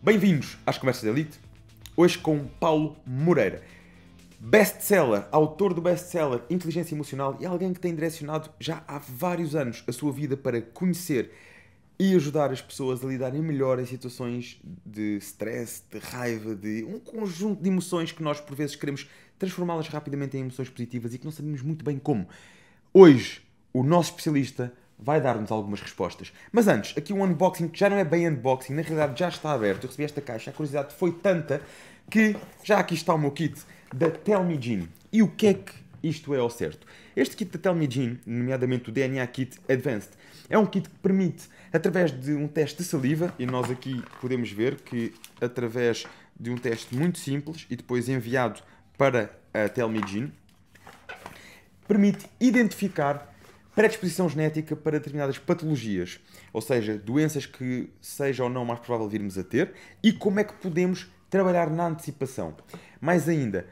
Bem-vindos às Conversas da Elite, hoje com Paulo Moreira. Best-seller, autor do best-seller Inteligência Emocional e alguém que tem direcionado já há vários anos a sua vida para conhecer e ajudar as pessoas a lidarem melhor em situações de stress, de raiva, de um conjunto de emoções que nós por vezes queremos transformá-las rapidamente em emoções positivas e que não sabemos muito bem como. Hoje, o nosso especialista vai dar-nos algumas respostas. Mas antes, aqui um unboxing que já não é bem unboxing, na realidade já está aberto. Eu recebi esta caixa, a curiosidade foi tanta que já aqui está o meu kit da Telmi Jean. E o que é que isto é ao certo? Este kit da Telmi Jean, nomeadamente o DNA Kit Advanced, é um kit que permite, através de um teste de saliva, e nós aqui podemos ver que através de um teste muito simples e depois enviado para a Telmi Jean, permite identificar predisposição genética para determinadas patologias, ou seja, doenças que seja ou não mais provável virmos a ter, e como é que podemos trabalhar na antecipação. Mais ainda,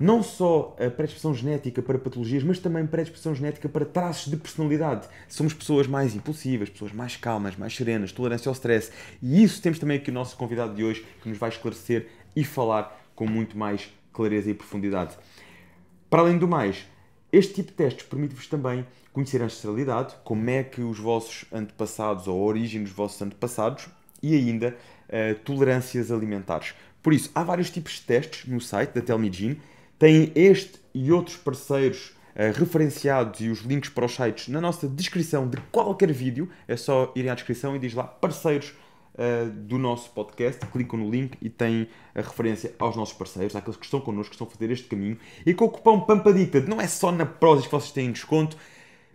não só a predisposição genética para patologias, mas também predisposição genética para traços de personalidade. Somos pessoas mais impulsivas, pessoas mais calmas, mais serenas, tolerância ao stress. E isso temos também aqui o nosso convidado de hoje que nos vai esclarecer e falar com muito mais clareza e profundidade. Para além do mais, este tipo de testes permite-vos também conhecer a ancestralidade, como é que os vossos antepassados ou a origem dos vossos antepassados e ainda uh, tolerâncias alimentares. Por isso, há vários tipos de testes no site da Telmigene. Tem este e outros parceiros uh, referenciados e os links para os sites na nossa descrição de qualquer vídeo. É só irem à descrição e diz lá parceiros uh, do nosso podcast. Clicam no link e têm a referência aos nossos parceiros, àqueles que estão connosco, que estão a fazer este caminho. E com o cupom PAMPADICTA não é só na Prozis que vocês têm desconto,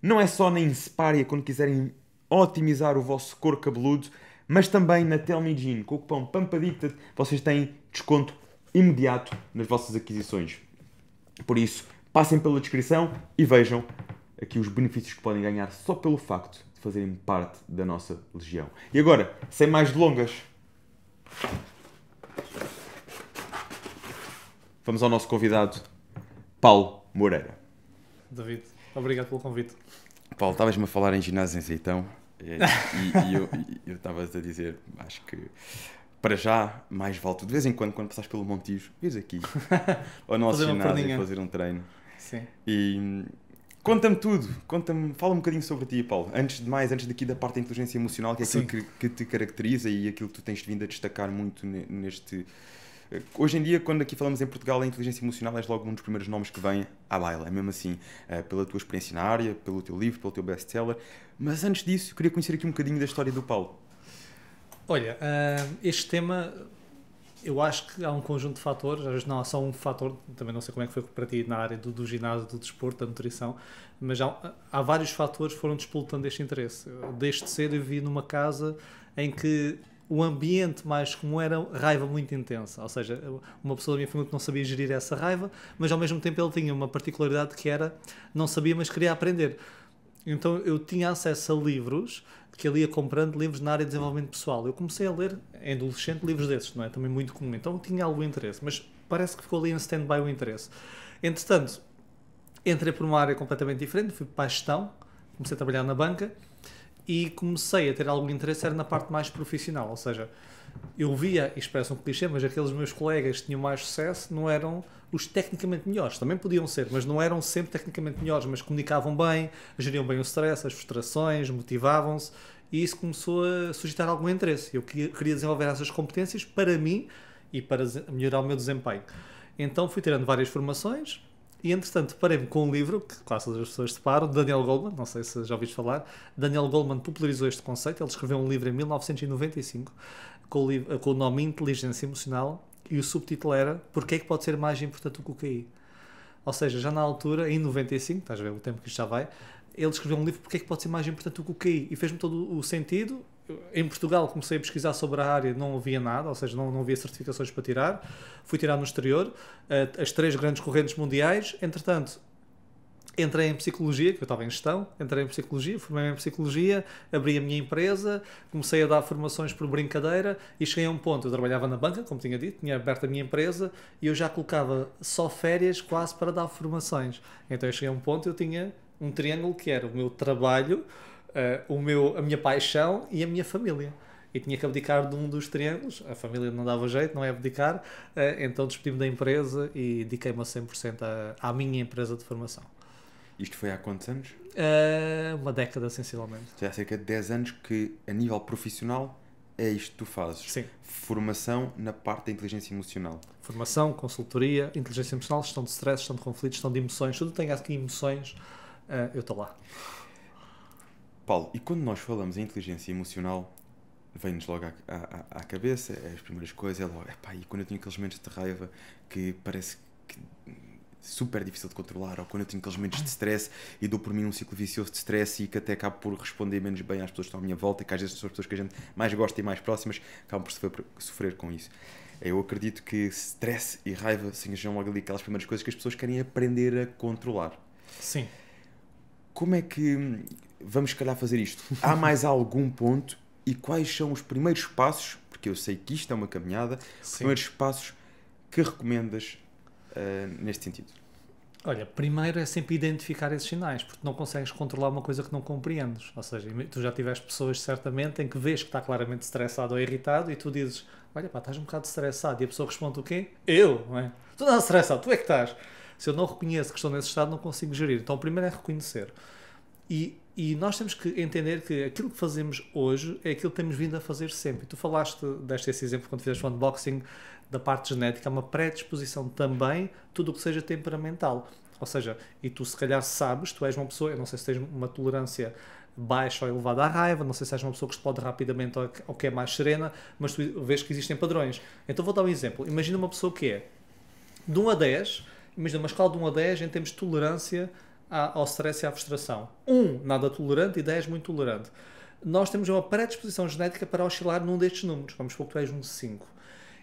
não é só na Insparia quando quiserem otimizar o vosso cor cabeludo, mas também na Telmigine Jean, com o cupom PAMPADITA, vocês têm desconto imediato nas vossas aquisições. Por isso, passem pela descrição e vejam aqui os benefícios que podem ganhar só pelo facto de fazerem parte da nossa legião. E agora, sem mais delongas, vamos ao nosso convidado, Paulo Moreira. David, Obrigado pelo convite. Paulo, estavas-me a falar em ginásio em Zeitão e, eh, e, e eu estava estavas a dizer, acho que para já, mais vale de vez em quando, quando passares pelo Montijo, vês aqui ao nosso fazer ginásio fazer um treino. Sim. E conta-me tudo, conta-me, fala um bocadinho sobre ti, Paulo. Antes de mais, antes daqui da parte da inteligência emocional, que é aquilo que, que, te caracteriza e aquilo que tu tens vindo a destacar muito neste Hoje em dia, quando aqui falamos em Portugal, a inteligência emocional é logo um dos primeiros nomes que vem à baila, é mesmo assim, eh, pela tua experiência na área, pelo teu livro, pelo teu best-seller. Mas antes disso, eu queria conhecer aqui um bocadinho da história do Paulo. Olha, eh, este tema, eu acho que há um conjunto de fatores, às vezes não há só um fator, também não sei como é que foi para ti na área do, do ginásio, do desporto, da nutrição, mas há, há vários fatores que foram despolutando este interesse. Desde cedo eu vi numa casa em que o ambiente mais comum era raiva muito intensa, ou seja, uma pessoa da minha família que não sabia gerir essa raiva, mas ao mesmo tempo ele tinha uma particularidade que era não sabia, mas queria aprender. Então eu tinha acesso a livros que ele ia comprando livros na área de desenvolvimento pessoal. Eu comecei a ler, em adolescente, livros desses, não é? Também muito comum. Então tinha algum interesse, mas parece que ficou ali em stand-by o interesse. Entretanto, entrei por uma área completamente diferente, fui para a gestão, comecei a trabalhar na banca e comecei a ter algum interesse era na parte mais profissional, ou seja, eu via, isto parece um clichê, mas aqueles meus colegas que tinham mais sucesso não eram os tecnicamente melhores, também podiam ser, mas não eram sempre tecnicamente melhores, mas comunicavam bem, geriam bem o stress, as frustrações, motivavam-se e isso começou a suscitar algum interesse. Eu queria desenvolver essas competências para mim e para melhorar o meu desempenho. Então fui tirando várias formações, e entretanto, parei-me com um livro que quase todas as pessoas separam, Daniel Goleman, não sei se já ouviste falar. Daniel Goleman popularizou este conceito. Ele escreveu um livro em 1995 com o, com o nome Inteligência Emocional e o subtítulo era Porquê é que pode ser mais importante o que o QI? Ou seja, já na altura, em 95, estás a ver o tempo que isto já vai, ele escreveu um livro Porquê é que pode ser mais importante o QI? E fez-me todo o sentido em Portugal comecei a pesquisar sobre a área, não havia nada, ou seja, não, não havia certificações para tirar. Fui tirar no exterior eh, as três grandes correntes mundiais. Entretanto, entrei em psicologia, que eu estava em gestão, entrei em psicologia, formei-me em psicologia, abri a minha empresa, comecei a dar formações por brincadeira e cheguei a um ponto, eu trabalhava na banca, como tinha dito, tinha aberto a minha empresa e eu já colocava só férias quase para dar formações. Então eu cheguei a um ponto, eu tinha um triângulo que era o meu trabalho, uh, o meu, a minha paixão e a minha família. E tinha que abdicar de um dos triângulos, a família não dava jeito, não é abdicar, uh, então despedi-me da empresa e dediquei-me a 100% à, à minha empresa de formação. Isto foi há quantos anos? Uh, uma década, sensivelmente. Já há cerca de 10 anos que, a nível profissional, é isto que tu fazes. Sim. Formação na parte da inteligência emocional. Formação, consultoria, inteligência emocional, gestão de stress, gestão de conflitos, gestão de emoções. Tudo tem aqui emoções, uh, eu estou lá. Paulo, e quando nós falamos em inteligência emocional, vem-nos logo à, à, à, cabeça, é as primeiras coisas, é logo, epá, e quando eu tenho aqueles momentos de raiva que parece que super difícil de controlar, ou quando eu tenho aqueles momentos de stress e dou por mim um ciclo vicioso de stress e que até acabo por responder menos bem às pessoas que estão à minha volta, e que às vezes são as pessoas que a gente mais gosta e mais próximas, acabam por sofrer, sofrer com isso. É, eu acredito que stress e raiva sejam logo ali aquelas primeiras coisas que as pessoas querem aprender a controlar. Sim. Como é que vamos se calhar fazer isto. Há mais algum ponto e quais são os primeiros passos, porque eu sei que isto é uma caminhada, Sim. os primeiros passos que recomendas uh, neste sentido? Olha, primeiro é sempre identificar esses sinais, porque não consegues controlar uma coisa que não compreendes. Ou seja, tu já tiveste pessoas, certamente, em que vês que está claramente estressado ou irritado e tu dizes, olha pá, estás um bocado estressado. E a pessoa responde o quê? Eu, não é? Tu não estás estressado, tu é que estás. Se eu não reconheço que estou nesse estado, não consigo gerir. Então, o primeiro é reconhecer. E e nós temos que entender que aquilo que fazemos hoje é aquilo que temos vindo a fazer sempre. Tu falaste, deste esse exemplo quando fizeste o unboxing da parte genética, é uma predisposição também, tudo o que seja temperamental. Ou seja, e tu se calhar sabes, tu és uma pessoa, eu não sei se tens uma tolerância baixa ou elevada à raiva, não sei se és uma pessoa que explode rapidamente ou que é mais serena, mas tu vês que existem padrões. Então vou dar um exemplo. Imagina uma pessoa que é de 1 a 10, imagina uma escala de 1 a 10 em termos de tolerância ao stress e à frustração. Um, nada tolerante e 10, muito tolerante. Nós temos uma predisposição genética para oscilar num destes números. Vamos supor que tu és um 5.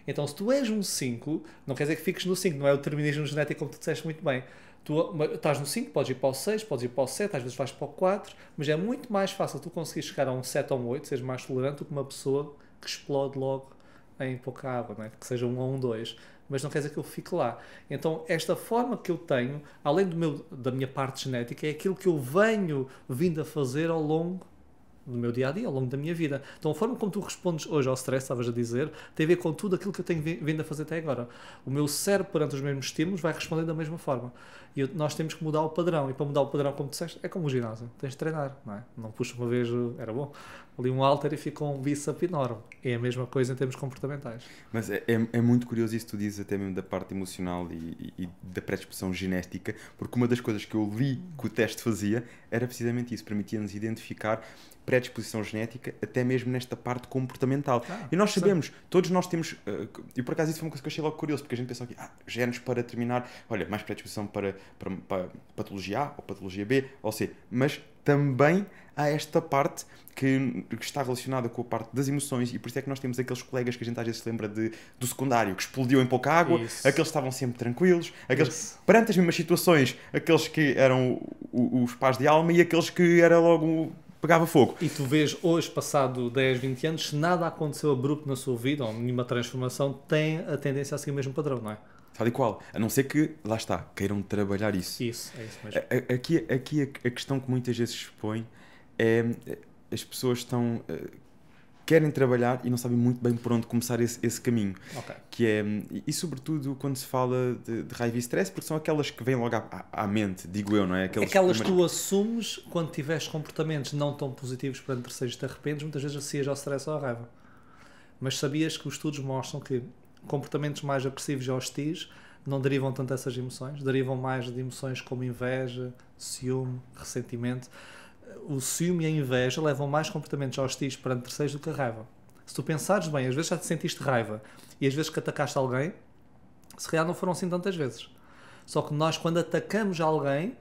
Então, se tu és um 5, não quer dizer que fiques no 5, não é o determinismo genético como tu disseste muito bem. Tu estás no 5, podes ir para o 6, podes ir para o 7, às vezes vais para o 4, mas é muito mais fácil tu conseguir chegar a um 7 ou um 8, seres mais tolerante, do que uma pessoa que explode logo em pouca água, né? que seja um ou um 2 mas não quer dizer é que eu fique lá. Então, esta forma que eu tenho, além do meu, da minha parte genética, é aquilo que eu venho vindo a fazer ao longo do meu dia a dia, ao longo da minha vida. Então, a forma como tu respondes hoje ao stress, estavas a dizer, tem a ver com tudo aquilo que eu tenho vindo a fazer até agora. O meu cérebro, perante os mesmos estímulos, vai responder da mesma forma. E eu, nós temos que mudar o padrão. E para mudar o padrão, como disseste, é como o ginásio. Tens de treinar, não é? Não puxa uma vez, era bom. Ali um alter e fica um bíceps enorme. É a mesma coisa em termos comportamentais. Mas é, é, é muito curioso isso que tu dizes, até mesmo da parte emocional e, e, e da predisposição genética, porque uma das coisas que eu li que o teste fazia era precisamente isso. Permitia-nos identificar predisposição genética, até mesmo nesta parte comportamental. Ah, e nós sabemos, sim. todos nós temos, uh, eh, e por acaso isso foi uma coisa que eu achei logo curioso, porque a gente pensou aqui, ah, genes para terminar olha, mais predisposição para para, para patologia A ou patologia B ou C, mas também há esta parte que, que, está relacionada com a parte das emoções e por isso é que nós temos aqueles colegas que a gente às vezes se lembra de, do secundário, que explodiu em pouca água, isso. aqueles que estavam sempre tranquilos, aqueles perante as mesmas situações, aqueles que eram os pais de alma e aqueles que era logo pegava fogo. E tu vês hoje, passado 10, 20 anos, se nada aconteceu abrupto na sua vida ou nenhuma transformação, tem a tendência a seguir o mesmo padrão, não é? Tal e qual. A não ser que, lá está, queiram trabalhar isso. Isso, é isso mesmo. A, a, aqui, aqui a, a, questão que muitas vezes se põe é eh, as pessoas estão. Eh, querem trabalhar e não sabem muito bem por onde começar esse, esse caminho. Okay. Que é, e sobretudo quando se fala de, de raiva e stress, porque são aquelas que vêm logo à, à mente, digo eu, não é? Aquelas, aquelas que tu assumes quando tiveres comportamentos não tão positivos perante terceiros e te arrependes, muitas vezes associas ao stress ou à raiva. Mas sabias que os estudos mostram que comportamentos mais agressivos e hostis não derivam tanto dessas emoções, derivam mais de emoções como inveja, ciúme, ressentimento. O ciúme e a inveja levam mais comportamentos hostis perante terceiros do que a raiva. Se tu pensares bem, às vezes já te sentiste raiva e às vezes que atacaste alguém, se calhar não foram assim tantas vezes. Só que nós, quando atacamos alguém,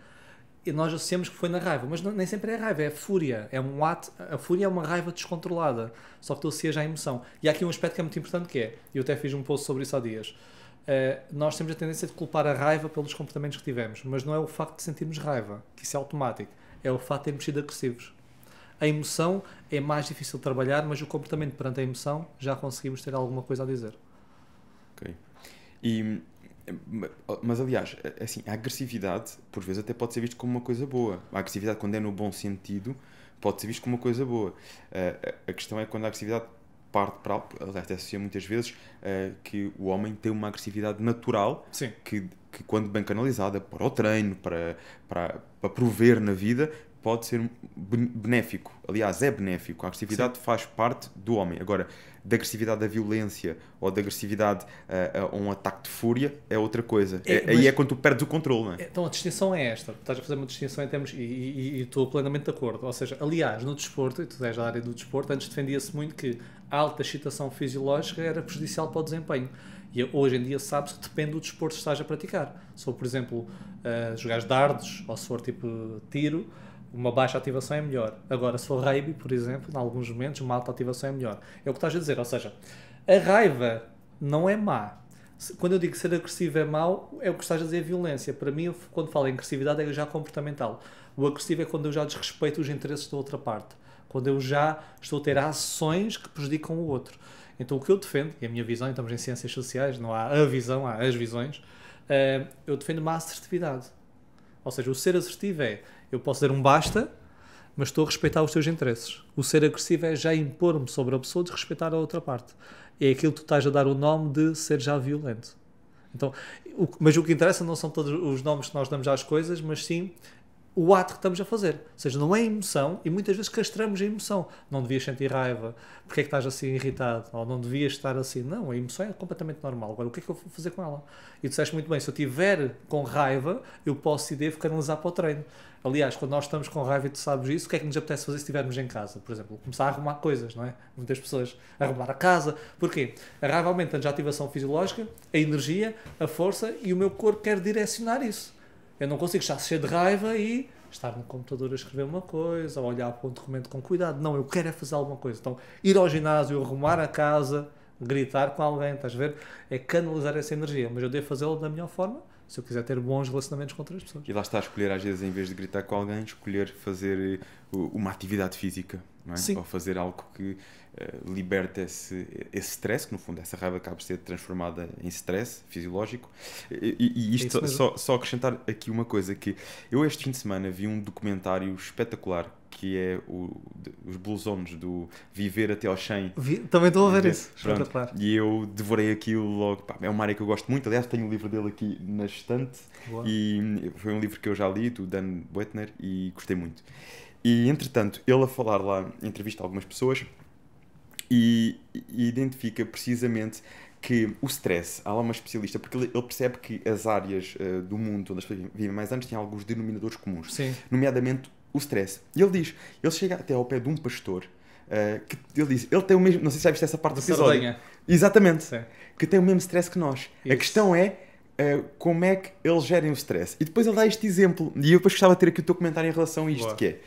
e nós associamos que foi na raiva, mas não, nem sempre é raiva, é fúria, é um ato, a fúria é uma raiva descontrolada, só que tu associas à emoção. E há aqui um aspecto que é muito importante que é, eu até fiz um post sobre isso há dias, uh, nós temos a tendência de culpar a raiva pelos comportamentos que tivemos, mas não é o facto de sentirmos raiva, que isso é automático, é o facto de termos sido agressivos. A emoção é mais difícil de trabalhar, mas o comportamento perante a emoção já conseguimos ter alguma coisa a dizer. Ok. E Oh, mas aliás, é, é assim, a agressividade por vezes até pode ser vista como uma coisa boa. A agressividade, quando é no bom sentido, pode ser vista como uma coisa boa. Eh, a questão é quando a agressividade parte para aliás, até associa muitas vezes eh, que o homem tem uma agressividade natural que que quando bem canalizada para o treino, para, para, para prover na vida, pode ser benéfico. Aliás, é benéfico. A agressividade Sim. faz parte do homem. Agora, da agressividade da violência ou da agressividade a, eh, a um ataque de fúria é outra coisa. É, é aí é quando tu perdes o controle, não é? Então a distinção é esta. Estás a fazer uma distinção em termos. E, e, e estou plenamente de acordo. Ou seja, aliás, no desporto, e tu és da área do desporto, antes defendia-se muito que a alta excitação fisiológica era prejudicial para o desempenho. E hoje em dia sabe-se que depende do desporto que estás a praticar. Se for, por exemplo, uh, jogares dardos ou se for tipo tiro uma baixa ativação é melhor. Agora, se for raiva, por exemplo, em alguns momentos, uma alta ativação é melhor. É o que estás a dizer, ou seja, a raiva não é má. Quando eu digo ser agressivo é mau, é o que estás a dizer violência. Para mim, quando falo em agressividade, é já comportamental. O agressivo é quando eu já desrespeito os interesses da outra parte. Quando eu já estou a ter ações que prejudicam o outro. Então, o que eu defendo, e a minha visão, estamos em ciências sociais, não há a visão, há as visões, eh, eu defendo uma assertividade. Ou seja, o ser assertivo é eu posso dar um basta, mas estou a respeitar os teus interesses. O ser agressivo é já impor-me sobre a pessoa, respeitar a outra parte. É aquilo que tu estás a dar o nome de ser já violento. Então, o, mas o que interessa não são todos os nomes que nós damos às coisas, mas sim o ato que estamos a fazer. Ou seja, não é emoção e muitas vezes castramos a emoção. Não devias sentir raiva, porque é que estás assim irritado, ou não devias estar assim. Não, a emoção é completamente normal. Agora, o que é que eu vou fazer com ela? E tu disseste muito bem, se eu tiver com raiva, eu posso e devo canalizar para o treino. Aliás, quando nós estamos com raiva e tu sabes isso, o que é que nos apetece fazer se estivermos em casa? Por exemplo, começar a arrumar coisas, não é? Muitas pessoas arrumar a casa. Porquê? A raiva aumenta a ativação fisiológica, a energia, a força e o meu corpo quer direcionar isso. Eu não consigo estar cheio de raiva e estar no computador a escrever uma coisa, a olhar para um documento com cuidado. Não, eu quero é fazer alguma coisa. Então, ir ao ginásio, arrumar a casa, gritar com alguém, estás a ver? É canalizar essa energia. Mas eu devo fazê-lo da melhor forma se eu quiser ter bons relacionamentos com outras pessoas. E lá está a escolher, às vezes, em vez de gritar com alguém, escolher fazer eh, uma atividade física, é? Ou fazer algo que uh, esse, esse stress, que no fundo essa raiva acaba por ser transformada em stress fisiológico. E, e é isto, é só, só acrescentar aqui uma coisa, que eu este fim de semana vi um documentário espetacular que é o, os blusões do Viver até ao 100. Vi, também estou a ver isso. Espetacular. E eu devorei aquilo logo. Pá, é uma área que eu gosto muito. Aliás, tenho o livro dele aqui na estante. Boa. E hum, foi um livro que eu já li, do Dan Buettner, e gostei muito. E entretanto, ele a falar lá, entrevista algumas pessoas e, e identifica precisamente que o stress, há lá uma especialista, porque ele, ele percebe que as áreas uh, do mundo onde as pessoas vivem mais anos têm alguns denominadores comuns, Sim. nomeadamente o stress. E ele diz, ele chega até ao pé de um pastor, uh, que ele diz, ele tem o mesmo, não sei se já viste essa parte do episódio. Sardenha. Exatamente. Sim. Que tem o mesmo stress que nós. Isso. A questão é uh, como é que eles gerem o stress. E depois ele dá este exemplo, e eu depois gostava de ter aqui o teu comentário em relação a isto, Boa. que é,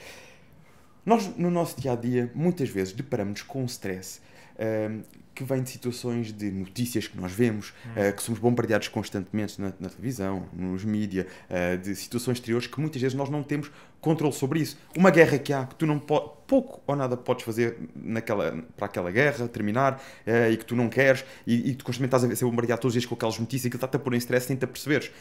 nós no nosso dia-a-dia, -dia, muitas vezes deparamos com o stress Ehm, que vem de situações de notícias que nós vemos, uh, que somos bombardeados constantemente na, na televisão, nos mídia, uh, de situações exteriores que muitas vezes nós não temos controle sobre isso. Uma guerra que há que tu não pode, pouco ou nada podes fazer naquela, para aquela guerra terminar uh, e que tu não queres e, e tu constantemente estás a ser bombardeado todos os dias com aquelas notícias e que está-te a pôr em stress sem te aperceberes.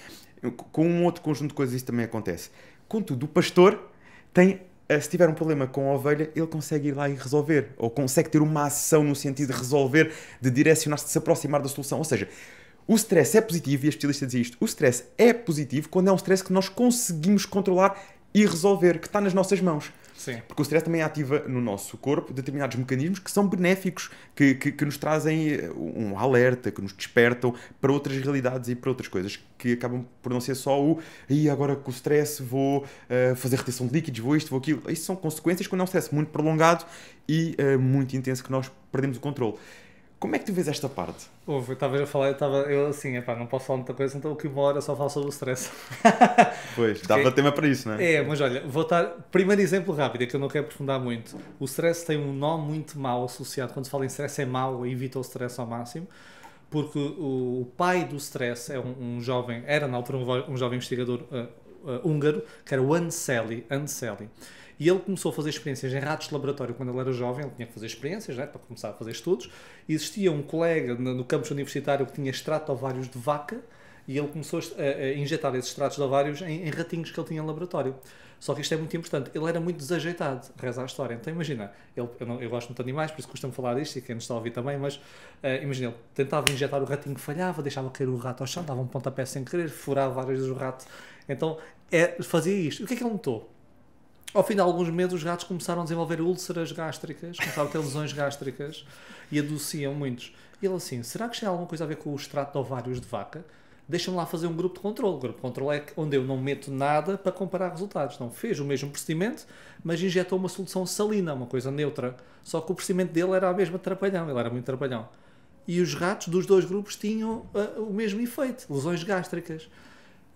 Com um outro conjunto de coisas isso também acontece. Contudo, o pastor tem eh, se tiver um problema com a ovelha, ele consegue ir lá e resolver, ou consegue ter uma ação no sentido de resolver, de direcionar-se, de se aproximar da solução. Ou seja, o stress é positivo, e a especialista dizia isto, o stress é positivo quando é um stress que nós conseguimos controlar e resolver, que está nas nossas mãos. Sim. Porque o stress também ativa no nosso corpo determinados mecanismos que são benéficos, que, que, que, nos trazem eh, um alerta, que nos despertam para outras realidades e para outras coisas que acabam por não ser só o e agora com o stress vou uh, fazer retenção de líquidos, vou isto, vou aquilo. Isso são consequências quando é um stress muito prolongado e uh, muito intenso que nós perdemos o controle. Como é que tu vês esta parte? Houve, eu estava a falar, eu estava eu assim, epá, não posso falar muita coisa, então o que uma hora só falo sobre o stress. pois, dava Porque, tema para isso, não é? É, mas olha, vou estar. primeiro exemplo rápido, é que eu não quero aprofundar muito. O stress tem um nó muito mau associado, quando se fala em stress é mau, evita o stress ao máximo porque o pai do stress é um, um, jovem, era na altura um, um jovem investigador uh, uh, húngaro, que era o Anseli, Anseli. E ele começou a fazer experiências em ratos de laboratório quando ele era jovem, ele tinha que fazer experiências, né, para começar a fazer estudos. E existia um colega no campus universitário que tinha extrato ovários de vaca e ele começou a, injetar esses extratos de ovários em, em ratinhos que ele tinha em laboratório. Só que isto é muito importante. Ele era muito desajeitado, reza a história. Então imagina, ele, eu, não, eu gosto muito de animais, por isso costumo falar disto e quem nos está a ouvir também, mas uh, imagina, ele tentava injetar o ratinho, falhava, deixava cair o rato ao chão, dava um pontapé sem querer, furava várias vezes o rato. Então é, fazia isto. O que é que ele notou? Ao fim de alguns meses, os gatos começaram a desenvolver úlceras gástricas, começaram a ter lesões gástricas e adoeciam muitos. E ele assim, será que isso tem alguma coisa a ver com o extrato de ovários de vaca? Deixa-me lá fazer um grupo de controle. O grupo de controle é onde eu não meto nada para comparar resultados. Não fez o mesmo procedimento, mas injetou uma solução salina, uma coisa neutra. Só que o procedimento dele era a mesma trapalhão, ele era muito trapalhão. E os ratos dos dois grupos tinham uh, o mesmo efeito, lesões gástricas.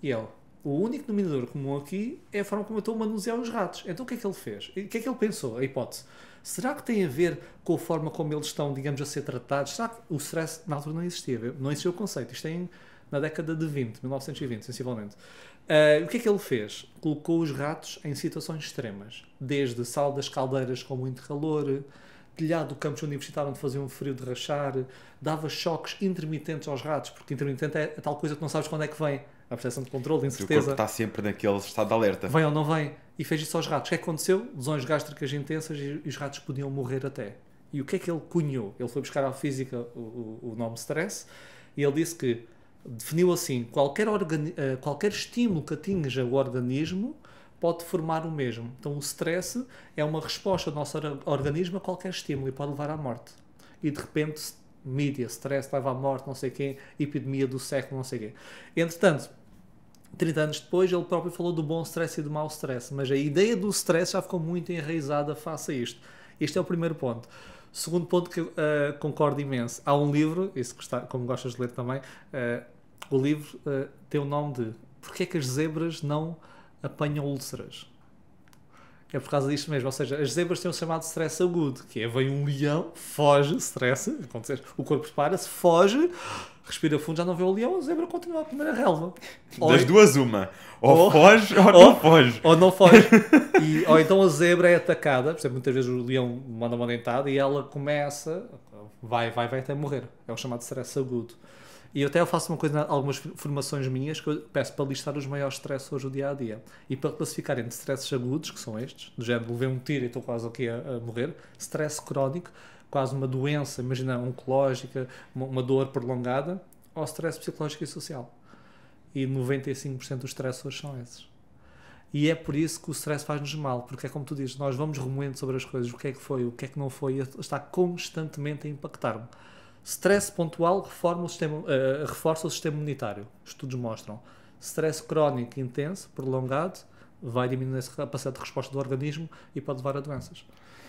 E ele, o único denominador comum aqui é a forma como eu estou a manusear os ratos. Então o que é que ele fez? O que é que ele pensou? A hipótese. Será que tem a ver com a forma como eles estão, digamos, a ser tratados? Será que o stress na altura não existia? Não existia o conceito. Isto tem é na década de 20, 1920, sensivelmente. Uh, o que é que ele fez? Colocou os ratos em situações extremas, desde sal das caldeiras com muito calor, telhado do campus universitário onde fazia um frio de rachar, dava choques intermitentes aos ratos, porque intermitente é a tal coisa que não sabes quando é que vem a percepção de controle, de incerteza. O corpo está sempre naquele estado de alerta. Vem ou não vem? E fez isso aos ratos. O que é que aconteceu? Lesões gástricas intensas e, os ratos podiam morrer até. E o que é que ele cunhou? Ele foi buscar à física o, o, o nome stress e ele disse que definiu assim: qualquer, organi- eh, qualquer estímulo que atinja o organismo pode formar o mesmo. Então, o stress é uma resposta do nosso organismo a qualquer estímulo e pode levar à morte. E de repente, mídia, stress leva à morte, não sei quem, epidemia do século, não sei quem. Entretanto, 30 anos depois, ele próprio falou do bom stress e do mau stress, mas a ideia do stress já ficou muito enraizada face a isto. Este é o primeiro ponto. Segundo ponto que uh, concordo imenso. Há um livro, esse que está, como gostas de ler também, uh, o livro uh, tem o nome de Porquê é que as zebras não apanham úlceras? É por causa disto mesmo, ou seja, as zebras têm o um chamado stress agudo, que é vem um leão, foge, acontece o corpo prepara-se, foge, respira fundo, já não vê o leão, a zebra continua a comer a relva. Ou das é- duas, uma. Ou, ou foge ou, ou, não foge. Ou não foge. E, ou então a zebra é atacada, por exemplo, muitas vezes o leão manda uma dentada e ela começa, vai, vai, vai até morrer. É o chamado stress agudo. E eu até faço uma coisa, algumas formações minhas, que eu peço para listar os maiores hoje, do dia a dia e para classificar entre stress agudos, que são estes, do género levei um tiro e estou quase aqui a, a morrer, stress crónico, quase uma doença, imagina, oncológica, uma, uma dor prolongada, ou stress psicológico e social. E 95% dos stressores são esses. E é por isso que o stress faz-nos mal, porque é como tu dizes, nós vamos remoendo sobre as coisas, o que é que foi, o que é que não foi, está constantemente a impactar-me. Stress pontual reforma o sistema, uh, reforça o sistema imunitário, estudos mostram. Stress crónico intenso, prolongado, vai diminuir a capacidade de resposta do organismo e pode levar a doenças.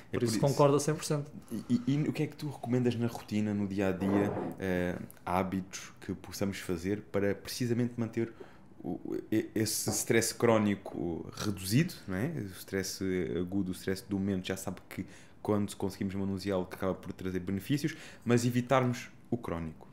É por, por, isso, concordo a 100%. E, e, e o que é que tu recomendas na rotina, no dia a dia, uh, hábitos que possamos fazer para precisamente manter o, esse stress crónico reduzido, não é? o stress agudo, o stress do momento, já sabe que quando conseguimos manuseá-lo que acaba por trazer benefícios, mas evitarmos o crónico.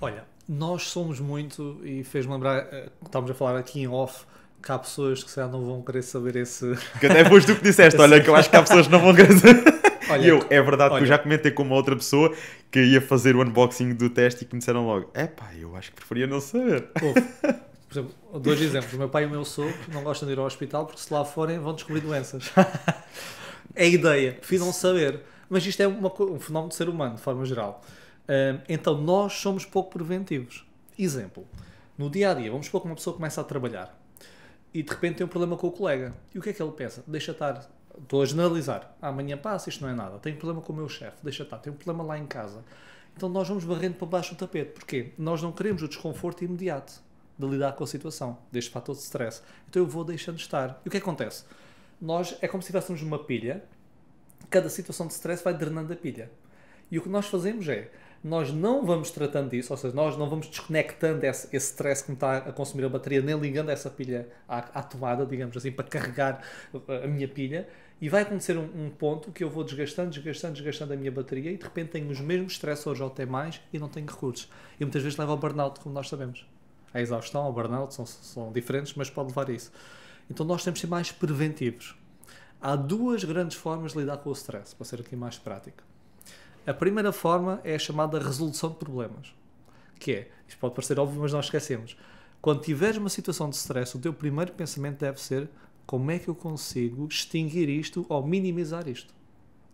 Olha, nós somos muito, e fez-me lembrar, eh, estávamos a falar aqui em off, que há pessoas que se calhar não vão querer saber esse. Que até depois do que disseste, olha, que eu acho que há pessoas que não vão querer saber. Olha, e eu, é verdade olha. que eu já comentei com uma outra pessoa que ia fazer o unboxing do teste e que me disseram logo: é pá, eu acho que preferia não saber. Ouve. Por exemplo, dois exemplos: o meu pai e o meu sogro não gostam de ir ao hospital porque se lá forem vão descobrir doenças. é a ideia, prefiro não saber. Mas isto é uma, um fenómeno do ser humano, de forma geral. então nós somos pouco preventivos. Exemplo: no dia a dia, vamos supor que uma pessoa começa a trabalhar e de repente tem um problema com o colega. E o que é que ele pensa? Deixa estar, estou a generalizar, amanhã passa, isto não é nada, tenho problema com o meu chefe, deixa estar, tenho um problema lá em casa. Então nós vamos barrendo para baixo o tapete. Porquê? Nós não queremos o desconforto imediato de lidar com a situação, deste fator de stress. Então eu vou deixando estar. E o que é acontece? Nós, é como se tivéssemos uma pilha, cada situação de stress vai drenando a pilha. E o que nós fazemos é, nós não vamos tratando disso, ou seja, nós não vamos desconectando esse, esse stress que me está a consumir a bateria, nem ligando essa pilha à, à tomada, digamos assim, para carregar uh, a minha pilha, e vai acontecer um, um, ponto que eu vou desgastando, desgastando, desgastando a minha bateria e de repente tenho os mesmos stressores ou até mais e não tenho recursos. E muitas vezes leva ao burnout, como nós sabemos. É a exaustão, o burnout são, são diferentes, mas pode levar a isso. Então nós temos de ser mais preventivos. Há duas grandes formas de lidar com o stress, para ser aqui mais prático. A primeira forma é a chamada resolução de problemas, que é, isto pode parecer óbvio, mas nós esquecemos. Quando tiveres uma situação de stress, o teu primeiro pensamento deve ser como é que eu consigo extinguir isto ou minimizar isto?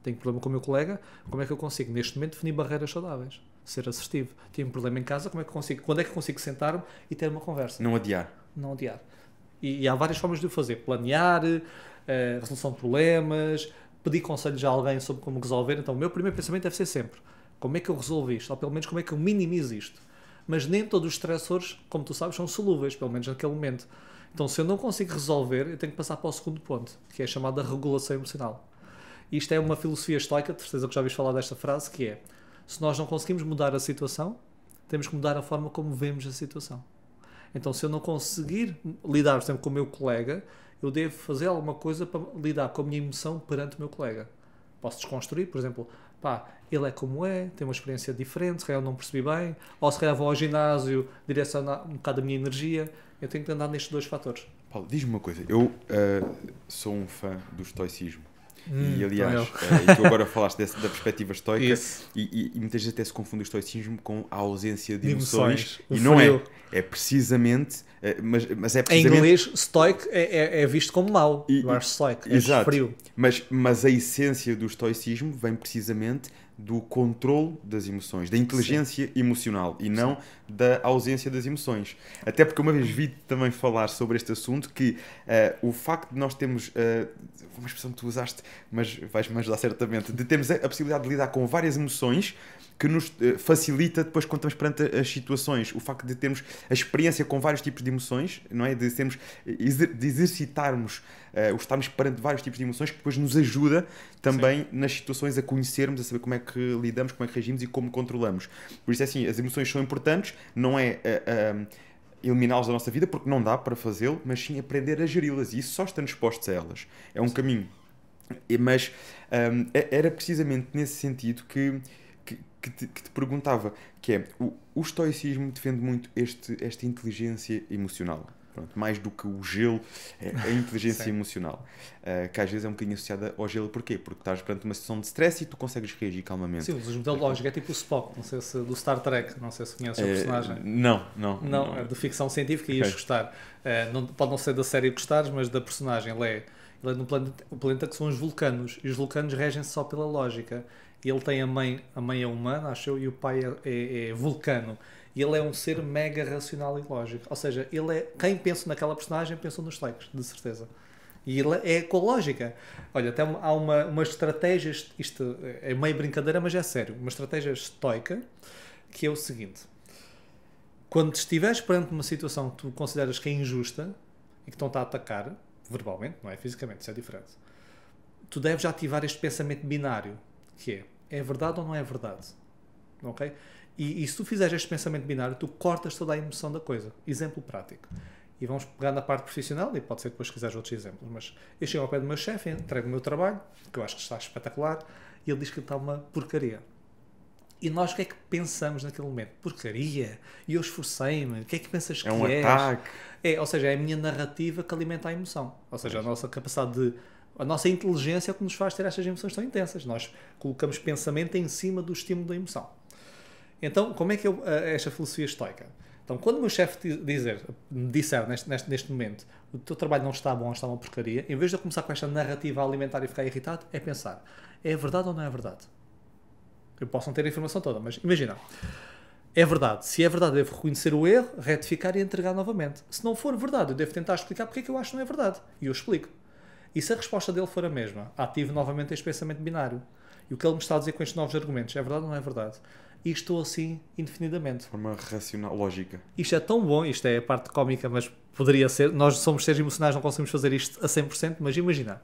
Tenho problema com o meu colega, como é que eu consigo neste momento definir barreiras saudáveis? Ser assertivo. Tenho um problema em casa, como é que eu consigo, quando é que eu consigo sentar-me e ter uma conversa? Não adiar. Não adiar. E, e há várias formas de o fazer: planear, uh, resolução de problemas, pedir conselhos a alguém sobre como resolver, então o meu primeiro pensamento deve ser sempre como é que eu resolvo isto, ou pelo menos como é que eu minimizo isto. Mas nem todos os estressores, como tu sabes, são solúveis, pelo menos naquele momento. Então, se eu não consigo resolver, eu tenho que passar para o segundo ponto, que é a chamada regulação emocional. Isto é uma filosofia estoica, de certeza que já ouviste falar desta frase, que é: se nós não conseguimos mudar a situação, temos que mudar a forma como vemos a situação. Então, se eu não conseguir lidar, por exemplo, com o meu colega, eu devo fazer alguma coisa para lidar com a minha emoção perante o meu colega. Posso desconstruir, por exemplo, pá, ele é como é, tem uma experiência diferente, se calhar eu não percebi bem, ou se calhar vou ao ginásio direcionar um bocado a minha energia. Eu tenho que andar nestes dois fatores. Paulo, diz-me uma coisa, eu uh, sou um fã do estoicismo. Hum, e aliás, uh, e tu agora falaste desse, da perspectiva estoica e, e, e muitas vezes até se confunde o estoicismo com a ausência de, de emoções, emoções, e não é. frio. é. É precisamente é, mas, mas é precisamente... Em inglês, stoic é, é, é, visto como mau. E, you are stoic, é exato. frio. Mas, mas a essência do estoicismo vem precisamente do controle das emoções, da inteligência Sim. emocional e não da ausência das emoções. Até porque uma vez vi também falar sobre este assunto que uh, o facto de nós termos, uh, uma expressão que tu usaste, mas vais-me ajudar certamente, de termos a, a possibilidade de lidar com várias emoções que nos eh, facilita depois quando estamos perante as situações, o facto de termos a experiência com vários tipos de emoções, não é? De, sermos, eh, de exercitarmos, uh, estarmos perante vários tipos de emoções, que depois nos ajuda também Sim. nas situações a conhecermos, a saber como é que lidamos, como é que reagimos e como controlamos. Por isso é assim, as emoções são importantes, não é. Uh, uh, eliminá-las da nossa vida, porque não dá para fazê-lo, mas sim aprender a geri-las e isso só estando expostos a elas. É um sim. caminho. Mas um, ehm, era precisamente nesse sentido que que te, que te perguntava, que é, o, o estoicismo defende muito este, esta inteligência emocional. Pronto, mais do que o gelo, é a inteligência emocional, uh, que às vezes é um bocadinho associada ao gelo, porquê? Porque estás perante uma situação de stress e tu consegues reagir calmamente. Sim, o modelo é lógico é tipo o Spock, não sei se, do Star Trek, não sei se conheces o eh, personagem. Não, não. Não, não. É de ficção científica e okay. ias gostar. Uh, não, pode não ser da série que gostares, mas da personagem, ele é, ele é planeta, um planeta que são os vulcanos, e os vulcanos regem-se só pela lógica. Ele tem a mãe, a mãe é humana, acho eu, e o pai é, é, é vulcano. E ele é um ser mega racional e lógico. Ou seja, ele é quem pensa naquela personagem pensou nos likes, de certeza. E ele é com a lógica. Olha, até há uma, uma estratégia, isto é meio brincadeira, mas é sério, uma estratégia estoica, que é o seguinte. Quando estiveres perante uma situação que tu consideras que é injusta e que estão-te a atacar, verbalmente, não é fisicamente, isso é diferente, tu deves ativar este pensamento binário, que é é verdade ou não é verdade? Ok? E, e, se tu fizeres este pensamento binário, tu cortas toda a emoção da coisa. Exemplo prático. E vamos pegar na parte profissional, e pode ser depois se quiseres outros exemplos, mas eu chego ao pé do meu chefe, entrego o meu trabalho, que eu acho que está espetacular, e ele diz que está uma porcaria. E nós o que é que pensamos naquele momento? Porcaria, e eu esforcei-me, o que é que pensas é que é? Um és? ataque. É, ou seja, é a minha narrativa que alimenta a emoção. Ou seja, a nossa capacidade de a nossa inteligência é o que nos faz ter estas emoções tão intensas. Nós colocamos pensamento em cima do estímulo da emoção. Então, como é que eu, eh, esta filosofia estoica? Então, quando o meu chefe dizer, me disser neste, neste, neste, momento o teu trabalho não está bom, está uma porcaria, em vez de eu começar com esta narrativa alimentar e ficar irritado, é pensar: é verdade ou não é verdade? Eu posso não ter a informação toda, mas imagina. É verdade. Se é verdade, devo reconhecer o erro, retificar e entregar novamente. Se não for verdade, eu devo tentar explicar porque é que eu acho que não é verdade. E eu explico. E se a resposta dele for a mesma, ativo novamente este pensamento binário. E o que ele me está a dizer com estes novos argumentos? É verdade ou não é verdade? E estou assim indefinidamente. De forma racional, lógica. Isto é tão bom, isto é a parte cómica, mas poderia ser. Nós somos seres emocionais, não conseguimos fazer isto a 100%, mas imagina.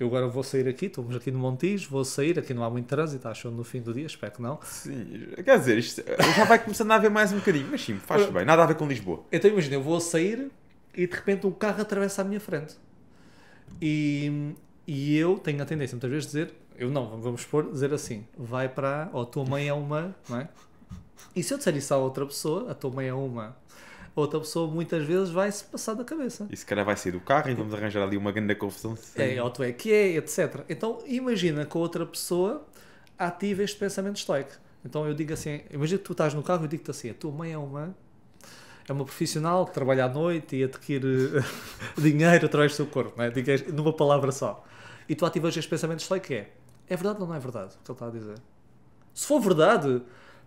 Eu agora vou sair aqui, estamos aqui no Montijo, vou sair, aqui não há muito trânsito, acho no fim do dia, espero que não. Sim, quer dizer, isto já vai começando a haver mais um bocadinho, mas sim, faz bem, nada a ver com Lisboa. Então imagina, eu vou sair e de repente um carro atravessa a minha frente. E, e eu tenho a tendência muitas vezes de dizer, eu não, vamos expor, dizer assim, vai para, ou a tua mãe é uma, não é? E se eu disser isso a outra pessoa, a tua mãe é uma, a outra pessoa muitas vezes vai-se passar da cabeça. E se calhar vai sair do carro e vamos arranjar ali uma grande confusão. É, ou tu é que é, etc. Então imagina que a outra pessoa ativa este pensamento estoico. Então eu digo assim, imagina que tu estás no carro e eu digo-te assim, a tua mãe é uma é uma profissional que trabalha à noite e adquire eh, dinheiro através do seu corpo, não é? numa palavra só. E tu ativas estes pensamentos sei que é. É verdade ou não é verdade o que ele está a dizer? Se for verdade,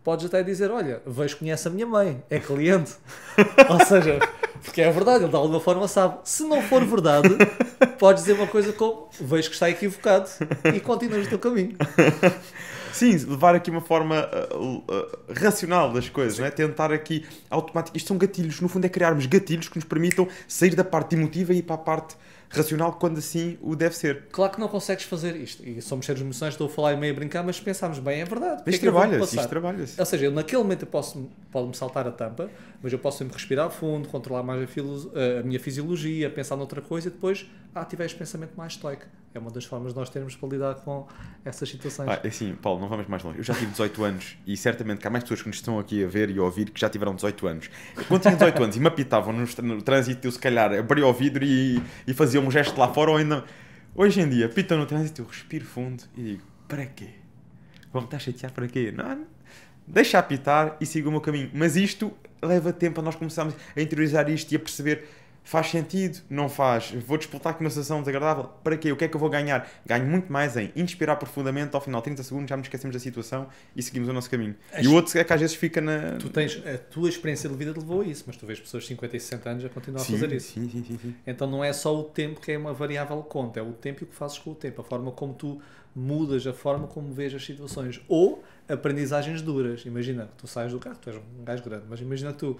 podes até dizer: Olha, vejo conhece a minha mãe, é cliente. ou seja, porque é verdade, ele de alguma forma sabe. Se não for verdade, podes dizer uma coisa como: Vejo que está equivocado e continuas no teu caminho. Sim, levar aqui uma forma uh, uh, uh racional das coisas, não é? Tentar aqui automático. Isto são gatilhos, no fundo é criarmos gatilhos que nos permitam sair da parte emotiva e ir para a parte racional quando assim o deve ser. Claro que não consegues fazer isto. E somos seres emocionais, estou a falar e meio a brincar, mas pensámos bem, é verdade. Mas é trabalha-se, isto trabalha-se. Ou seja, eu, naquele momento eu posso, pode-me saltar a tampa, mas eu posso sempre respirar fundo, controlar mais a, a minha fisiologia, pensar noutra coisa e depois ah, tiveste pensamento mais estoico. É uma das formas de nós termos para lidar com essas situações. Ah, é assim, Paulo, não vamos mais longe. Eu já tive 18 anos e certamente que há mais pessoas que nos estão aqui a ver e a ouvir que já tiveram 18 anos. Quando tinha 18 anos e me apitavam no, no trânsito, eu se calhar abria o vidro e, e fazia um gesto lá fora ou ainda. Hoje em dia, apitam no trânsito, eu respiro fundo e digo: para quê? Vão-me estar a chatear para quê? Não, deixa apitar e siga o meu caminho. Mas isto leva tempo a nós começarmos a interiorizar isto e a perceber Faz sentido? Não faz. Vou disputar com uma sensação desagradável? Para quê? O que é que eu vou ganhar? Ganho muito mais em inspirar profundamente, ao final de 30 segundos já nos esquecemos da situação e seguimos o nosso caminho. As... E o outro é que às vezes fica na. Tu tens, a tua experiência de vida te levou a isso, mas tu vês pessoas de 50 e 60 anos a continuar sim, a fazer isso. Sim, sim, sim, sim, Então não é só o tempo que é uma variável conta, é o tempo e o que fazes com o tempo, a forma como tu mudas, a forma como vês as situações. Ou aprendizagens duras. Imagina que tu saias do carro, tu és um gajo grande, mas imagina que tu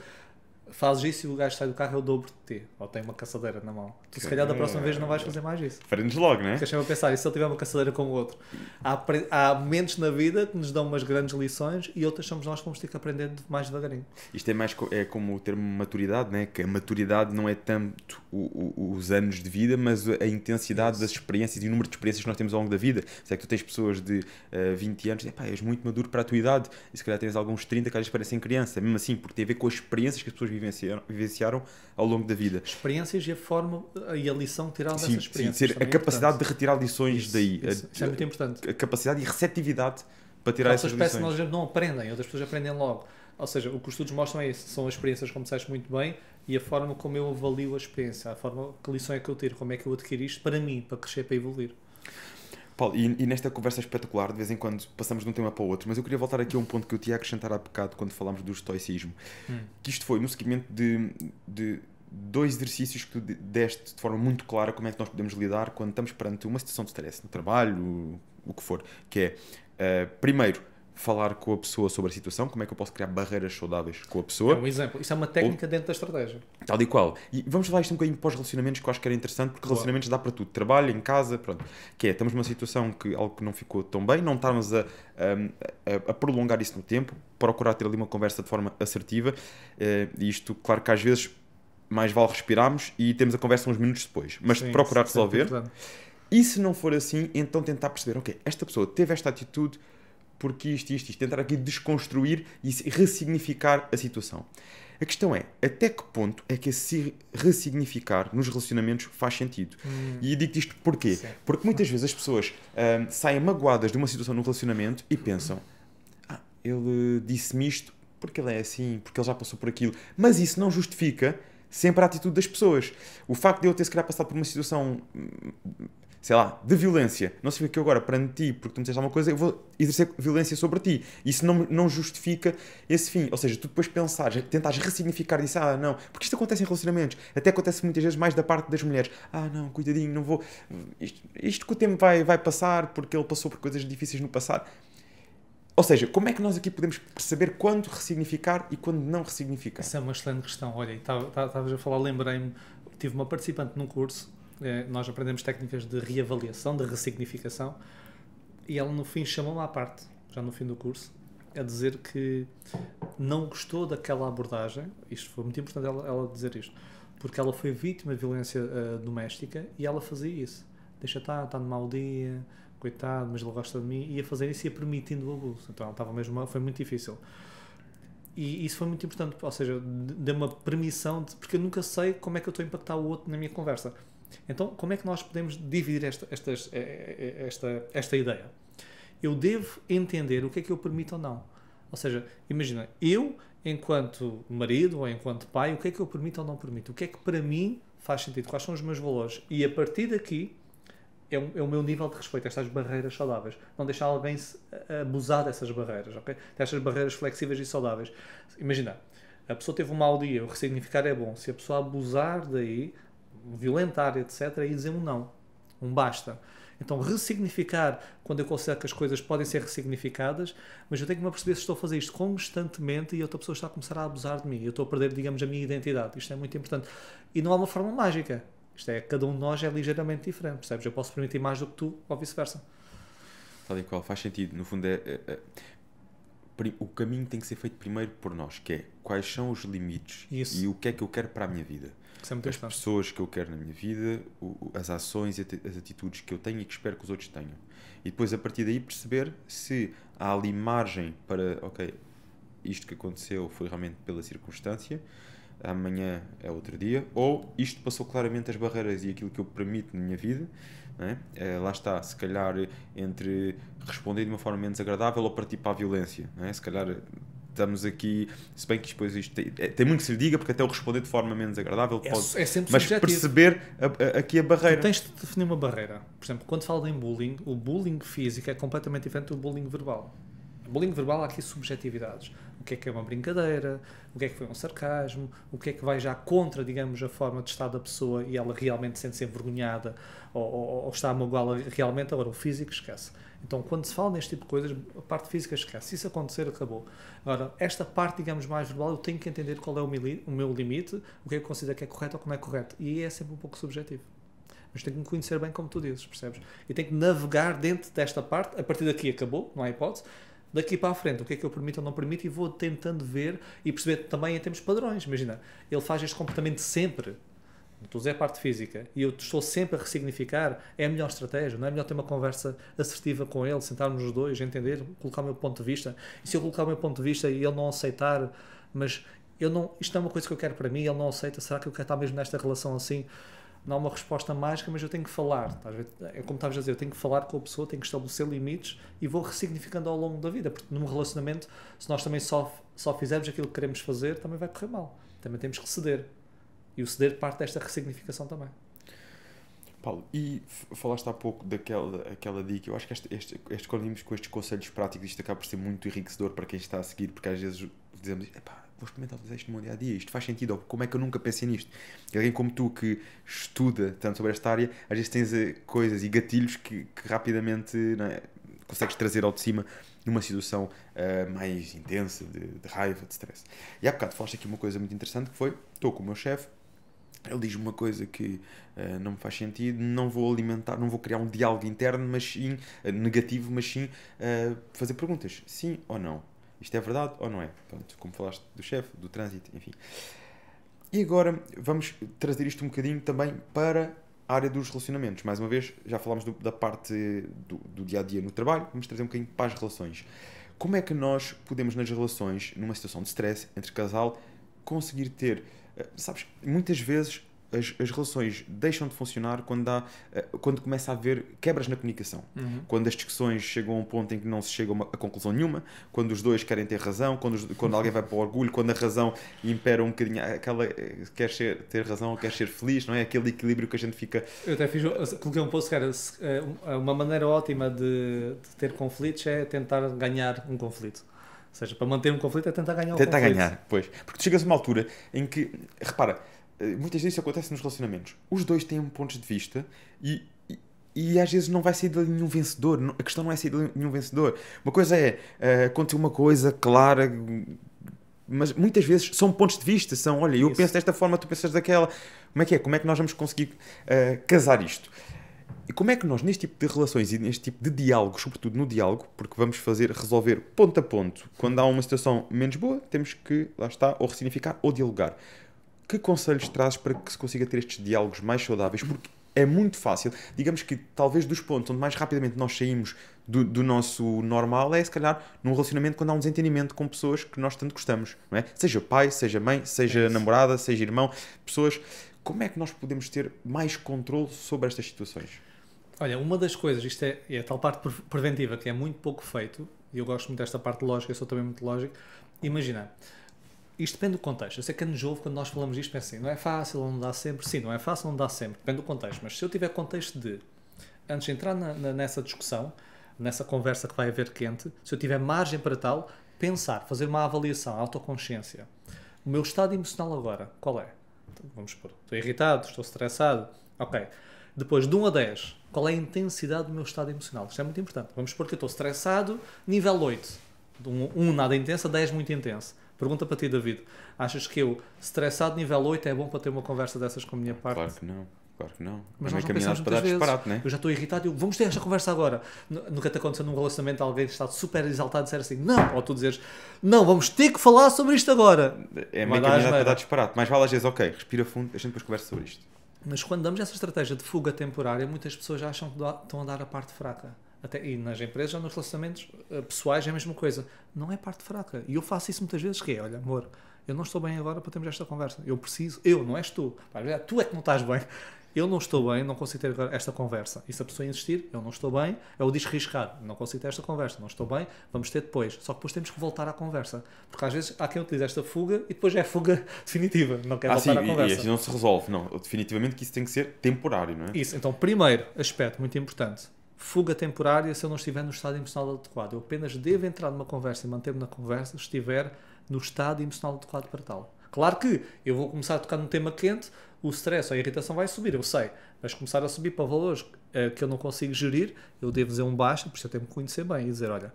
fazes isso e o gajo sai do carro, eu é dobro de ti. Ou tem uma caçadeira na mão. Tu se calhar da próxima vez não vais fazer mais isso. Aprendes logo, né? Ficas sempre a pensar, e se ele tiver uma caçadeira como o outro? Há, há, momentos na vida que nos dão umas grandes lições e outras somos nós que vamos ter que aprender mais devagarinho. Isto é mais é como o termo maturidade, né? Que a maturidade não é tanto o, o, os anos de vida, mas a intensidade das experiências e o número de experiências que nós temos ao longo da vida. Se é que tu tens pessoas de uh, eh, 20 anos, é pá, és muito maduro para a tua idade, e se calhar tens alguns 30 que às vezes parecem criança, mesmo assim, porque tem a ver com as experiências que as pessoas vivem vivenciaram, vivenciaram ao longo da vida. Experiências e a forma e a lição tirada dessas experiências. Sim, ser é a capacidade importante. de retirar lições isso, daí. Isso, a, isso é muito importante. A capacidade e receptividade para tirar essas lições. Outras pessoas não aprendem, outras pessoas aprendem logo. Ou seja, o que os estudos mostram é isso, são as experiências, como disseste muito bem, e a forma como eu avalio a experiência, a forma, que lição é que eu tiro, como é que eu adquiri isto para mim, para crescer, para evoluir. Paulo, e, e, nesta conversa espetacular, de vez em quando passamos de um tema para o outro, mas eu queria voltar aqui a um ponto que eu tinha a acrescentar há bocado quando falámos do estoicismo. Hum. Que isto foi no seguimento de, de dois exercícios que tu deste de forma muito clara como é que nós podemos lidar quando estamos perante uma situação de stress no trabalho, o, o que for. Que é, uh, primeiro, falar com a pessoa sobre a situação, como é que eu posso criar barreiras saudáveis com a pessoa. É um exemplo. Isso é uma técnica Ou... dentro da estratégia. Tal e qual. E vamos falar isto um bocadinho para os relacionamentos, que eu acho que era interessante, porque claro. relacionamentos dá para tudo. Trabalho, em casa, pronto. Que é, estamos numa situação que algo que não ficou tão bem, não estarmos a, a, a prolongar isso no tempo, procurar ter ali uma conversa de forma assertiva. Eh, e isto, claro que às vezes mais vale respirarmos e temos a conversa uns minutos depois. Mas Sim, procurar é resolver. É e se não for assim, então tentar perceber, ok, esta pessoa teve esta atitude porque isto, isto, isto. Tentar aqui desconstruir e ressignificar a situação. A questão é, até que ponto é que esse ressignificar nos relacionamentos faz sentido? Hum. E digo isto porquê? Certo. Porque muitas vezes as pessoas um, saem magoadas de uma situação no relacionamento e pensam ah, ele eh, disse-me isto porque ele é assim, porque ele já passou por aquilo. Mas isso não justifica sempre a atitude das pessoas. O facto de eu ter, se calhar, passado por uma situação hum, sei lá, de violência, não significa é que eu agora perante ti, porque tu me disseste alguma coisa, eu vou exercer violência sobre ti. Isso não, não justifica esse fim. Ou seja, tu depois pensares, tentares ressignificar disso, ah, não, porque isto acontece em relacionamentos, até acontece muitas vezes mais da parte das mulheres. Ah, não, cuidadinho, não vou. Isto, isto que o tempo vai, vai passar, porque ele passou por coisas difíceis no passado. Ou seja, como é que nós aqui podemos perceber quando ressignificar e quando não ressignificar? Essa é uma excelente questão. Olha, estavas a falar, lembrei-me, tive uma participante num curso é, nós aprendemos técnicas de reavaliação, de ressignificação, e ela no fim chamou-me à parte, já no fim do curso, a dizer que não gostou daquela abordagem, isto foi muito importante ela, ela dizer isto, porque ela foi vítima de violência uh, doméstica e ela fazia isso. Deixa estar, está no mau dia, coitado, mas ele gosta de mim, ia fazer isso e ia permitindo o abuso. Então ela estava mesmo, foi muito difícil. E isso foi muito importante, ou seja, deu uma permissão, de, porque eu nunca sei como é que eu estou a impactar o outro na minha conversa então, como é que nós podemos dividir esta, esta, eh, eh, esta, esta ideia? Eu devo entender o que é que eu permito ou não. Ou seja, imagina, eu, enquanto marido ou enquanto pai, o que é que eu permito ou não permito? O que é que para mim faz sentido? Quais são os meus valores? E a partir daqui é o, é o meu nível de respeito, estas barreiras saudáveis. Não deixar alguém eh, abusar dessas barreiras, ok? Destas barreiras flexíveis e saudáveis. Imagina, a pessoa teve um mau dia, o ressignificar é bom. Se a pessoa abusar daí, violentar, etc., e dizer um não, um basta. Então, ressignificar, quando eu considero que as coisas podem ser ressignificadas, mas eu tenho que me aperceber se estou a fazer isto constantemente e outra pessoa está a começar a abusar de mim. Eu estou a perder, digamos, a minha identidade. Isto é muito importante. E não há uma forma mágica. Isto é, cada um de nós é ligeiramente diferente, percebes? Eu posso permitir mais do que tu, ou vice-versa. Tal e qual, faz sentido. No fundo, é, é, é, o caminho tem que ser feito primeiro por nós, que é quais são os limites Isso. e o que é que eu quero para a minha vida. É as pessoas que eu quero na minha vida, as ações e as atitudes que eu tenho e que espero que os outros tenham. E depois, a partir daí, perceber se há ali margem para, ok, isto que aconteceu foi realmente pela circunstância, amanhã é outro dia, ou isto passou claramente as barreiras e aquilo que eu permito na minha vida. É? É, lá está, se calhar entre responder de uma forma menos agradável ou partir para a violência. É? Se calhar estamos aqui, se bem que depois isto tem, é, tem, muito que se lhe diga, porque até o responder de forma menos agradável é, pode. É sempre mas subjetivo. perceber a, a, aqui a barreira. Tu tens de definir uma barreira. Por exemplo, quando fala em bullying, o bullying físico é completamente diferente do bullying verbal. O bullying verbal há aqui subjetividades. O que é que é uma brincadeira, o que é que foi um sarcasmo, o que é que vai já contra, digamos, a forma de estar da pessoa e ela realmente sente-se envergonhada ou, ou, ou está a magoá-la realmente. Agora, o físico esquece então, quando se fala neste tipo de coisas, a parte física esquece. Se isso acontecer, acabou. Agora, esta parte, digamos, mais verbal, eu tenho que entender qual é o meu limite, o é que eu considero que é correto ou que não é correto. E é sempre um pouco subjetivo mas tenho que me conhecer bem como tu dizes, percebes? E tenho que navegar dentro desta parte, a partir daqui acabou, não há hipótese, daqui para a frente, o que é que eu permito ou não permito e vou tentando ver e perceber também em termos padrões, imagina, ele faz este comportamento sempre, Estou a a parte física e eu estou sempre a ressignificar. É a melhor estratégia, não é? melhor ter uma conversa assertiva com ele, sentarmos os dois, entender, colocar o meu ponto de vista. E se eu colocar o meu ponto de vista e ele não aceitar, mas eu não, isto é uma coisa que eu quero para mim, ele não aceita, será que eu quero estar mesmo nesta relação assim? Não há uma resposta mágica, mas eu tenho que falar. Tá é como estavas a dizer, eu tenho que falar com a pessoa, tenho que estabelecer limites e vou ressignificando ao longo da vida, porque num relacionamento, se nós também só, só fizermos aquilo que queremos fazer, também vai correr mal. Também temos que ceder. E o ceder parte desta ressignificação também. Paulo, e falaste há pouco daquela aquela dica, eu acho que este, este, este com estes conselhos práticos, isto acaba por ser muito enriquecedor para quem está a seguir, porque às vezes dizemos, epá, vou experimentar fazer isto no meu dia a dia, isto faz sentido, ou como é que eu nunca pensei nisto? E alguém como tu que estuda tanto sobre esta área, às vezes tens eh, coisas e gatilhos que, que rapidamente é? consegues trazer ao de cima numa situação uh, mais intensa, de, de, raiva, de stress. E há bocado falaste aqui uma coisa muito interessante que foi: estou com o meu chefe, ele diz uma coisa que uh, não me faz sentido, não vou alimentar, não vou criar um diálogo interno, mas sim, uh, negativo, mas sim uh, fazer perguntas, sim ou não. Isto é verdade ou não é? Pronto, como falaste do chefe, do trânsito, enfim. E agora vamos trazer isto um bocadinho também para a área dos relacionamentos. Mais uma vez, já falámos do, da parte do, do dia a dia no trabalho, vamos trazer um bocadinho para as relações. Como é que nós podemos, nas relações, numa situação de stress entre casal, conseguir ter eh, sabes, muitas vezes as, as relações deixam de funcionar quando, há, eh, quando começa a haver quebras na comunicação. Uhum. Quando as discussões chegam a um ponto em que não se chega a, conclusão nenhuma, quando os dois querem ter razão, quando, os, quando alguém vai para o orgulho, quando a razão impera um bocadinho aquela eh, quer ser, ter razão ou quer ser feliz, não é? Aquele equilíbrio que a gente fica. Eu até fiz, coloquei um post que era uma maneira ótima de, de ter conflitos é tentar ganhar um conflito. Ou seja, para manter um conflito é tentar ganhar o tentar conflito. Tentar ganhar, pois. Porque tu chegas a uma altura em que, repara, eh, muitas vezes isso acontece nos relacionamentos. Os dois têm pontos de vista e, e, e às vezes não vai sair de nenhum vencedor. A questão não é sair de nenhum vencedor. Uma coisa é uh, acontecer uma coisa clara, mas muitas vezes são pontos de vista. São, olha, eu isso. penso desta forma, tu pensas daquela. Como é que é? Como é que nós vamos conseguir uh, casar isto? E como é que nós, neste tipo de relações e neste tipo de diálogo, sobretudo no diálogo, porque vamos fazer resolver ponto a ponto, quando há uma situação menos boa, temos que, lá está, ou ressignificar ou dialogar. Que conselhos trazes para que se consiga ter estes diálogos mais saudáveis? Porque é muito fácil. Digamos que talvez dos pontos onde mais rapidamente nós saímos do, do, nosso normal é, se calhar, num relacionamento quando há um desentendimento com pessoas que nós tanto gostamos, não é? Seja pai, seja mãe, seja é namorada, seja irmão, pessoas. Como é que nós podemos ter mais controle sobre estas situações? Olha, uma das coisas, isto é, é a tal parte preventiva que é muito pouco feito, e eu gosto muito desta parte lógica, eu sou também muito lógico. Imagina, isto depende do contexto. Eu sei que é novo quando nós falamos isto, pensa é assim, não é fácil, não dá sempre. Sim, não é fácil, não dá sempre, depende do contexto. Mas se eu tiver contexto de, antes de entrar na, na, nessa discussão, nessa conversa que vai haver quente, se eu tiver margem para tal, pensar, fazer uma avaliação, autoconsciência. O meu estado emocional agora, qual é? Então, vamos supor, estou irritado, estou estressado, ok depois, de 1 a 10, qual é a intensidade do meu estado emocional? Isto é muito importante. Vamos supor que eu estou estressado, nível 8. 1 nada intensa, 10 muito intensa. Pergunta para ti, David. Achas que eu, estressado nível 8, é bom para ter uma conversa dessas com a minha parte? Claro que não. Claro que não. Mas é nós não pensamos muitas vezes. Né? Eu já estou irritado. Eu, vamos ter esta conversa agora. Nunca te aconteceu num relacionamento alguém está super exaltado e disser assim, não. Ou tu dizes, não, vamos ter que falar sobre isto agora. É meio caminhado para dar disparate. mas vale às vezes, ok, respira fundo, a gente depois conversa sobre isto. Mas quando damos essa estratégia de fuga temporária, muitas pessoas acham que estão a dar a parte fraca. Até, e nas empresas ou nos relacionamentos eh, pessoais é a mesma coisa. Não é parte fraca. E eu faço isso muitas vezes, que é, olha, amor, eu não estou bem agora para termos esta conversa. Eu preciso, eu, não és tu. tu é que não estás bem eu não estou bem, não consigo ter esta conversa. E se a pessoa insistir, eu não estou bem, é o desriscar, não consigo ter esta conversa, não estou bem, vamos ter depois. Só que depois temos que voltar à conversa. Porque às vezes há quem utiliza esta fuga e depois é fuga definitiva, não quer ah, voltar sim, à conversa. E, e assim não se resolve, não. Definitivamente que isso tem que ser temporário, não é? Isso, então, primeiro aspecto muito importante. Fuga temporária se eu não estiver no estado emocional adequado. Eu apenas devo entrar numa conversa e manter-me na conversa se estiver no estado emocional adequado para tal. Claro que eu vou começar a tocar num tema quente, o stress ou a irritação vai subir, eu sei, mas começar a subir para valores eh, que eu não consigo gerir, eu devo dizer um baixo, por isso eu tenho que conhecer bem e dizer, olha,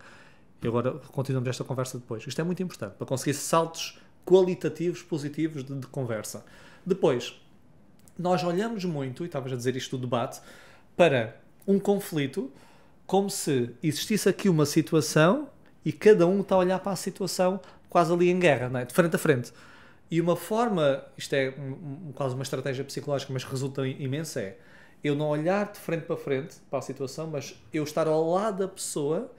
e agora continuamos esta conversa depois. Isto é muito importante para conseguir saltos qualitativos positivos de, de conversa. Depois, nós olhamos muito, e estavas a dizer isto do debate, para um conflito como se existisse aqui uma situação e cada um está a olhar para a situação quase ali em guerra, não é? de frente a frente. E uma forma, isto é um, quase uma estratégia psicológica, mas resulta imensa, é eu não olhar de frente para frente para a situação, mas eu estar ao lado da pessoa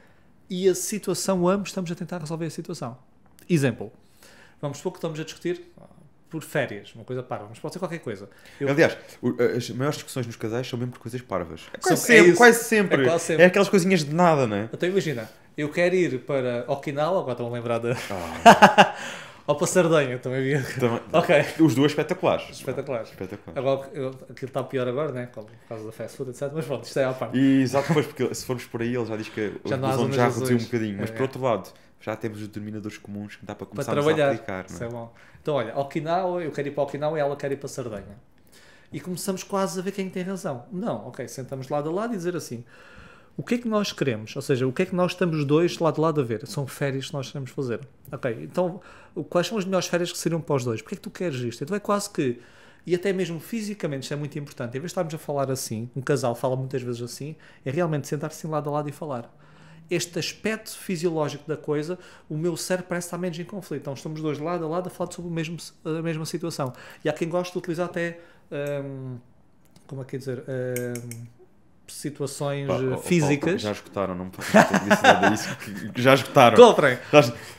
e a situação, ambos estamos a tentar resolver a situação. Exemplo, vamos supor que estamos a discutir ah, por férias, uma coisa parva, mas pode ser qualquer coisa. Eu... Aliás, as maiores discussões nos casais são mesmo por coisas parvas. É quase, é sempre, é quase sempre. É quase sempre. É aquelas coisinhas de nada, não é? Então imagina, eu quero ir para Okinawa, agora estão a lembrar da. De... Oh. Ou para Sardenha, também havia. ok. Os dois espetaculares. Espetaculares. espetaculares. Agora, aquilo está pior agora, né? Por causa da fast food, etc. Mas pronto, isto é à parte. E, exato, pois, porque se formos por aí, ele já diz que já a já reduziu um bocadinho. É, mas é. por é. outro lado, já temos os denominadores comuns que dá para começar para a aplicar. É? é? bom. Então, olha, Okinawa, eu quero ir para Okinawa e ela quer ir para Sardenha. E começamos quase a ver quem tem razão. Não, ok, sentamos lado a lado e dizer assim o que é que nós queremos? Ou seja, o que é que nós estamos dois lado a lado a ver? São férias que nós queremos fazer. Ok, então quais são as melhores férias que seriam para os dois? Porquê é que tu queres isto? Então é quase que, e até mesmo fisicamente, isto é muito importante. Em vez de estarmos a falar assim, um casal fala muitas vezes assim, é realmente sentar-se lado a lado e falar. Este aspecto fisiológico da coisa, o meu cérebro parece estar menos em conflito. Então estamos dois lado a lado a falar sobre o mesmo, a mesma situação. E há quem goste de utilizar até. Hum, como é que é dizer? Hum, situações pá, eh, físicas. Pá, já escutaram não me isso que já escutaram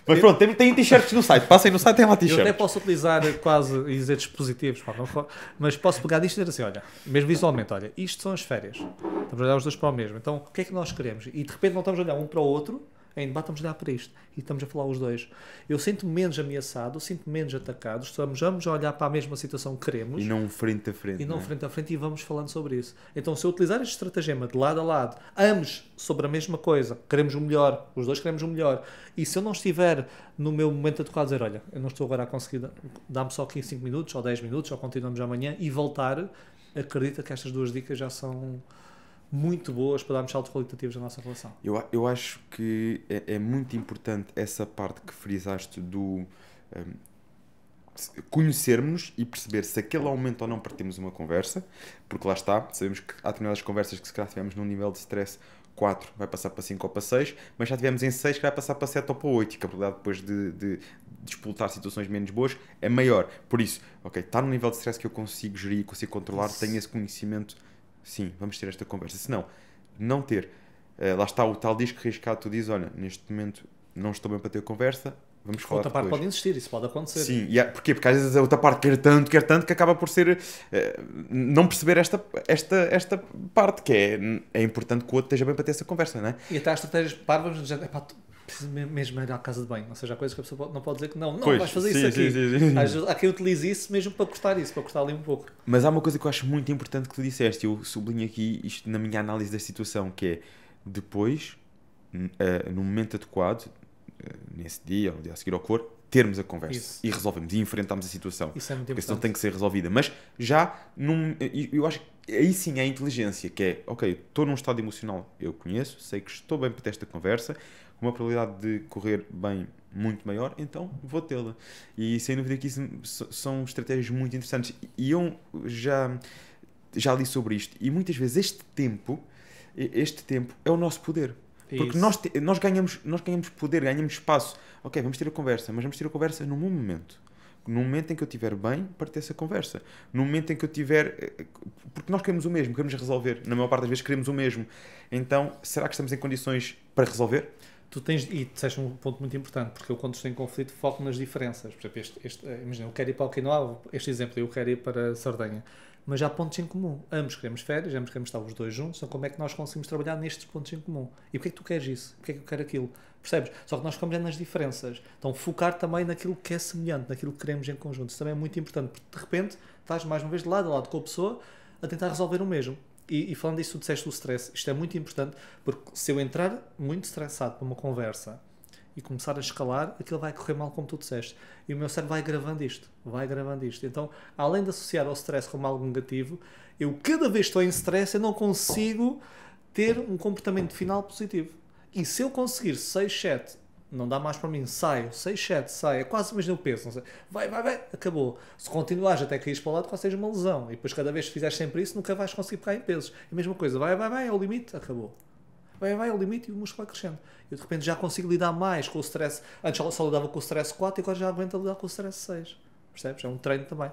Mas pronto, tem, tem t-shirts no site, passem no site, tem lá t-shirts. Eu até posso utilizar eh, quase e dizer dispositivos, pá, não, mas posso pegar disto e dizer assim: olha, mesmo visualmente, olha, isto são as férias. Estamos a olhar os dois para o mesmo. Então, o que é que nós queremos? E de repente não estamos a olhar um para o outro em debate vamos olhar para isto. E estamos a falar os dois. Eu sinto-me menos ameaçado, sinto-me menos atacado, estamos ambos a olhar para a mesma situação que queremos. E não frente a frente. E não, não é? frente a frente e vamos falando sobre isso. Então, se eu utilizar este estratagema de lado a lado, ambos sobre a mesma coisa, queremos o melhor, os dois queremos o melhor, e se eu não estiver no meu momento adequado a dizer, olha, eu não estou agora a conseguir, dá-me só aqui 5 minutos, ou 10 minutos, ou continuamos amanhã, e voltar, acredita que estas duas dicas já são muito boas para darmos saltos qualitativos na nossa relação. Eu, eu acho que é, é muito importante essa parte que frisaste do um, conhecermos e perceber se aquele aumento ou não partimos uma conversa, porque lá está, sabemos que há determinadas conversas que se calhar tivemos num nível de stress 4 vai passar para 5 ou para 6, mas já tivemos em 6 que vai passar para 7 ou para 8, que a probabilidade depois de, de disputar situações menos boas é maior. Por isso, ok, está num nível de stress que eu consigo gerir, consigo controlar, tenho esse conhecimento sim, vamos ter esta conversa. Se não, não ter. Uh, lá está o tal disco riscado, tu dizes, olha, neste momento não estou bem para ter conversa, vamos falar outra parte pode insistir, isso pode acontecer. Sim, e há, porquê? Porque às vezes a outra parte quer tanto, quer tanto, que acaba por ser... Uh, não perceber esta, esta, esta parte, que é, é importante que o outro esteja bem para ter essa conversa, não é? E até há estratégias parvas, preciso mesmo ir à casa de banho. Ou seja, há coisas que a pessoa pode, não pode dizer que não, não, pois, vais fazer sim, isso aqui. Sim, sim, há quem utilize isso mesmo para cortar isso, para cortar ali um pouco. Mas há uma coisa que eu acho muito importante que tu disseste, eu sublinho aqui isto na minha análise da situação, que é depois, eh, no momento adequado, eh, nesse dia ou no dia a seguir ao cor, termos a conversa isso. e resolvemos e enfrentamos a situação. Isso é muito importante. a questão tem que ser resolvida. Mas já, num, eu acho que aí sim é a inteligência, que é, ok, estou num estado emocional, eu conheço, sei que estou bem para esta conversa, uma probabilidade de correr bem muito maior, então vou tê-la. E sem dúvida que isso são estratégias muito interessantes. E eu já, já li sobre isto. E muitas vezes este tempo, este tempo é o nosso poder. Porque nós, te, nós, ganhamos, nós ganhamos poder, ganhamos espaço. Ok, vamos ter a conversa, mas vamos ter a conversa num bom momento. No momento em que eu estiver bem, para ter essa conversa. No momento em que eu tiver. Eh, porque nós queremos o mesmo, queremos resolver. Na maior parte das vezes queremos o mesmo. Então, será que estamos em condições para resolver? tu tens, e disseste um ponto muito importante, porque eu quando estou em conflito foco nas diferenças. Por exemplo, este, este, imagina, eu quero ir para o Quinoa, este exemplo, eu quero ir para a Sardenha. Mas há pontos em comum. Ambos queremos férias, ambos queremos estar os dois juntos, então como é que nós conseguimos trabalhar nestes pontos em comum? E porquê é que tu queres isso? Porquê é que eu quero aquilo? Percebes? Só que nós ficamos é nas diferenças. Então focar também naquilo que é semelhante, naquilo que queremos em conjunto. Isso também é muito importante, porque de repente estás mais uma vez de lado a lado com a pessoa a tentar resolver o mesmo e, e, falando disso, tu disseste o stress. Isto é muito importante, porque se eu entrar muito estressado para uma conversa e começar a escalar, aquilo vai correr mal, como tu disseste. E o meu cérebro vai gravando isto, vai gravando isto. Então, além de associar ao stress como algo negativo, eu cada vez que estou em stress, eu não consigo ter um comportamento final positivo. E se eu conseguir 6, 7, não dá mais para mim, saio 6, 7, saio é quase o mesmo peso, vai, vai, vai, acabou. Se continuares até cair para o lado, seja uma lesão, e depois cada vez que fizeres sempre isso, nunca vais conseguir pegar em pesos. É a mesma coisa, vai, vai, vai, é o limite, acabou. Vai, vai, é o limite e o músculo vai crescendo. Eu de repente já consigo lidar mais com o stress, antes só lidava com o stress 4 e agora já aguento lidar com o stress 6, percebes? É um treino também.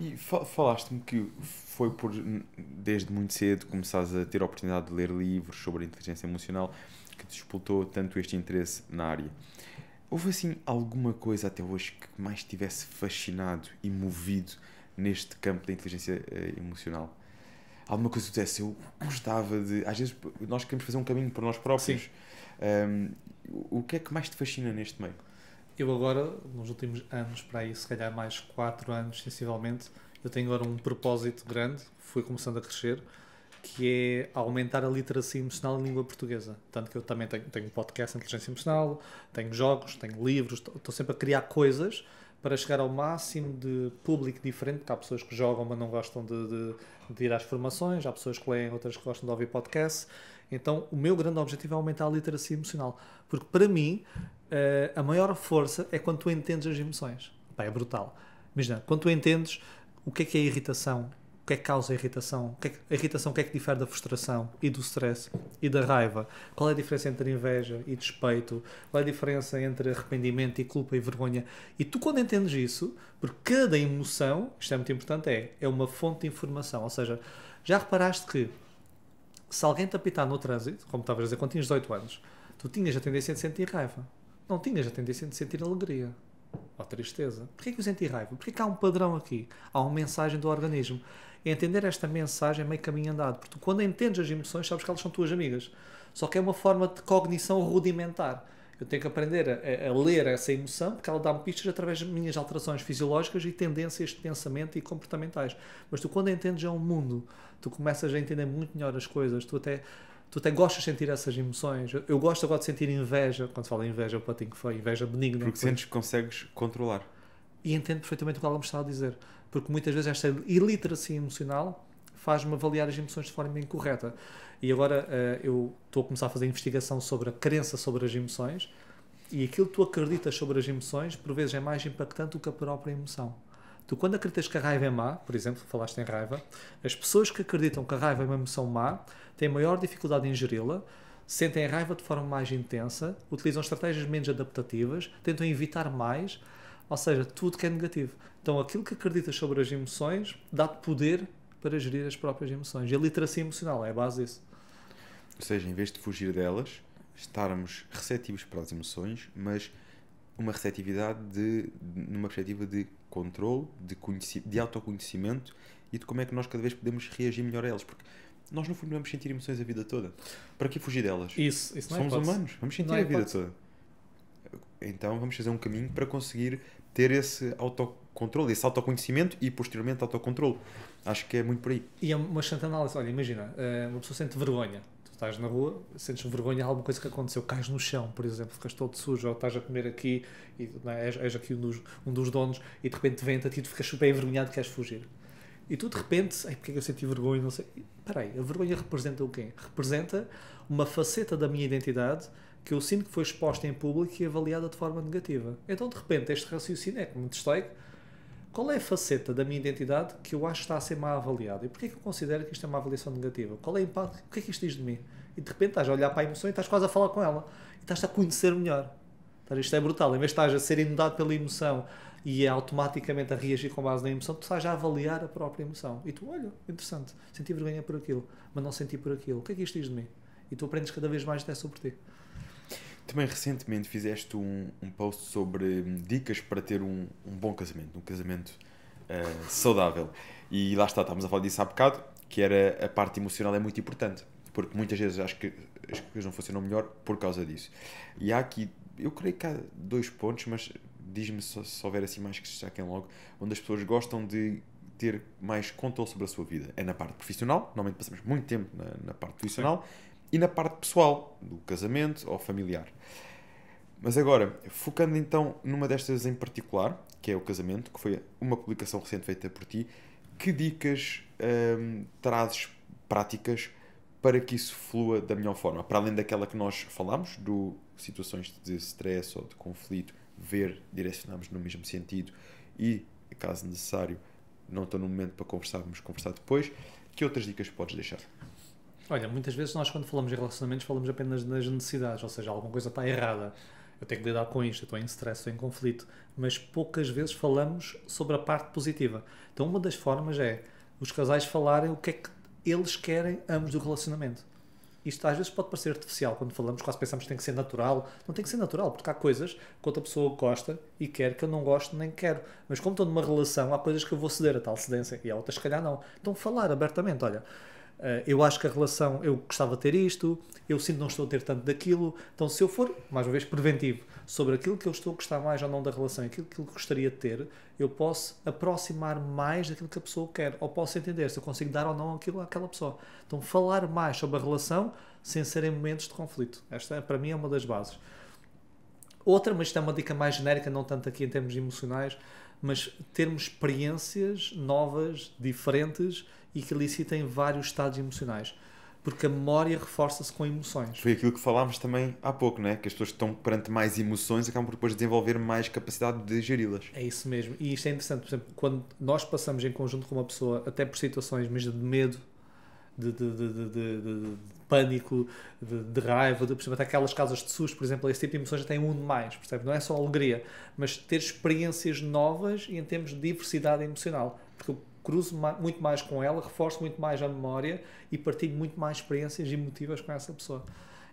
E falaste-me que foi por, desde muito cedo, começares a ter a oportunidade de ler livros sobre inteligência emocional que disputou tanto este interesse na área. Houve assim alguma coisa até hoje que mais tivesse fascinado e movido neste campo da inteligência eh, emocional? Alguma coisa que eu gostava de. Às vezes nós queremos fazer um caminho para nós próprios. Um, o que é que mais te fascina neste meio? Eu agora, nos últimos anos, para aí, se calhar mais 4 anos, sensivelmente, eu tenho agora um propósito grande, foi começando a crescer, que é aumentar a literacia emocional em língua portuguesa. Tanto que eu também tenho, tenho podcast inteligência emocional, tenho jogos, tenho livros, estou sempre a criar coisas para chegar ao máximo de público diferente, porque há pessoas que jogam mas não gostam de, de, de ir às formações, há pessoas que leem, outras que gostam de ouvir podcast. Então, o meu grande objetivo é aumentar a literacia emocional, porque para mim eh, a maior força é quando tu entendes as emoções. Pá, é brutal. Imagina, quando tu entendes o que é que é irritação, que é que causa a irritação? Que é que, a irritação, o que é que difere da frustração e do stress e da raiva? Qual é a diferença entre inveja e despeito? Qual é a diferença entre arrependimento e culpa e vergonha? E tu, quando entendes isso, porque cada emoção, isto é muito importante, é, é uma fonte de informação. Ou seja, já reparaste que se alguém te apitar no trânsito, como estavas a dizer, quando tinhas 18 anos, tu tinhas a tendência de sentir raiva. Não tinhas a tendência de sentir alegria ou tristeza. Porquê que eu senti raiva? Porquê é que há um padrão aqui? Há uma mensagem do organismo entender esta mensagem é meio caminho andado, porque tu, quando entendes as emoções, sabes que elas são tuas amigas. Só que é uma forma de cognição rudimentar. Eu tenho que aprender a, a ler essa emoção, porque ela dá-me pistas através das minhas alterações fisiológicas e tendências de pensamento e comportamentais. Mas tu, quando entendes, é um mundo. Tu começas a entender muito melhor as coisas. Tu até tu até gostas de sentir essas emoções. Eu, eu gosto agora de sentir inveja, quando se fala inveja, o patinho que foi, inveja benigna. Porque sentes que consegues controlar. E entendo perfeitamente o que ela me está a dizer porque muitas vezes esta iliteracia emocional faz-me avaliar as emoções de forma incorreta. E agora uh, eu estou a começar a fazer investigação sobre a crença sobre as emoções e aquilo que tu acreditas sobre as emoções, por vezes, é mais impactante do que a própria emoção. Tu, quando acreditas que a raiva é má, por exemplo, falaste em raiva, as pessoas que acreditam que a raiva é uma emoção má têm maior dificuldade em geri-la, sentem a raiva de forma mais intensa, utilizam estratégias menos adaptativas, tentam evitar mais ou seja, tudo que é negativo. Então, aquilo que acreditas sobre as emoções dá-te poder para gerir as próprias emoções. E a literacia emocional é a base disso. Ou seja, em vez de fugir delas, estarmos receptivos para as emoções, mas uma receptividade de, numa perspectiva de controle, de, de autoconhecimento e de como é que nós cada vez podemos reagir melhor a elas. Porque nós, no fundo, vamos sentir emoções a vida toda. Para que fugir delas? Isso, isso não é Somos é humanos, vamos sentir é a vida toda. Então, vamos fazer um caminho para conseguir ter esse autocontrole, esse autoconhecimento e posteriormente autocontrole. Acho que é muito por aí. E é uma excelente análise. Olha, imagina, eh, uma pessoa sente vergonha. Tu estás na rua, sentes vergonha de alguma coisa que aconteceu, cais no chão, por exemplo, ficas todo sujo, ou estás a comer aqui e é? és, és, aqui um dos, um dos, donos e de repente vem a ti, tu ficas super envergonhado e queres fugir. E tu de repente, ai, porque é que eu senti vergonha? Não sei. Espera aí, a vergonha representa o quê? Representa uma faceta da minha identidade que eu sinto que foi exposta em público e avaliada de forma negativa. Então, de repente, este raciocínio é que me testei qual é a faceta da minha identidade que eu acho que está a ser mal avaliada? E porquê é que eu considero que isto é uma avaliação negativa? Qual é o impacto? O que é que isto diz de mim? E de repente estás a olhar para a emoção e estás quase a falar com ela. E estás a conhecer melhor. Então, isto é brutal. Em vez de estás a ser inundado pela emoção e é automaticamente a reagir com base na emoção, tu estás a avaliar a própria emoção. E tu, olha, interessante, senti vergonha por aquilo, mas não senti por aquilo. O que é que isto diz de mim? E tu aprendes cada vez mais até sobre ti. Também recentemente fizeste um, um post sobre hum, dicas para ter um, um bom casamento, um casamento uh, saudável. E lá está, estávamos a falar disso há bocado, que era a parte emocional é muito importante, porque muitas vezes acho que as coisas não funcionam melhor por causa disso. E há aqui, eu creio que há dois pontos, mas diz-me se, se houver assim mais que se saquem logo, onde as pessoas gostam de ter mais controle sobre a sua vida. É na parte profissional, normalmente passamos muito tempo na, na parte profissional, Sim e na parte pessoal, do casamento ou familiar. Mas agora, focando então numa destas em particular, que é o casamento, que foi uma publicação recente feita por ti, que dicas hum, trazes práticas para que isso flua da melhor forma? Para além daquela que nós falámos, do situações de stress ou de conflito, ver, direcionarmos no mesmo sentido e, caso necessário, não estou no momento para conversarmos, conversar depois, que outras dicas podes deixar? Olha, muitas vezes nós quando falamos em relacionamentos falamos apenas nas necessidades, ou seja, alguma coisa está errada. Eu tenho que lidar com isto, estou em stress, estou em conflito. Mas poucas vezes falamos sobre a parte positiva. Então uma das formas é os casais falarem o que é que eles querem ambos do relacionamento. Isto às vezes pode parecer artificial quando falamos, quase pensamos que tem que ser natural. Não tem que ser natural, porque há coisas que outra pessoa gosta e quer que eu não gosto nem quero. Mas como estou numa relação, há coisas que eu vou ceder a tal cedência e há outras que calhar não. Então falar abertamente, olha, eh, eu acho que a relação, eu gostava de ter isto, eu sinto que não estou a ter tanto daquilo. Então, se eu for, mais uma vez, preventivo sobre aquilo que eu estou a gostar mais ou não da relação, aquilo que eu gostaria de ter, eu posso aproximar mais daquilo que a pessoa quer, ou posso entender se eu consigo dar ou não aquilo àquela pessoa. Então, falar mais sobre a relação sem serem momentos de conflito. Esta, para mim, é uma das bases. Outra, mas isto é uma dica mais genérica, não tanto aqui em termos emocionais, mas termos experiências novas, diferentes e que elicitem vários estados emocionais. Porque a memória reforça-se com emoções. Foi aquilo que falámos também há pouco, né? que as pessoas que estão perante mais emoções acabam por depois desenvolver mais capacidade de digeri-las. É isso mesmo. E isto é interessante, por exemplo, quando nós passamos em conjunto com uma pessoa, até por situações mesmo de medo, de, de, de, de pânico, de, de raiva, de, por exemplo, até aquelas casas de susto, por exemplo, esse tipo de emoções já tem um de mais, percebe? Não é só alegria, mas ter experiências novas e em termos de diversidade emocional, porque eu cruzo ma muito mais com ela, reforço muito mais a memória e partilho muito mais experiências emotivas com essa pessoa.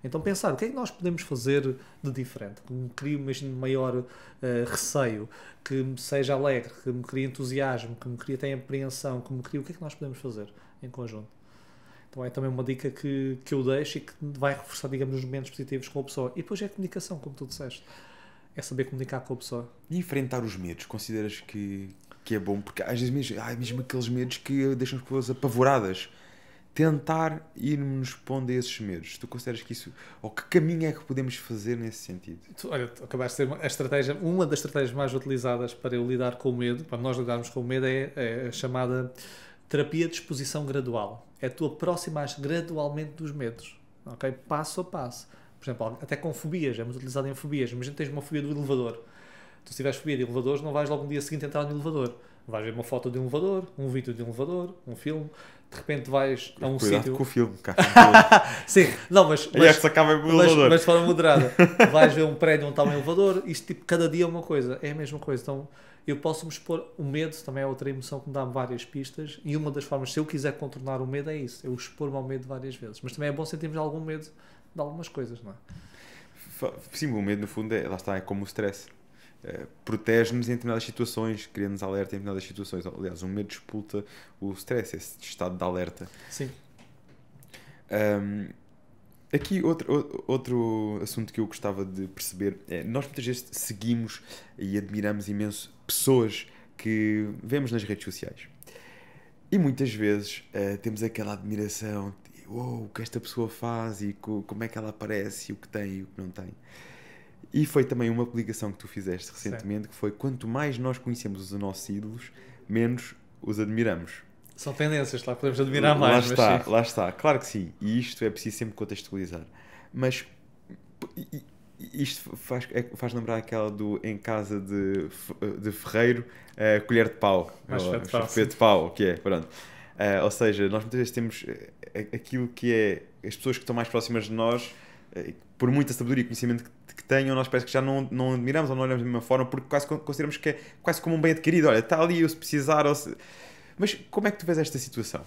Então pensar o que é que nós podemos fazer de diferente, que me crie imagino, maior uh, receio, que me seja alegre, que me crie entusiasmo, que me crie até apreensão, que me crie o que é que nós podemos fazer em conjunto. Então é também uma dica que, que eu deixo e que vai reforçar, digamos, os momentos positivos com a pessoa. E depois é a comunicação, como tu disseste. É saber comunicar com a pessoa. E enfrentar os medos, consideras que, que é bom? Porque às vezes mesmo, ai, mesmo aqueles medos que deixam as pessoas apavoradas. Tentar ir-nos pondo a esses medos. Tu consideras que isso. Ou que caminho é que podemos fazer nesse sentido? Tu, olha, acabaste de ser a estratégia, uma das estratégias mais utilizadas para eu lidar com o medo, para nós lidarmos com o medo, é, é a chamada Terapia de exposição gradual. É tu aproximas gradualmente dos medos, ok? Passo a passo. Por exemplo, até com fobias, é muito utilizado em fobias. Imagina tens uma fobia do elevador. Tu se tiveres fobia de elevadores, não vais logo no dia seguinte entrar no elevador. Vais ver uma foto de um elevador, um vídeo de um elevador, um filme de repente vais a um Cuidado sítio. com o filme, cara. Sim, não, mas. mas, mas acaba em mas, elevador. mas de forma moderada. vais ver um prédio onde está um elevador, isto tipo, cada dia é uma coisa, é a mesma coisa. Então eu posso me expor. O medo também é outra emoção que me dá -me várias pistas e uma das formas, se eu quiser contornar o medo, é isso. Eu expor-me ao medo várias vezes. Mas também é bom sentirmos algum medo de algumas coisas, não é? Sim, o medo no fundo é, lá está, é como o stress. Eh, protege-nos em determinadas situações, cria-nos alerta em determinadas situações. Aliás, o medo disputa o stress, esse estado de alerta. Sim. Um, aqui, outro, outro assunto que eu gostava de perceber é: nós muitas vezes seguimos e admiramos imenso pessoas que vemos nas redes sociais. E muitas vezes uh, temos aquela admiração: de, oh, o que esta pessoa faz e co como é que ela aparece e o que tem e o que não tem. E foi também uma publicação que tu fizeste recentemente, que foi quanto mais nós conhecemos os nossos ídolos, menos os admiramos. São tendências, lá podemos admirar mais. Lá está, lá está, claro que sim. E isto é preciso sempre contextualizar. Mas isto faz, é, faz lembrar aquela do em casa de, de ferreiro, uh, colher de pau. Mais ou, de pau, de pau, que é, pronto. Uh, ou seja, nós muitas vezes temos eh, aquilo que é as pessoas que estão mais próximas de nós eh, por muita sabedoria e conhecimento que, que tenham, nós parece que já não, não admiramos ou não olhamos da mesma forma, porque quase consideramos que é quase como um bem adquirido. Olha, está ali, eu se precisar. Se... Mas como é que tu vês esta situação?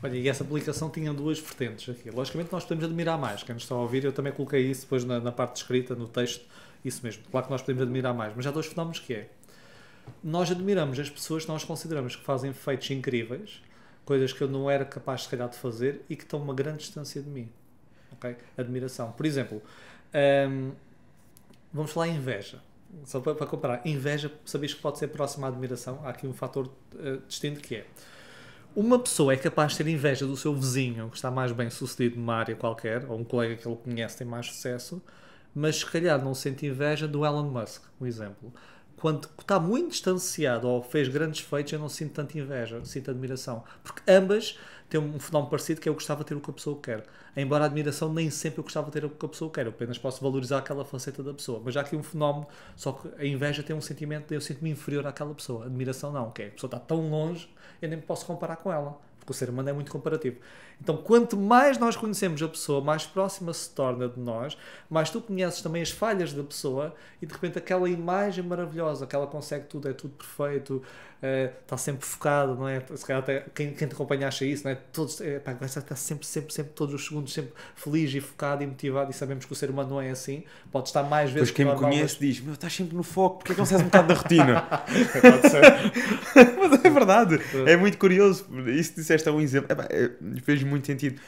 Olha, e essa publicação tinha duas vertentes aqui. Logicamente, nós podemos admirar mais. Quem nos está a ouvir, eu também coloquei isso depois na, na parte escrita, no texto, isso mesmo. Claro que nós podemos admirar mais, mas há dois fenómenos que é. Nós admiramos as pessoas que nós consideramos que fazem feitos incríveis, coisas que eu não era capaz, se calhar, de fazer e que estão uma grande distância de mim. Admiração. Por exemplo, um, vamos falar em inveja. Só para, para, comparar, inveja, sabes que pode ser próxima à admiração? Há aqui um fator uh, distinto que é uma pessoa é capaz de ter inveja do seu vizinho que está mais bem sucedido numa área qualquer, ou um colega que ele conhece tem mais sucesso, mas se calhar não sente inveja do Elon Musk, um exemplo. Quando está muito distanciado ou fez grandes feitos, eu não sinto tanta inveja, sinto admiração. Porque ambas tem um fenómeno parecido que é eu gostava de ter o que a pessoa quer. Embora a admiração nem sempre eu gostava de ter o que a pessoa quer, eu apenas posso valorizar aquela faceta da pessoa. Mas já aqui é um fenómeno, só que a inveja tem um sentimento de eu sinto-me inferior àquela pessoa. Admiração não, que okay? É, a pessoa está tão longe, eu nem me posso comparar com ela, porque o ser humano é muito comparativo. Então, quanto mais nós conhecemos a pessoa, mais próxima se torna de nós, mais tu conheces também as falhas da pessoa e de repente aquela imagem maravilhosa que ela consegue tudo, é tudo perfeito, está eh, sempre focado, não é? Se calhar até quem, quem te acompanha acha isso, não é? Todos, é pá, está sempre, sempre, sempre, todos os segundos, sempre feliz e focado e motivado e sabemos que o ser humano não é assim, pode estar mais vezes. Pois quem me conhece diz: Meu, estás sempre no foco, porque é que não sais um bocado da rotina? pode ser. Mas é verdade, é muito curioso. Isso disseste é um exemplo. É, fez muito sentido.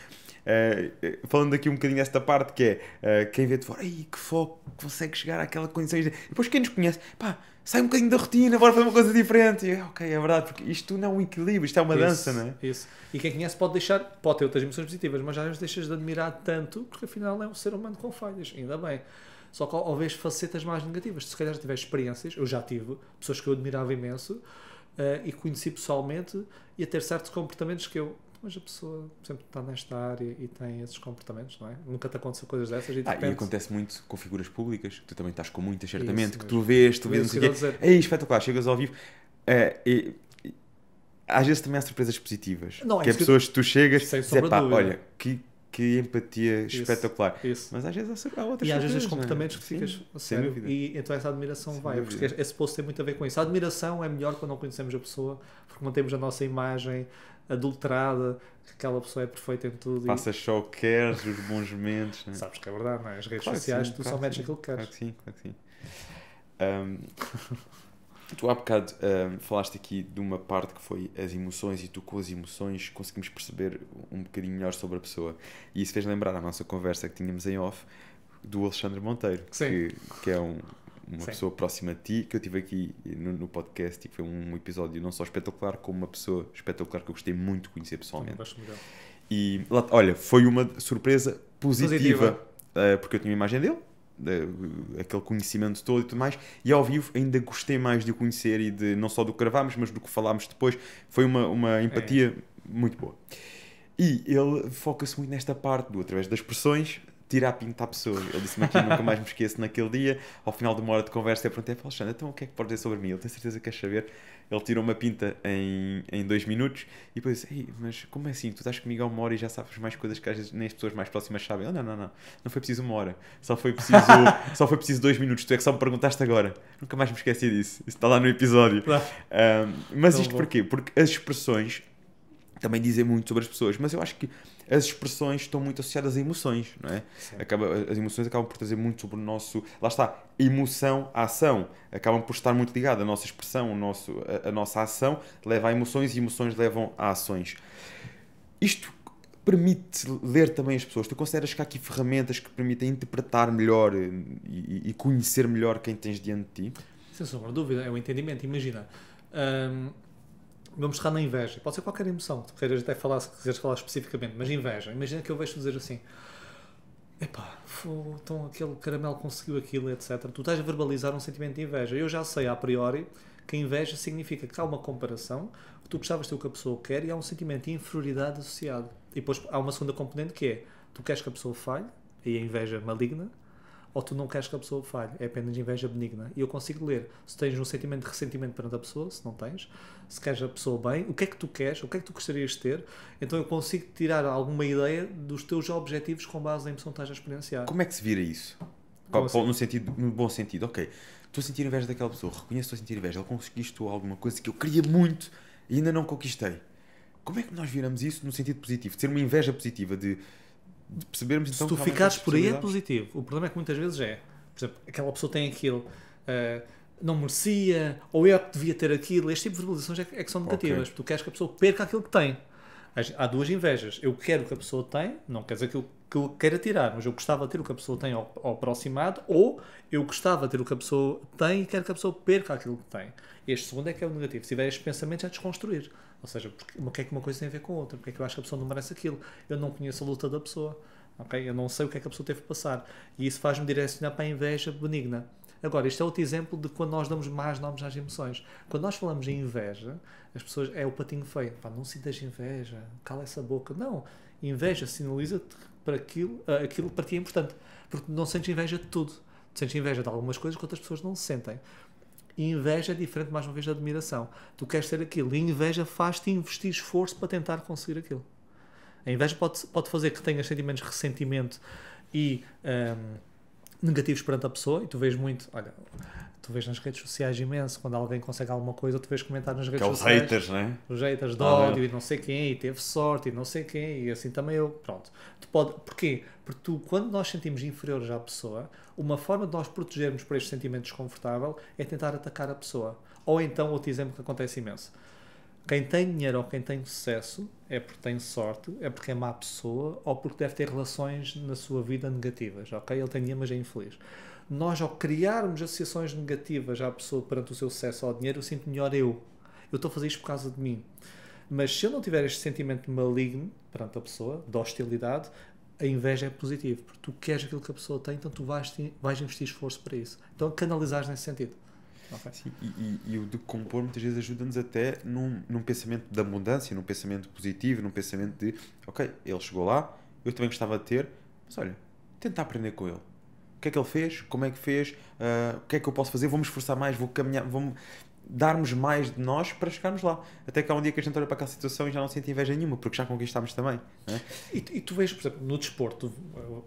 Uh, falando aqui um bocadinho desta parte que é uh, quem vê de fora, e que foco, consegue chegar àquela condição. Depois quem nos conhece, pá, sai um bocadinho da rotina, bora fazer uma coisa diferente. E, ok, é verdade, porque isto não é um equilíbrio, isto é uma isso, dança, não é? Isso. E quem conhece pode deixar, pode ter outras emoções positivas, mas às vezes deixas de admirar tanto, porque afinal é um ser humano com falhas, ainda bem. Só que ao vês facetas mais negativas, se calhar tiver experiências, eu já tive, pessoas que eu admirava imenso. Uh, e conheci pessoalmente e a ter certos comportamentos que eu mas a pessoa sempre está nesta área e tem esses comportamentos, não é? Nunca te aconteceu coisas dessas e de ah, repente... e acontece muito com figuras públicas, que tu também estás com muitas, certamente, isso, que tu vês, tu vês, não sei o quê. É espetacular, chegas ao vivo. É, e, e, às vezes também há surpresas positivas. Não, é que é pessoas que tu chegas e dizes, pá, olha, que, que empatia isso, espetacular. Isso. Mas às vezes há, há outras E às vezes os é? comportamentos é? que ficas Sim, sério, e então essa admiração sem vai. Porque esse post tem muito a ver com isso. A admiração é melhor quando não conhecemos a pessoa, porque mantemos a nossa imagem, adulterada, que aquela pessoa é perfeita em tudo. Passas e... só o que queres, os bons momentos. Né? Sabes que é verdade, não é? As redes claro sociais, sim, tu claro só metes aquilo que queres. Claro que sim, claro que sim. Um, tu há bocado um, falaste aqui de uma parte que foi as emoções e tu com as emoções conseguimos perceber um bocadinho melhor sobre a pessoa. E isso fez lembrar a nossa conversa que tínhamos em off do Alexandre Monteiro, que, que é um uma Sim. pessoa próxima de ti, que eu tive aqui no, no podcast e foi um episódio não só espetacular, como uma pessoa espetacular que eu gostei muito de conhecer pessoalmente. E lá, olha, foi uma surpresa positiva, positiva. Eh, porque eu tinha uma imagem dele, aquele conhecimento todo e tudo mais, e ao vivo ainda gostei mais de o conhecer e de não só do que gravámos, mas do que falámos depois. Foi uma, uma é empatia é. muito boa. E ele foca-se muito nesta parte do através das pressões tirar a pinta à pessoa. Ele disse-me aqui, nunca mais me esqueço naquele dia. Ao final de uma hora de conversa, eu perguntei a Alexandre, então o que é que pode dizer sobre mim? Ele tem certeza que queres saber. Ele tirou uma pinta em, em dois minutos e depois disse, Ei, mas como é assim? Tu estás comigo há uma hora e já sabes mais coisas que às vezes nem as pessoas mais próximas sabem. Ele, não, não, não, não foi preciso uma hora. Só foi preciso, só foi preciso dois minutos. Tu é que só me perguntaste agora. Nunca mais me esqueci disso. Isso está lá no episódio. Um, mas isto bom. porquê? Porque as expressões também dizer muito sobre as pessoas, mas eu acho que as expressões estão muito associadas a emoções, não é? Acaba, as emoções acabam por trazer muito sobre o nosso. Lá está, emoção ação. Acabam por estar muito ligadas. A nossa expressão, o nosso, a, a, nossa ação leva a emoções e emoções levam a ações. Isto permite ler também as pessoas. Tu consideras que há aqui ferramentas que permitem interpretar melhor e, e conhecer melhor quem tens diante de ti? Sem sombra de dúvida, é o entendimento. Imagina. Hum, vamos estar na inveja. Pode ser qualquer emoção. Tu queiras até falar, se quiseres falar especificamente, mas inveja. Imagina que eu vejo dizer assim: epá, então aquele caramelo conseguiu aquilo, etc. Tu estás a verbalizar um sentimento de inveja. Eu já sei a priori que a inveja significa que há uma comparação, que tu gostavas de ter o que a pessoa quer e há um sentimento de inferioridade associado. E depois há uma segunda componente que é: tu queres que a pessoa falhe, e a inveja maligna ou tu não queres que a pessoa falhe. É apenas inveja benigna. E eu consigo ler se tens um sentimento de ressentimento perante a pessoa, se não tens, se queres a pessoa bem, o que é que tu queres, o que é que tu gostarias de ter. Então eu consigo tirar alguma ideia dos teus objetivos com base na emoção que estás a experienciar. Como é que se vira isso? Assim? No, sentido, no bom sentido, ok. Estou a sentir inveja daquela pessoa, reconheço que estou a sentir inveja, ela conquistou alguma coisa que eu queria muito e ainda não conquistei. Como é que nós viramos isso no sentido positivo? De ser uma inveja positiva, de percebermos então. Se tu ficares por aí é positivo. O problema é que muitas vezes é. Por exemplo, aquela pessoa tem aquilo. Uh, não merecia, ou eu é devia ter aquilo. Este tipo de verbalizações é, é que são negativas. Okay. Tu queres que a pessoa perca aquilo que tem. Há duas invejas. Eu quero o que a pessoa tem, não quer dizer que eu, que eu queira tirar, mas eu gostava de ter o que a pessoa tem ao, ao aproximado, ou eu gostava de ter o que a pessoa tem e quero que a pessoa perca aquilo que tem. Este segundo é que é o negativo. Se tiver estes pensamentos, já desconstruir. Ou seja, porque, o que é que uma coisa tem a ver com a outra? Porque é que eu acho que a pessoa não merece aquilo? Eu não conheço a luta da pessoa. Okay? Eu não sei o que é que a pessoa teve que passar. E isso faz-me direcionar para a inveja benigna. Agora, este é outro exemplo de quando nós damos mais nomes às emoções. Quando nós falamos em inveja, as pessoas. É o patinho feio. Pá, não sintas inveja, cala essa boca. Não. Inveja sinaliza-te para aquilo, ah, aquilo para ti é importante. Porque não sentes inveja de tudo. Sentes inveja de algumas coisas que outras pessoas não sentem. E inveja é diferente, mais uma vez, da admiração. Tu queres ser aquilo e inveja faz-te investir esforço para tentar conseguir aquilo. A inveja pode, pode fazer que tenhas sentimentos de ressentimento e. Um, negativos perante a pessoa e tu vês muito, olha, tu vês nas redes sociais imenso, quando alguém consegue alguma coisa, tu vês comentar nas redes que é os sociais. haters, né? Os haters de ah, ódio é. e não sei quem, e teve sorte e não sei quem, e assim também eu. Pronto. Tu pode, porquê? Porque tu, quando nós sentimos inferiores à pessoa, uma forma de nós protegermos para este sentimento desconfortável é tentar atacar a pessoa. Ou então, outro exemplo que acontece imenso. Quem tem dinheiro ou quem tem sucesso é porque tem sorte, é porque é má pessoa ou porque deve ter relações na sua vida negativas, ok? Ele tem dinheiro, mas é infeliz. Nós, ao criarmos associações negativas à pessoa perante o seu sucesso ou ao dinheiro, eu sinto melhor eu. Eu estou a fazer isto por causa de mim. Mas se eu não tiver este sentimento maligno perante a pessoa, de hostilidade, a inveja é positiva, porque tu queres aquilo que a pessoa tem, então tu vais, vais investir esforço para isso. Então canalizares nesse sentido. Sim, e, e, e, o decompor muitas vezes ajuda-nos até num, num pensamento da abundância, num pensamento positivo, num pensamento de, ok, ele chegou lá, eu também gostava de ter, mas olha, tenta aprender com ele. O que é que ele fez? Como é que fez? Uh, o que é que eu posso fazer? Vou-me esforçar mais, vou caminhar, vou darmos mais de nós para chegarmos lá. Até que há um dia que a gente olha para aquela situação e já não sente inveja nenhuma, porque já conquistámos também. É? E, e, tu vês, por exemplo, no desporto,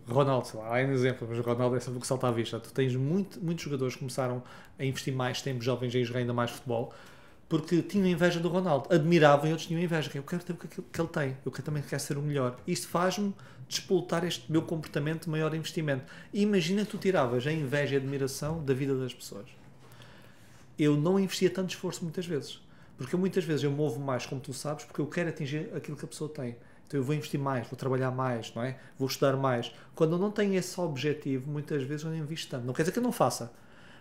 Ronaldo, sei lá, há um exemplo, mas Ronaldo é sempre o que salta à vista. Tu tens muito, muitos jogadores que começaram a investir mais tempo, jovens, a jogar ainda mais futebol, porque tinham inveja do Ronaldo, admiravam e outros tinham inveja. Eu quero ter o que, que ele tem, eu quero, também quero ser o melhor. Isto faz-me despoltar este meu comportamento de maior investimento. imagina que tu tiravas a inveja e a admiração da vida das pessoas eu não investia tanto esforço muitas vezes. Porque muitas vezes eu movo mais, como tu sabes, porque eu quero atingir aquilo que a pessoa tem. Então eu vou investir mais, vou trabalhar mais, não é? Vou estudar mais. Quando eu não tenho esse objetivo, muitas vezes eu não invisto tanto. Não quer dizer que eu não faça,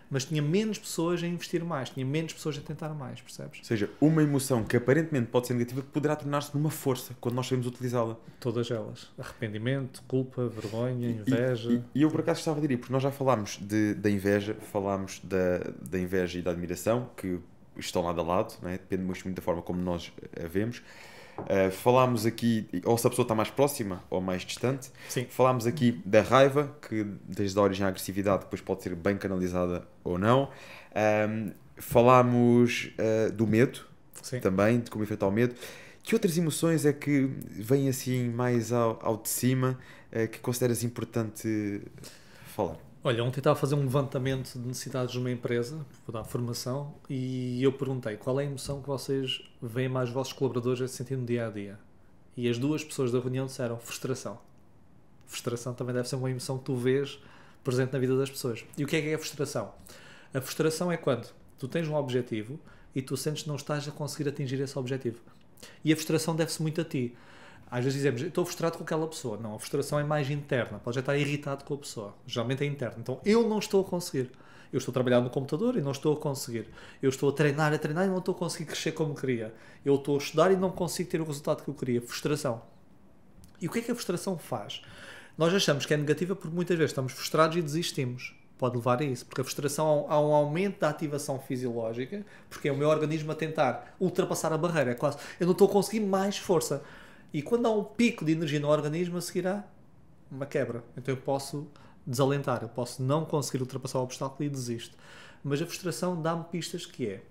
mas tinha menos pessoas a investir mais, tinha menos pessoas a tentar mais, percebes? Ou seja, uma emoção que aparentemente pode ser negativa poderá tornar-se numa força quando nós sabemos utilizá-la. Todas elas. Arrependimento, culpa, vergonha, inveja. E, e, e eu por acaso estava a dizer, porque nós já falámos de, da inveja, falámos da, da inveja e da admiração, que estão lado a lado, né? depende muito da forma como nós a vemos. Uh, falámos aqui, ou se a pessoa está mais próxima ou mais distante. Sim. Falámos aqui da raiva, que desde a origem à agressividade depois pode ser bem canalizada ou não. Um, falámos uh, do medo Sim. também, de como enfrentar o medo. Que outras emoções é que vêm assim mais ao, ao de cima uh, que consideras importante falar? Olha, ontem estava a fazer um levantamento de necessidades de uma empresa, vou dar formação, e eu perguntei qual é a emoção que vocês veem mais vossos colaboradores a sentir no dia a dia. E as duas pessoas da reunião disseram frustração. Frustração também deve ser uma emoção que tu vês presente na vida das pessoas. E o que é que é a frustração? A frustração é quando tu tens um objetivo e tu sentes que não estás a conseguir atingir esse objetivo. E a frustração deve-se muito a ti. Às vezes dizemos, estou frustrado com aquela pessoa. Não, a frustração é mais interna. Pode já estar irritado com a pessoa. Geralmente é interna. Então, eu não estou a conseguir. Eu estou a trabalhar no computador e não estou a conseguir. Eu estou a treinar, a treinar e não estou a conseguir crescer como queria. Eu estou a estudar e não consigo ter o resultado que eu queria. Frustração. E o que é que a frustração faz? Nós achamos que é negativa porque muitas vezes estamos frustrados e desistimos. Pode levar a isso, porque a frustração há um aumento da ativação fisiológica, porque é o meu organismo a tentar ultrapassar a barreira. É quase, eu não estou a conseguir mais força. E quando há um pico de energia no organismo, a seguir há uma quebra. Então eu posso desalentar, eu posso não conseguir ultrapassar o obstáculo e desisto. Mas a frustração dá-me pistas que é.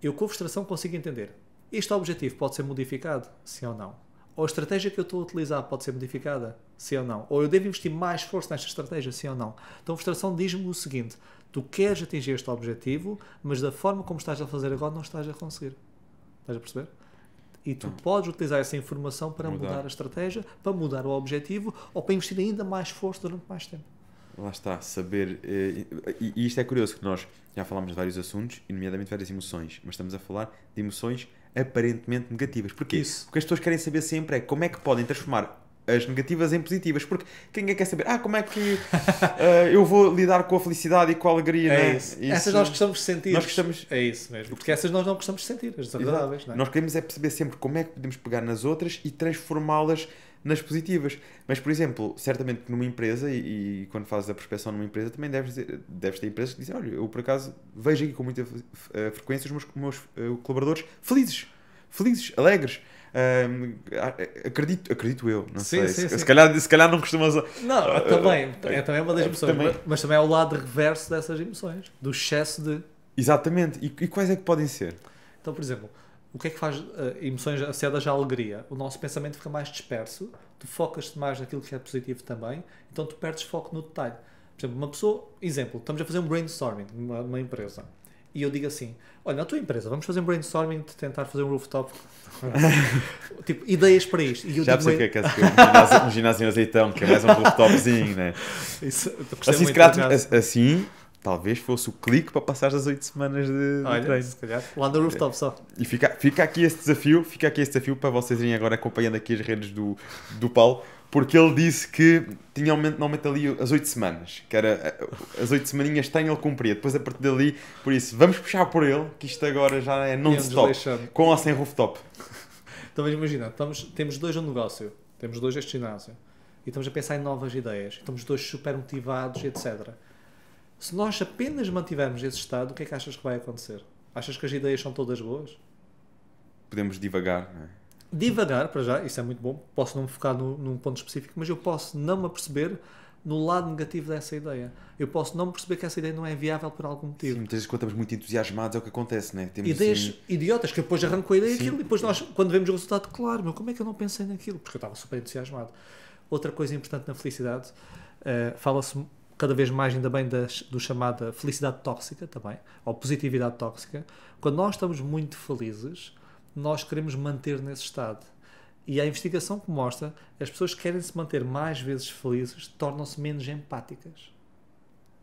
Eu com a frustração consigo entender. Este objetivo pode ser modificado, sim ou não ou a estratégia que eu estou a utilizar pode ser modificada, sim ou não? Ou eu devo investir mais esforço nesta estratégia, sim ou não? Então a frustração diz-me o seguinte, tu queres atingir este objetivo, mas da forma como estás a fazer agora não estás a conseguir. Estás a perceber? E tu hum. podes utilizar essa informação para mudar. mudar. a estratégia, para mudar o objetivo ou para investir ainda mais esforço durante mais tempo. Lá está, saber. Eh, e, e isto é curioso, que nós já falámos de vários assuntos, nomeadamente várias emoções, mas estamos a falar de emoções aparentemente negativas. porque Isso. Porque as pessoas querem saber sempre é como é que podem transformar as negativas em positivas, porque quem é que quer saber, ah, como é que uh, eu vou lidar com a felicidade e com a alegria, é né? isso. Isso... Essas nós gostamos de sentir. Nós gostamos... É isso mesmo, porque essas nós não gostamos de sentir, as desagradáveis, não é? Nós queremos é perceber sempre como é que podemos pegar nas outras e transformá-las nas positivas. Mas, por exemplo, certamente que numa empresa, e, e, quando fazes a prospeção numa empresa, também deves, dizer, deves ter empresas que dizem: olha, eu por acaso vejo aqui com muita eh, frequência os meus, meus uh, colaboradores felizes, felizes, alegres. Um, acredito, acredito eu, não sim, sei. Sim, se, sim. se, calhar, se calhar não costumas. Não, uh, também, é também uma das emoções, também. Mas, mas, também é o lado reverso dessas emoções, do excesso de. Exatamente, e, e quais é que podem ser? Então, por exemplo, o que é que faz uh, emoções associadas à alegria? O nosso pensamento fica mais disperso, tu focas-te mais naquilo que é positivo também, então tu perdes foco no detalhe. Por exemplo, uma pessoa, exemplo, estamos a fazer um brainstorming numa, numa empresa e eu digo assim: Olha, na tua empresa, vamos fazer um brainstorming de tentar fazer um rooftop. tipo, ideias para isto. E eu Já percebi o que é que é um ginásio, um ginásio azeitão, que é mais um rooftopzinho, né? Isso, assim, se calhar, assim, Talvez fosse o clique para passar as oito semanas de, Olha, de treino. Se calhar. Lá no rooftop só. E fica, fica aqui esse desafio, fica aqui este desafio para vocês irem agora acompanhando aqui as redes do, do Paulo, porque ele disse que tinha normalmente ali as oito semanas, que era eh, as oito semaninhas tem, ele cumpria. Depois a partir dali, por isso, vamos puxar por ele, que isto agora já é non-stop, com ou sem rooftop. Então imagina imaginar, estamos, temos dois no negócio, temos dois este ginásio, e estamos a pensar em novas ideias, estamos dois super motivados, etc se nós apenas mantivermos esse estado, o que é que achas que vai acontecer? Achas que as ideias são todas boas? Podemos divagar, não é? Divagar, para já, isso é muito bom. Posso não me focar no, num ponto específico, mas eu posso não me aperceber no lado negativo dessa ideia. Eu posso não perceber que essa ideia não é viável por algum motivo. Sim, muitas vezes quando estamos muito entusiasmados é o que acontece, né? Temos Ideias assim- idiotas que depois arranco a ideia Sim. aquilo e depois nós, quando vemos o resultado, claro, como é que eu não pensei naquilo? Porque eu estava super entusiasmado. Outra coisa importante na felicidade, uh, fala-se cada vez mais, ainda bem, da, do chamada felicidade tóxica também, ou positividade tóxica. Quando nós estamos muito felizes, nós queremos manter nesse estado. E a investigação que mostra as pessoas que querem se manter mais vezes felizes tornam-se menos empáticas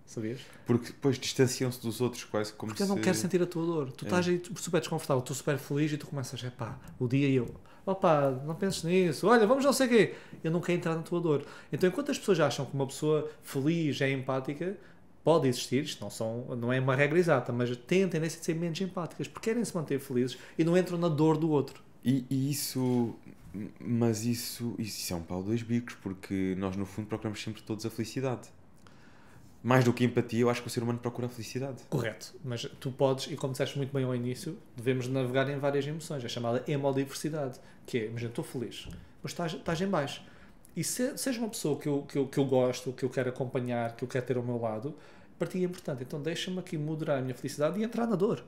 sabias? Porque depois distanciam-se dos outros quase como Porque se... eu não quero sentir a tua dor. Tu é. estás aí super desconfortável, tu super feliz e tu começas, é pá, o dia eu, opá, não penses nisso, olha, vamos não sei o quê. Eu não quero entrar na tua dor. Então, enquanto as pessoas acham que uma pessoa feliz é empática, pode existir, isto não, são, não é uma regra exata, mas têm a tendência de ser menos empáticas, porque querem se manter felizes e não entram na dor do outro. E, e isso... Mas isso, isso é um pau dois bicos, porque nós no fundo procuramos sempre todos a felicidade mais do que empatia, eu acho que o ser humano procura a felicidade. Correto, mas tu podes, e como disseste muito bem ao início, devemos navegar em várias emoções, É chamada hemodiversidade, que é, imagina, estou feliz, mas estás, estás em baixo. E se, seja uma pessoa que eu, que, eu, que eu gosto, que eu quero acompanhar, que eu quero ter ao meu lado, para ti é importante. Então deixa-me aqui moderar a minha felicidade e entrar na dor.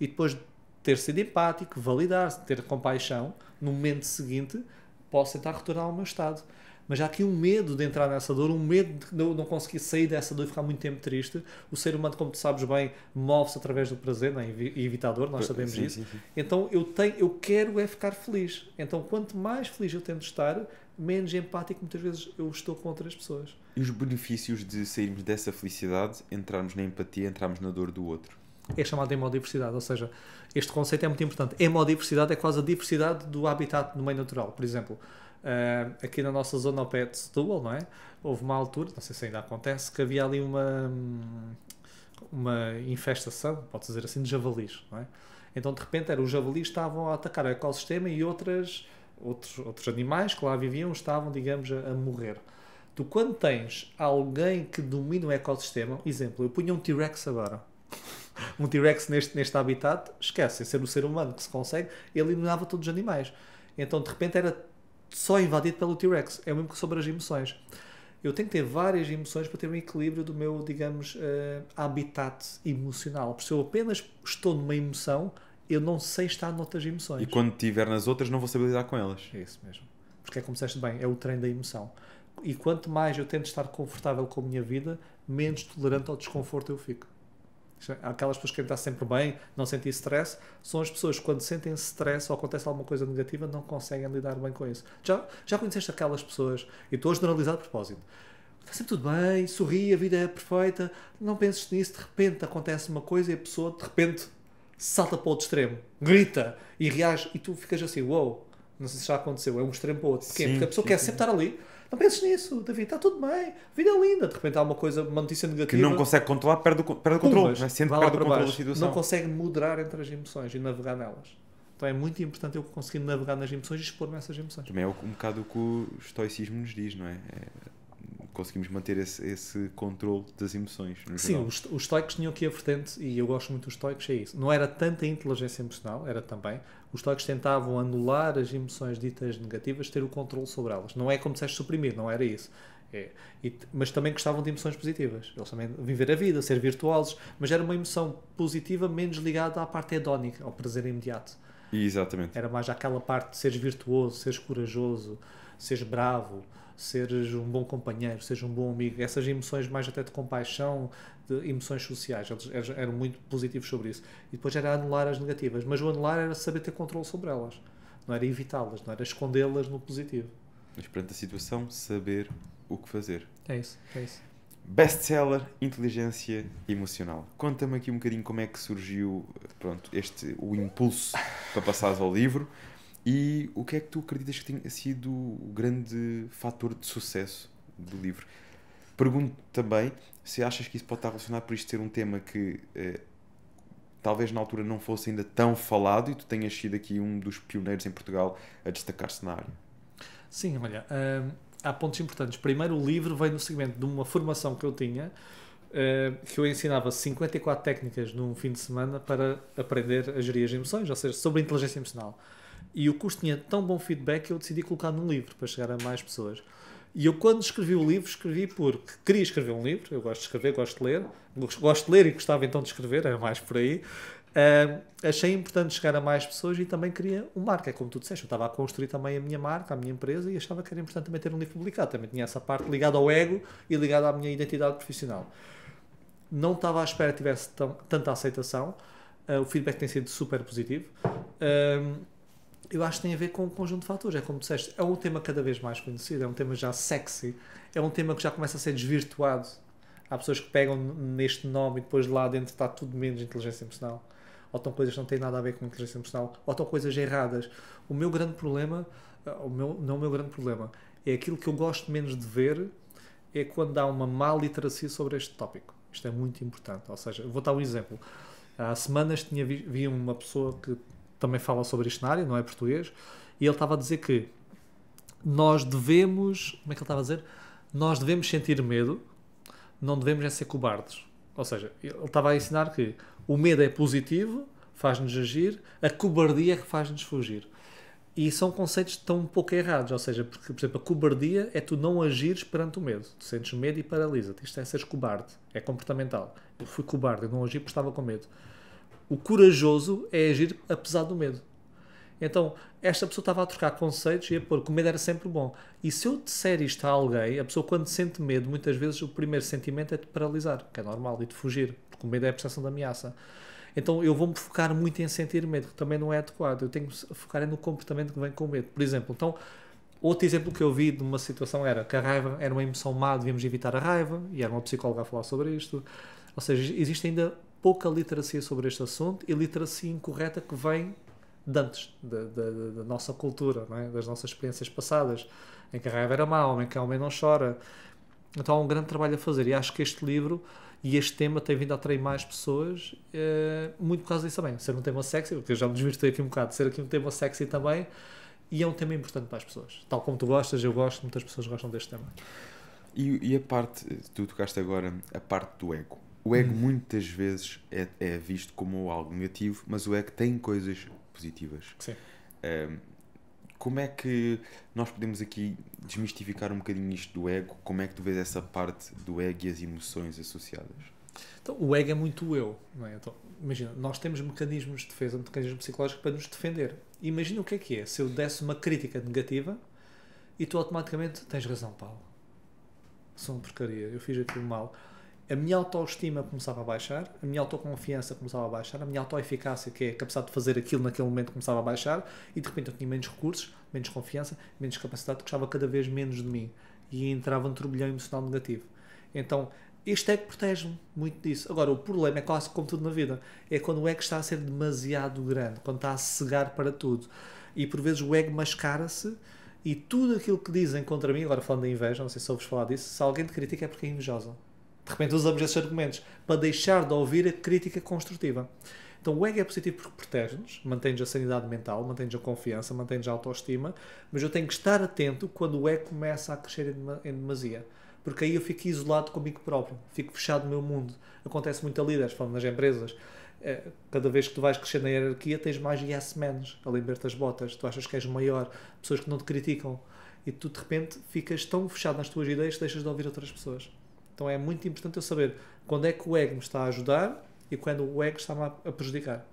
E depois ter sido empático, validar-se, ter compaixão, no momento seguinte, posso tentar retornar ao meu estado mas há aqui um medo de entrar nessa dor, um medo de não, não conseguir sair dessa dor e ficar muito tempo triste. O ser humano, como tu sabes bem, move-se através do prazer não é? e evita a dor, nós sabemos sim, isso. Sim, sim. Então eu, tenho, eu quero é ficar feliz. Então quanto mais feliz eu tento estar, menos empático muitas vezes eu estou com outras pessoas. E os benefícios de sairmos dessa felicidade, entrarmos na empatia, entrarmos na dor do outro? é de hemodiversidade, ou seja, este conceito é muito importante. Hemodiversidade é quase a diversidade do habitat do meio natural. Por exemplo, Uh, aqui na nossa zona ao pé de Setúbal, não é? Houve uma altura, não sei se ainda acontece, que havia ali uma, uma infestação, pode dizer assim, de javalis, não é? Então, de repente, era os javalis estavam a atacar o ecossistema e outras, outros, outros animais que lá viviam estavam, digamos, a, a morrer. Tu, quando tens alguém que domina o ecossistema, exemplo, eu punha um T-Rex agora, um T-Rex neste, neste habitat, esquece, é ser o ser humano que se consegue, ele eliminava todos os animais. Então, de repente, era só invadido pelo T-Rex. É o mesmo que sobre as emoções. Eu tenho que ter várias emoções para ter um equilíbrio do meu, digamos, uh, habitat emocional. Porque se eu apenas estou numa emoção, eu não sei estar noutras emoções. E quando estiver nas outras, não vou saber lidar com elas. É isso mesmo. Porque é como disseste bem, é o trem da emoção. E quanto mais eu tento estar confortável com a minha vida, menos tolerante ao desconforto eu fico. É, aquelas pessoas que querem estar sempre bem, não sentir stress, são as pessoas que, quando sentem stress ou acontece alguma coisa negativa, não conseguem lidar bem com isso. Já, já conheceste aquelas pessoas, e estou a generalizar de propósito. Está sempre tudo bem, sorri, a vida é perfeita, não penses nisso, de repente acontece uma coisa e a pessoa, de repente, salta para outro extremo, grita e reage, e tu ficas assim, uou, wow, não sei se já aconteceu, é um extremo para o outro. Sim, Porque a pessoa sim, quer sim. sempre estar ali não penses nisso, David, está tudo bem, a vida é linda. De repente há uma coisa, uma notícia negativa. Que não consegue controlar, perde o, perde o controle. Vai né? sendo perde o controle da situação. Não consegue moderar entre as emoções e navegar nelas. Então é muito importante eu conseguir navegar nas emoções e expor-me essas emoções. Também é um bocado o que o estoicismo nos diz, não é? é conseguimos manter esse, esse controle das emoções. Sim, os, os estoicos tinham aqui a vertente, e eu gosto muito dos estoicos, é isso. Não era tanta inteligência emocional, era também. Os estoicos tentavam anular as emoções ditas negativas, ter o controle sobre elas. Não é como se disseste suprimir, não era isso. É. E, mas também gostavam de emoções positivas. Eles também viver a vida, ser virtuosos, mas era uma emoção positiva menos ligada à parte hedónica, ao prazer imediato. Exatamente. Era mais aquela parte de seres virtuoso, seres corajoso, seres bravo, seres um bom companheiro, seja um bom amigo. Essas emoções mais até de compaixão, de emoções sociais, eles eram muito positivos sobre isso. E depois era anular as negativas, mas o anular era saber ter controle sobre elas, não era evitá-las, não era escondê-las no positivo. Mas perante a situação, saber o que fazer. É isso, é isso. Best-seller Inteligência Emocional. Conta-me aqui um bocadinho como é que surgiu pronto, este, o impulso para passares ao livro e o que é que tu acreditas que tenha sido o grande fator de sucesso do livro? Pergunto também se achas que isso pode estar relacionado por isto ser um tema que eh, talvez na altura não fosse ainda tão falado e tu tenhas sido aqui um dos pioneiros em Portugal a destacar-se na área. Sim, olha, hum, há pontos importantes. Primeiro, o livro vem no segmento de uma formação que eu tinha, hum, que eu ensinava 54 técnicas num fim de semana para aprender a gerir as emoções, ou seja, sobre inteligência emocional. E o curso tinha tão bom feedback que eu decidi colocar num livro para chegar a mais pessoas. E eu, quando escrevi o livro, escrevi porque queria escrever um livro. Eu gosto de escrever, gosto de ler. Gosto de ler e gostava então de escrever, era mais por aí. Uh, achei importante chegar a mais pessoas e também queria uma marca, é como tu disseste. Eu estava a construir também a minha marca, a minha empresa e achava que era importante também ter um livro publicado. Também tinha essa parte ligada ao ego e ligada à minha identidade profissional. Não estava à espera que tivesse tão, tanta aceitação. Uh, o feedback tem sido super positivo. Uh, eu acho que tem a ver com um conjunto de fatores. É como disseste, é um tema cada vez mais conhecido, é um tema já sexy, é um tema que já começa a ser desvirtuado. Há pessoas que pegam neste nome e depois lá dentro está tudo menos inteligência emocional. Ou estão coisas que não têm nada a ver com inteligência emocional, ou estão coisas erradas. O meu grande problema, eh, o meu, não o meu grande problema, é aquilo que eu gosto menos de ver é quando há uma má literacia sobre este tópico. Isto é muito importante. Ou seja, vou dar um exemplo. Há semanas tinha vi, vi uma pessoa que também fala sobre este na área, não é português, e ele estava a dizer que nós devemos, como é que ele estava a dizer? Nós devemos sentir medo, não devemos é ser cobardes. Ou seja, ele estava a ensinar que o medo é positivo, faz-nos agir, a cobardia é que faz-nos fugir. E são conceitos tão um pouco errados, ou seja, porque, por exemplo, a cobardia é tu não agires perante o medo. Tu sentes medo e paralisa-te. Isto é ser cobarde, é comportamental. Eu fui cobarde, eu não agi porque estava com medo. O corajoso é agir apesar do medo. Então, esta pessoa estava a trocar conceitos e a pôr que o medo era sempre bom. E se eu disser isto a alguém, a pessoa quando sente medo, muitas vezes o primeiro sentimento é de paralisar, que é normal, e de fugir, porque o medo é a percepção da ameaça. Então eu vou-me focar muito em sentir medo, que também não é adequado. Eu tenho que focar no comportamento que vem com o medo. Por exemplo, então, outro exemplo que eu vi de uma situação era que a raiva era uma emoção má, devíamos evitar a raiva, e era uma psicóloga a falar sobre isto. Ou seja, existe ainda pouca literacia sobre este assunto e literacia incorreta que vem de antes, da, nossa cultura, é? das nossas experiências passadas, em que a raiva era má, em que a homem não chora. Então há um grande trabalho a fazer e acho que este livro e este tema tem vindo a atrair mais pessoas, eh, muito por causa disso também. Ser um tema sexy, porque eu já me desvirtuei aqui um bocado, ser aqui um tema sexy também e é um tema importante para as pessoas. Tal como tu gostas, eu gosto, muitas pessoas gostam deste tema. E, e a parte, tu tocaste agora, a parte do ego. O ego hum. muitas vezes é, é, visto como algo negativo, mas o ego tem coisas positivas. Sim. Um, como é que nós podemos aqui desmistificar um bocadinho isto do ego? Como é que tu vês essa parte do ego e as emoções associadas? Então, o ego é muito eu, não é? Então, imagina, nós temos mecanismos de defesa, mecanismos psicológicos para nos defender. Imagina o que é que é se eu desse uma crítica negativa e tu automaticamente tens razão, Paulo. Sou uma porcaria, eu fiz aquilo mal a minha autoestima começava a baixar, a minha autoconfiança começava a baixar, a minha autoeficácia, que é a capacidade de fazer aquilo naquele momento, começava a baixar, e de repente eu tinha menos recursos, menos confiança, menos capacidade, gostava cada vez menos de mim. E entrava um turbilhão emocional negativo. Então, este é ego protege-me muito disso. Agora, o problema é quase como tudo na vida: é quando o ego está a ser demasiado grande, quando está a cegar para tudo. E por vezes o ego mascara-se e tudo aquilo que dizem contra mim, agora falando da inveja, não sei se ouves falar disso, se alguém te critica é porque é invejosa. De repente usamos esses argumentos para deixar de ouvir a crítica construtiva. Então o ego é positivo porque protege-nos, mantém-nos a sanidade mental, mantém-nos a confiança, mantém-nos a autoestima, mas eu tenho que estar atento quando o ego começa a crescer em demasia. Porque aí eu fico isolado comigo próprio, fico fechado no meu mundo. Acontece muito a líderes, falando nas empresas. É, cada vez que tu vais crescer na hierarquia, tens mais yes menos, a liberta as botas, tu achas que és maior, pessoas que não te criticam. E tu de repente ficas tão fechado nas tuas ideias que deixas de ouvir outras pessoas. Então é muito importante eu saber quando é que o ego me está a ajudar e quando o ego está-me a prejudicar.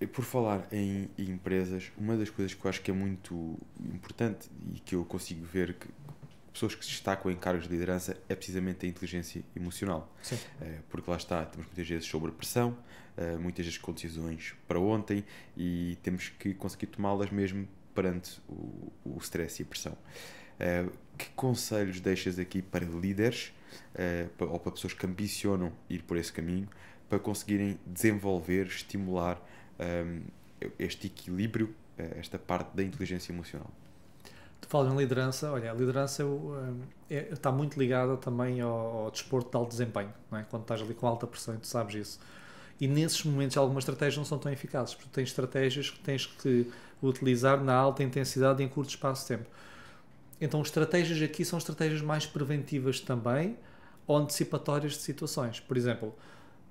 E por falar em, empresas, uma das coisas que eu acho que é muito importante e que eu consigo ver que pessoas que se destacam em cargos de liderança é precisamente a inteligência emocional. É, porque lá está, temos muitas vezes sobre pressão, eh, muitas vezes com decisões para ontem e temos que conseguir tomá-las mesmo perante o, o stress e a pressão. Eh, que conselhos deixas aqui para líderes uh, ou para pessoas que ambicionam ir por esse caminho para conseguirem desenvolver, estimular um, ehm, este equilíbrio, eh, esta parte da inteligência emocional? Tu falas em liderança, olha, a liderança é, é, está muito ligada também ao, ao, desporto de alto desempenho, é? quando estás ali com alta pressão e tu sabes isso. E nesses momentos algumas estratégias não são tão eficazes, porque tens estratégias que tens que utilizar na alta intensidade em curto espaço de tempo. Então, estratégias aqui são estratégias mais preventivas também ou antecipatórias de situações. Por exemplo,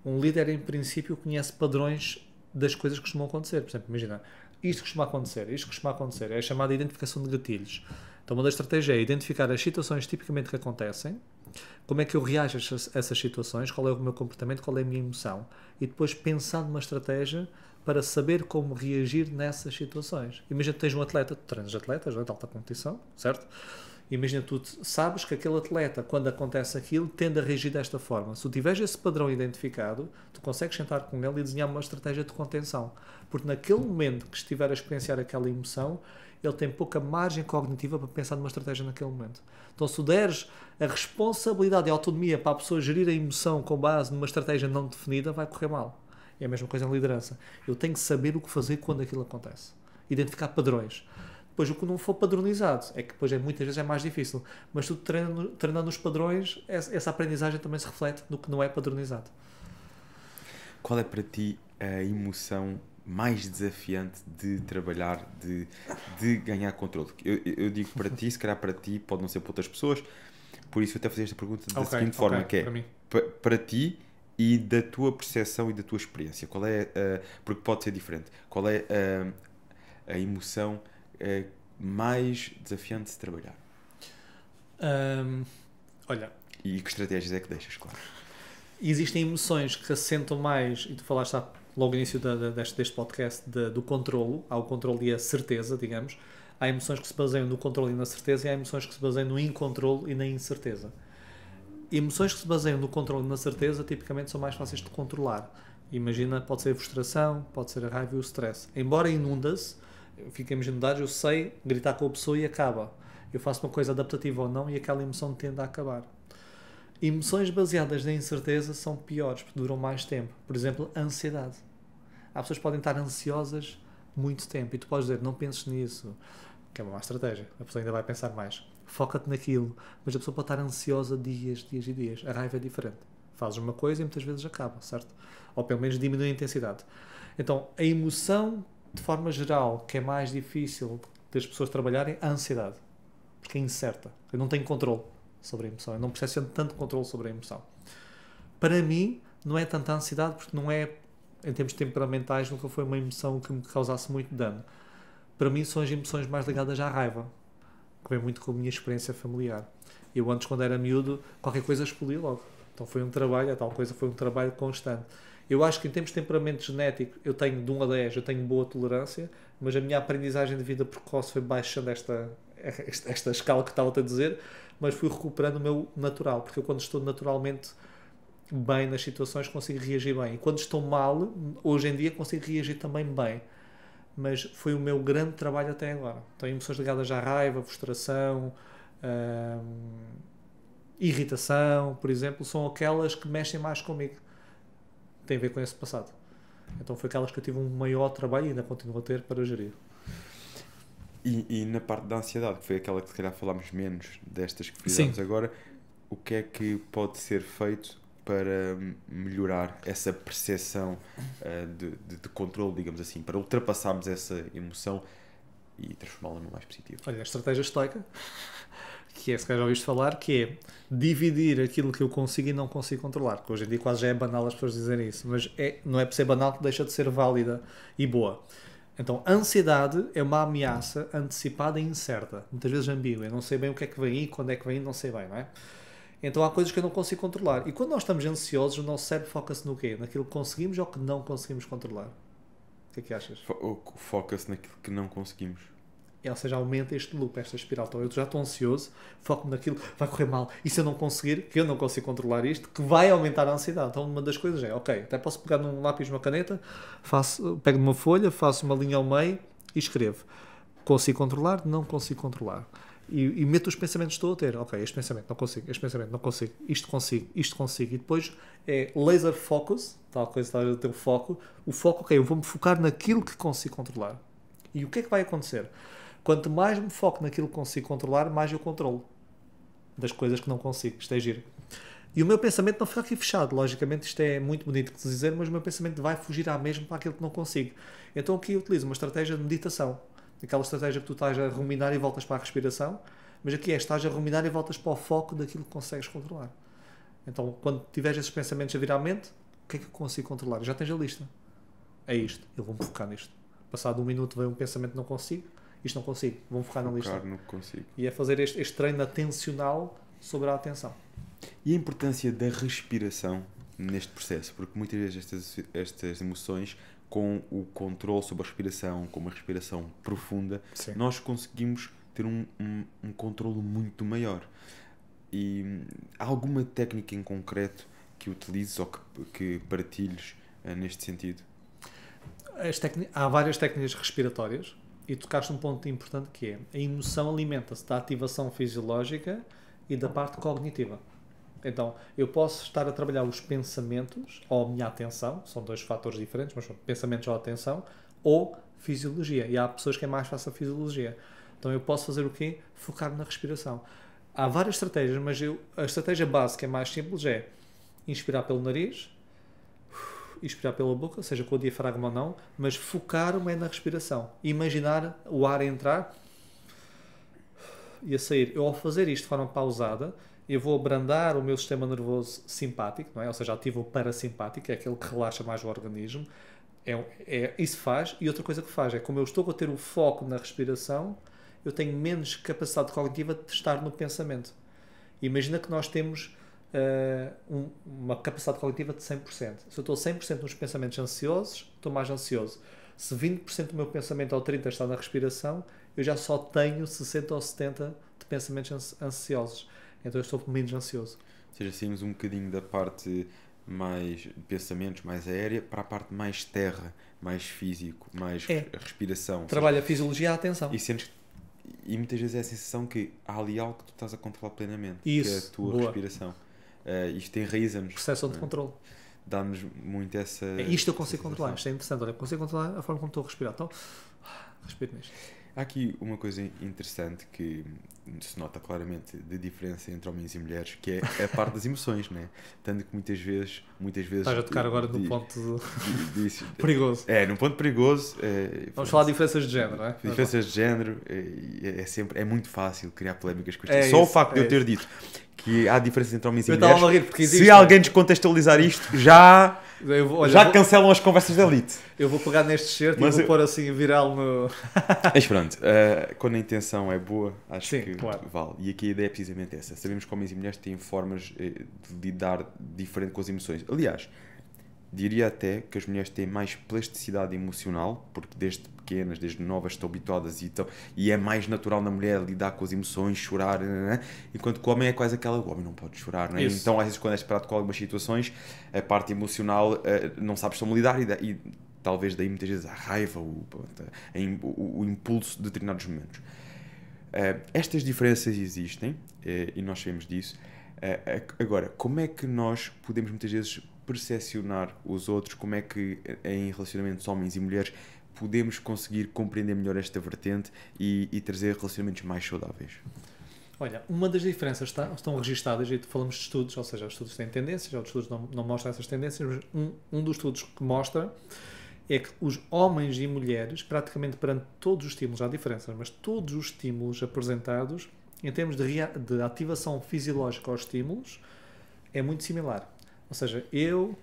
um líder, em princípio, conhece padrões das coisas que costumam acontecer. Por exemplo, imagina, isto costuma acontecer, isto costuma acontecer. É a chamada identificação de gatilhos. Então, uma das estratégias é identificar as situações tipicamente que acontecem, como é que eu reajo a essas situações, qual é o meu comportamento, qual é a minha emoção, e depois pensar numa estratégia para saber como reagir nessas situações. Imagina que tens um atleta, tu treinas atletas, vai é? de alta competição, certo? Imagina tu sabes que aquele atleta, quando acontece aquilo, tende a reagir desta forma. Se tu tiveres esse padrão identificado, tu consegues sentar com ele e desenhar uma estratégia de contenção. Porque naquele momento que estiver a experienciar aquela emoção, ele tem pouca margem cognitiva para pensar numa estratégia naquele momento. Então, se deres a responsabilidade e a autonomia para a pessoa gerir a emoção com base numa estratégia não definida, vai correr mal. É a mesma coisa em liderança. Eu tenho que saber o que fazer quando aquilo acontece. Identificar padrões. Depois, o que não for padronizado, é que depois é, muitas vezes é mais difícil. Mas tu treinando, treinando os padrões, essa aprendizagem também se reflete no que não é padronizado. Qual é para ti a emoção mais desafiante de trabalhar, de, de ganhar controle? Eu, eu digo para ti, se calhar para ti, pode não ser para outras pessoas, por isso eu até fazer esta pergunta da okay, seguinte okay, forma, que é, para, para ti, e da tua percepção e da tua experiência? Qual é, uh, porque pode ser diferente, qual é uh, a emoção uh, mais desafiante de se trabalhar? Um, olha. E que estratégias é que deixas, claro? Existem emoções que assentam mais, e tu falaste há, logo no início da, da, deste, deste podcast, de, do controlo, há o controlo e a certeza, digamos. Há emoções que se baseiam no controlo e na certeza, e há emoções que se baseiam no incontrolo e na incerteza emoções que se baseiam no controle e na certeza tipicamente são mais fáceis de controlar. Imagina, pode ser a frustração, pode ser a raiva e o stress. Embora inunda-se, fiquemos inundados, eu sei gritar com a pessoa e acaba. Eu faço uma coisa adaptativa ou não e aquela emoção tende a acabar. Emoções baseadas na incerteza são piores, porque duram mais tempo. Por exemplo, a ansiedade. Há pessoas que podem estar ansiosas muito tempo e tu podes dizer, não penses nisso, que é uma má estratégia. A pessoa ainda vai pensar mais foca-te naquilo. Mas a pessoa pode estar ansiosa dias, dias e dias. A raiva é diferente. Fazes uma coisa e muitas vezes acaba, certo? Ou pelo menos diminui a intensidade. Então, a emoção, de forma geral, que é mais difícil das pessoas trabalharem, é a ansiedade. Porque é incerta. Eu não tenho controle sobre a emoção. Eu não percebo tanto controle sobre a emoção. Para mim, não é tanta ansiedade, porque não é, em termos temperamentais, nunca foi uma emoção que me causasse muito dano. Para mim, são as emoções mais ligadas à raiva que vem muito com a minha experiência familiar. Eu antes, quando era miúdo, qualquer coisa explodia logo. Então foi um trabalho, a tal coisa foi um trabalho constante. Eu acho que em termos de temperamento genético, eu tenho de 1 a 10, eu tenho boa tolerância, mas a minha aprendizagem de vida precoce foi baixando esta, esta, esta escala que estava a dizer, mas fui recuperando o meu natural, porque eu quando estou naturalmente bem nas situações consigo reagir bem. E quando estou mal, hoje em dia consigo reagir também bem mas foi o meu grande trabalho até agora. Então, emoções ligadas à raiva, frustração, hum, irritação, por exemplo, são aquelas que mexem mais comigo. Tem a ver com esse passado. Então, foi aquelas que eu tive um maior trabalho e ainda continuo a ter para gerir. E, e na parte da ansiedade, que foi aquela que se calhar falámos menos destas que fizemos Sim. agora, o que é que pode ser feito para melhorar essa percepção uh, de, de, de controle, digamos assim, para ultrapassarmos essa emoção e transformá-la num mais positivo. Olha, a estratégia estoica, que é, se calhar já ouviste falar, que é dividir aquilo que eu consigo e não consigo controlar, que hoje em dia quase já é banal as pessoas dizerem isso, mas é, não é por ser banal que deixa de ser válida e boa. Então, a ansiedade é uma ameaça antecipada e incerta, muitas vezes ambígua, eu não sei bem o que é que vem aí, quando é que vem, não sei bem, não é? Então há coisas que eu não consigo controlar. E quando nós estamos ansiosos, o nosso cérebro foca-se no quê? Naquilo que conseguimos ou que não conseguimos controlar? O que é que achas? Fo foca-se naquilo que não conseguimos. É, ou seja, aumenta este loop, esta espiral. Então eu já estou ansioso, foco-me naquilo, vai correr mal. E se eu não conseguir, que eu não consigo controlar isto, que vai aumentar a ansiedade. Então uma das coisas é, ok, até posso pegar num lápis, uma caneta, faço, pego uma folha, faço uma linha ao meio e escrevo. Consigo controlar? Não consigo controlar e, e meto os pensamentos que estou a ter. Ok, este pensamento não consigo, este pensamento não consigo, isto consigo, isto consigo. E depois é laser focus, tal coisa, tal o teu foco. O foco, ok, eu vou-me focar naquilo que consigo controlar. E o que é que vai acontecer? Quanto mais me foco naquilo que consigo controlar, mais eu controlo das coisas que não consigo. Isto é giro. E o meu pensamento não fica aqui fechado. Logicamente, isto é muito bonito de dizer, mas o meu pensamento vai fugir à mesma para aquilo que não consigo. Então aqui eu utilizo uma estratégia de meditação Aquela estratégia que tu estás a ruminar e voltas para a respiração, mas aqui é estás a ruminar e voltas para o foco daquilo que consegues controlar. Então, quando tiveres esses pensamentos a vir à mente, o que é que eu consigo controlar? Já tens a lista. É isto, eu vou-me focar nisto. Passado um minuto vem um pensamento não consigo, isto não consigo, vou-me focar na lista. não consigo. E é fazer este, este treino atencional sobre a atenção. E a importância da respiração neste processo? Porque muitas vezes estas, estas emoções com o controle sobre a respiração, com uma respiração profunda, Sim. nós conseguimos ter um, um, um controle muito maior. E há alguma técnica em concreto que utilizes ou que, que partilhes uh, neste sentido? há várias técnicas respiratórias e tocaste um ponto importante que é a emoção alimenta-se da ativação fisiológica e da parte cognitiva. Então, eu posso estar a trabalhar os pensamentos ou a minha atenção, são dois fatores diferentes, mas pensamentos ou atenção, ou fisiologia. E há pessoas que é mais fácil a fisiologia. Então, eu posso fazer o quê? Focar na respiração. Há várias estratégias, mas eu, a estratégia básica é mais simples é inspirar pelo nariz, inspirar pela boca, seja com o diafragma ou não, mas focar-me na respiração. Imaginar o ar a entrar e a sair. Eu, ao fazer isto de forma pausada, eu vou abrandar o meu sistema nervoso simpático, não é? ou seja, ativo o parasimpático, é aquele que relaxa mais o organismo. É, é, isso faz. E outra coisa que faz é, como eu estou a ter o foco na respiração, eu tenho menos capacidade cognitiva de estar no pensamento. Imagina que nós temos uh, um, uma capacidade cognitiva de 100%. Se eu estou 100% nos pensamentos ansiosos, estou mais ansioso. Se 20% do meu pensamento ou 30% está na respiração, eu já só tenho 60 ou 70% de pensamentos ansiosos então eu estou menos ansioso. Ou seja, saímos um bocadinho da parte mais pensamentos, mais aérea, para a parte mais terra, mais físico, mais é. respiração. Trabalha seja, a fisiologia a atenção. E sentes e muitas vezes é a sensação que há ali algo que tu estás a controlar plenamente, Isso, que é a tua boa. respiração. Uh, isto enraiza-nos. Processo de é? controle. Dá-nos muito essa. É, isto eu consigo controlar, isto é interessante. Olha, consigo controlar a forma como estou a respirar. Então, ah, respiro mesmo. Há aqui uma coisa interessante que se nota claramente de diferença entre homens e mulheres, que é a parte das emoções, né? Tanto que muitas vezes, muitas vezes. Estás a tocar agora no ponto de, de, de, perigoso. É, no ponto perigoso. É, Vamos falar de diferenças de género, não é? Diferenças de género é, é, sempre é muito fácil criar polémicas com isto. É Só isso, o facto de eu é ter dito que há diferença entre homens e mulheres. Eu estava a rir porque existe. Se né? alguém descontextualizar isto, já. Vou, olha, já vou... cancelam as conversas da elite. Eu vou pegar neste shirt Mas e vou eu... pôr assim viral no. Mas pronto, uh, quando a intenção é boa, acho Sim, que claro. vale. E aqui a ideia é precisamente essa. Sabemos que homens e mulheres têm formas eh, de lidar diferente com as emoções. Aliás, diria até que as mulheres têm mais plasticidade emocional, porque desde pequenas, desde novas, estão habituadas e, tão, e é mais natural na mulher lidar com as emoções, chorar, né, né, né, enquanto que o homem é quase aquela, o homem não pode chorar, Então, às vezes, quando és esperado com algumas situações, a parte emocional eh, não sabes como lidar e, e talvez daí muitas vezes a raiva, o, o, o impulso de determinados momentos. Uh, estas diferenças existem uh, e nós sabemos disso. Uh, agora, como é que nós podemos muitas vezes percepcionar os outros? Como é que em relacionamentos homens e mulheres podemos conseguir compreender melhor esta vertente e, e trazer relacionamentos mais saudáveis? Olha, uma das diferenças está, estão registadas, e falamos de estudos, ou seja, os estudos têm tendências, outros estudos não, não mostram essas tendências, mas um, um dos estudos que mostra é que os homens e mulheres, praticamente perante todos os estímulos, há diferenças, mas todos os estímulos apresentados, em termos de, de ativação fisiológica aos estímulos, é muito similar. Ou seja, eu,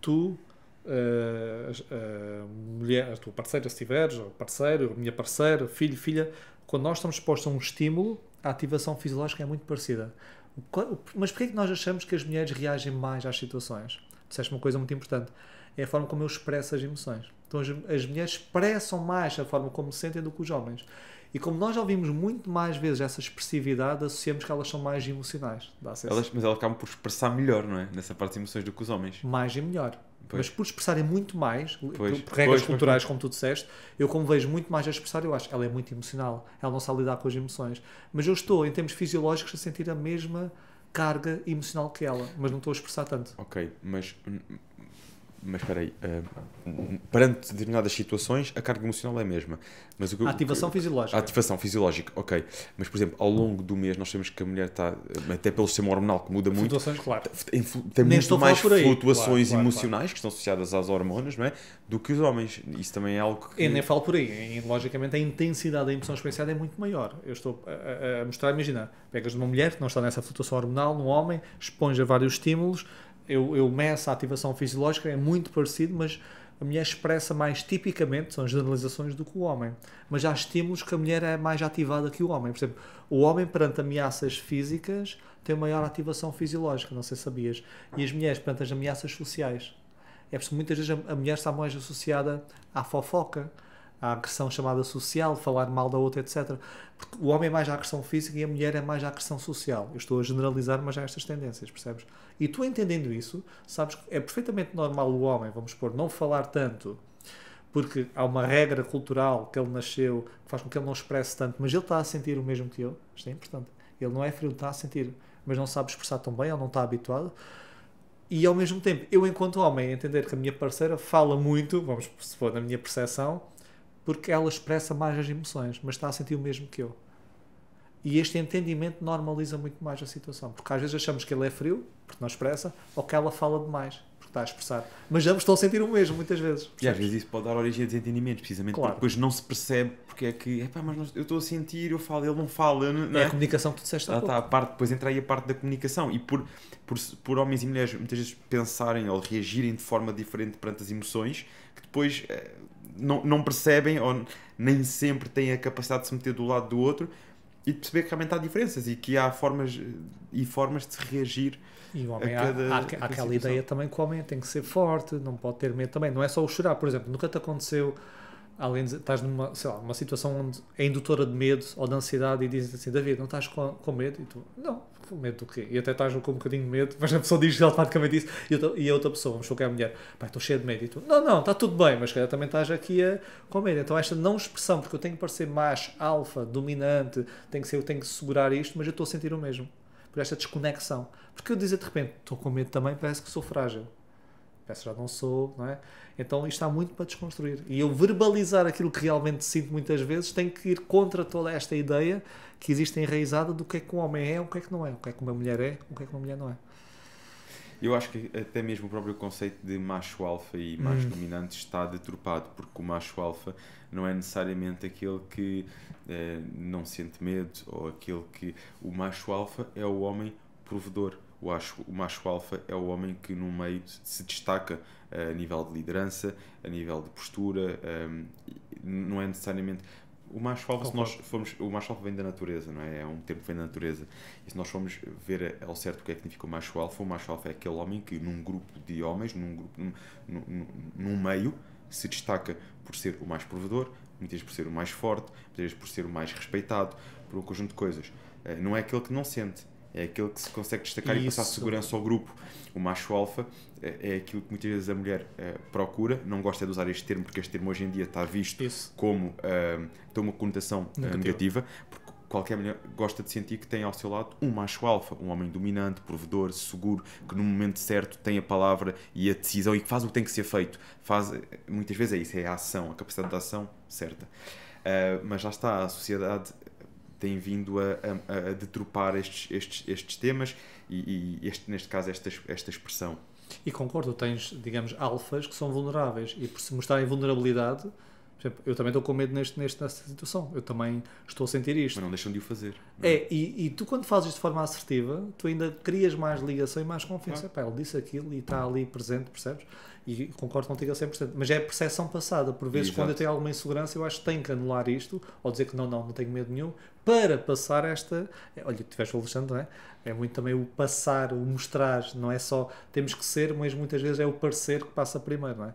tu, eh, a, eh, mulher, a tua parceira, se tiveres, ou parceiro, o minha parceira, filho, filha, quando nós estamos expostos a um estímulo, a ativação fisiológica é muito parecida. Mas porquê é que nós achamos que as mulheres reagem mais às situações? Disseste uma coisa muito importante. É a forma como eu expresso as emoções. Então as, as mulheres expressam mais a forma como se sentem do que os homens. E como nós já ouvimos muito mais vezes essa expressividade, associamos que elas são mais emocionais. Elas, mas elas acabam por expressar melhor, não é? Nessa parte de emoções do que os homens. Mais e melhor. Pois. Mas por expressarem muito mais, pois. por regras culturais, pois. como tu disseste, eu como vejo muito mais a expressar, eu acho que ela é muito emocional, ela não sabe lidar com as emoções. Mas eu estou, em termos fisiológicos, a sentir a mesma carga emocional que ela, mas não estou a expressar tanto. Ok, mas mas espera aí, uh, perante determinadas situações, a carga emocional é a mesma. Mas o que, a ativação que, fisiológica. A ativação fisiológica, ok. Mas, por exemplo, ao longo do mês nós sabemos que a mulher está, eh, até pelo sistema hormonal que muda muito, claro. tem, tem muito mais aí, flutuações claro, claro, emocionais que estão associadas às hormonas, não é? Do que os homens. Isso também é algo que... Eu nem falo por aí. logicamente, a intensidade da emoção experienciada é muito maior. Eu estou a, a, mostrar, imagina, pegas uma mulher que não está nessa flutuação hormonal, num homem, expões a vários estímulos, eu, eu meço a ativação fisiológica, é muito parecido, mas a mulher expressa mais tipicamente, são generalizações, do que o homem. Mas há estímulos que a mulher é mais ativada que o homem. Por exemplo, o homem perante ameaças físicas tem maior ativação fisiológica, não sei se sabias. E as mulheres perante as ameaças sociais. É por isso muitas vezes a mulher está mais associada à fofoca, à agressão chamada social, falar mal da outra, etc. Porque o homem é mais à agressão física e a mulher é mais à agressão social. Eu estou a generalizar, mas há estas tendências, percebes? E tu entendendo isso, sabes que é perfeitamente normal o homem, vamos supor, não falar tanto, porque há uma regra cultural que ele nasceu, que faz com que ele não expresse tanto, mas ele está a sentir o mesmo que eu, isto é importante. Ele não é frio, está a sentir, mas não sabe expressar tão bem, ele não está habituado. E ao mesmo tempo, eu enquanto homem, entender que a minha parceira fala muito, vamos supor, na minha percepção, porque ela expressa mais as emoções, mas está a sentir o mesmo que eu. E este entendimento normaliza muito mais a situação, porque às vezes achamos que ele é frio, porque não expressa, ou que ela fala demais, porque está a expressar. Mas ambos estão a sentir o mesmo, muitas vezes. Percebes? E às vezes isso pode dar origem a desentendimentos, precisamente, claro. porque depois não se percebe porque é que, epá, mas eu estou a sentir, eu falo, ele não fala. Não é? é a comunicação que tu disseste há ah, tá, a parte, Depois entra aí a parte da comunicação. E por, por, por homens e mulheres muitas vezes pensarem ou reagirem de forma diferente perante as emoções, que depois eh, não, não percebem ou nem sempre têm a capacidade de se meter do lado do outro e de perceber que realmente há diferenças e que há formas eh, e formas de reagir e o homem, a cada, há, há, há aquela ideia também que o homem tem que ser forte, não pode ter medo também, não é só o chorar, por exemplo, nunca te aconteceu além de estás numa lá, uma situação onde é indutora de medo ou de ansiedade e dizes assim, David, não estás com, com medo? E tu, não, medo do quê? E até estás com um bocadinho de medo, mas a pessoa diz automaticamente isso. E, outra, e a outra pessoa, vamos colocar a mulher, pá, estou cheia de medo. E tu, não, não, está tudo bem, mas calhar também estás aqui a, com medo. Então esta não expressão, porque eu tenho que parecer mais alfa, dominante, tenho que ser, eu tenho que segurar isto, mas eu estou a sentir o mesmo. Por esta desconexão. Porque eu dizer de repente, estou com medo também, parece que sou frágil. Parece que já não sou, não é? Então isto há muito para desconstruir. E eu verbalizar aquilo que realmente sinto muitas vezes tem que ir contra toda esta ideia que existe enraizada do que é que um homem é, o que é que não é, o que é que uma mulher é, o que é que uma mulher não é. Eu acho que até mesmo o próprio conceito de macho alfa e macho hum. dominante está deturpado, porque o macho alfa não é necessariamente aquele que eh, não sente medo ou aquele que. O macho alfa é o homem provedor. O, acho, o macho alfa é o homem que no meio se destaca eh, a nível de liderança, a nível de postura. Um, eh, não é necessariamente o macho alvo se nós formos, o macho salvo vem da natureza, não é? É um termo que vem da natureza. E se nós formos ver ao certo o que é que significa o macho alfa, o macho alfa é aquele homem que num grupo de homens, num grupo, num, num, num meio, se destaca por ser o mais provedor, muitas vezes por ser o mais forte, muitas vezes por ser o mais respeitado, por um conjunto de coisas. Eh, não é aquele que não sente, é aquele que se consegue destacar Isso. e passar segurança ao grupo. O macho alfa é, é aquilo que muitas vezes a mulher eh, procura, não gosta de usar este termo, porque este termo hoje em dia está visto Isso. como uh, tem uma conotação eh, negativa, negativa porque qualquer mulher gosta de sentir que tem ao seu lado um macho alfa, um homem dominante, provedor, seguro, que no momento certo tem a palavra e a decisão e que faz o que tem que ser feito. Faz, muitas vezes é isso, é a ação, a capacidade de ação certa. Uh, mas lá está, a sociedade têm vindo a, a, a detropar estes, estes, estes temas e, e este, neste caso esta, esta expressão. E concordo, tens, digamos, alfas que são vulneráveis e por se mostrarem vulnerabilidade exemplo, eu também estou com medo neste, neste, nesta situação, eu também estou a sentir isto. Mas não deixam de o fazer. É? é, e, e, tu quando fazes de forma assertiva, tu ainda crias mais ligação e mais confiança. Claro. Pá, ele disse aquilo e está ali presente, percebes? E concordo contigo a 100%, mas é a percepção passada. Por vezes, Exato. quando eu tenho alguma insegurança, eu acho que tenho que anular isto ou dizer que não, não, não tenho medo nenhum, para passar esta. É, olha, tiveste o Alexandre, não é? É muito também o passar, o mostrar, não é só temos que ser, mas muitas vezes é o parecer que passa primeiro, não é?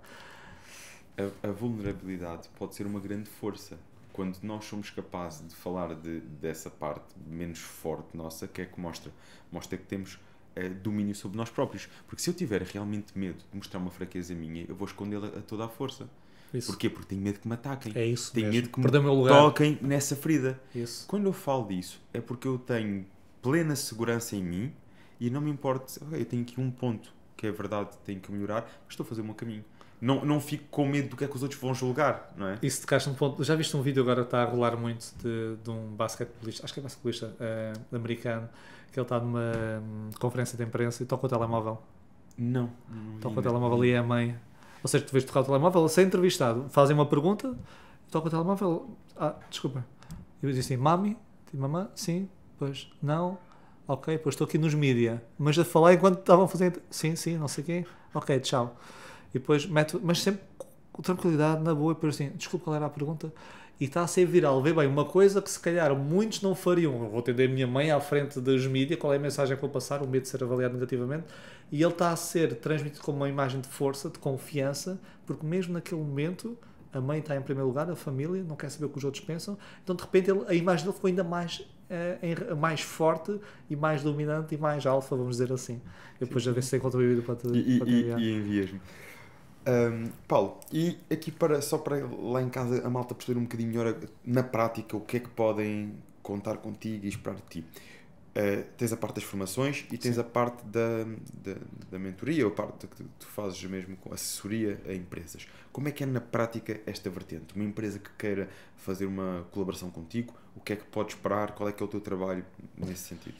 a, a, vulnerabilidade pode ser uma grande força. Quando nós somos capazes de falar de, dessa parte menos forte nossa, que é que mostra? Mostra que temos eh, domínio sobre nós próprios. Porque se eu tiver realmente medo de mostrar uma fraqueza minha, eu vou escondê-la a toda a força. Isso. Porquê? Porque tenho medo que me ataquem. É isso. Tenho mesmo. medo que me toquem nessa ferida. Isso. Quando eu falo disso, é porque eu tenho plena segurança em mim e não me importa. Okay, eu tenho aqui um ponto que é verdade, tenho que melhorar, mas estou a fazer o meu caminho não, não fico com medo do que é que os outros vão julgar, não é? Isso tocaste um ponto. Já viste um vídeo agora, está a rolar muito, de, de um basquetebolista, acho que é basquetebolista uh, americano, que ele está numa um, conferência de imprensa e toca o telemóvel. Não. não toca o telemóvel e é a mãe. Ou seja, tu vês tocar o telemóvel sem entrevistado. Fazem uma pergunta, toca o telemóvel. Ah, desculpa. E eu disse assim: mami, tipo, mamã, sim, pois, não, ok, pois estou aqui nos mídia. Mas a falar enquanto estavam fazendo. Sim, sim, não sei quem. Ok, tchau. E depois meto, mas sempre com tranquilidade, na boa, e depois assim, desculpa qual era a pergunta, e está a ser viral. Vê bem, uma coisa que se calhar muitos não fariam. Eu vou atender a minha mãe à frente das mídias, qual é a mensagem que vou passar, o medo de ser avaliado negativamente, e ele está a ser transmitido como uma imagem de força, de confiança, porque mesmo naquele momento a mãe está em primeiro lugar, a família, não quer saber o que os outros pensam, então de repente ele, a imagem dele ficou ainda mais, eh, mais forte e mais dominante e mais alfa, vamos dizer assim. Eu depois a ver se encontro a bebida para te, e, para te e, e envias-me. Um, Paulo, e aqui para, só para lá em casa a malta perceber um bocadinho melhor na prática o que é que podem contar contigo e esperar de ti. Uh, tens a parte das formações e tens Sim. a parte da, da, da mentoria, ou a parte que tu, tu fazes mesmo com assessoria a empresas. Como é que é na prática esta vertente? Uma empresa que queira fazer uma colaboração contigo, o que é que pode esperar? Qual é que é o teu trabalho nesse sentido?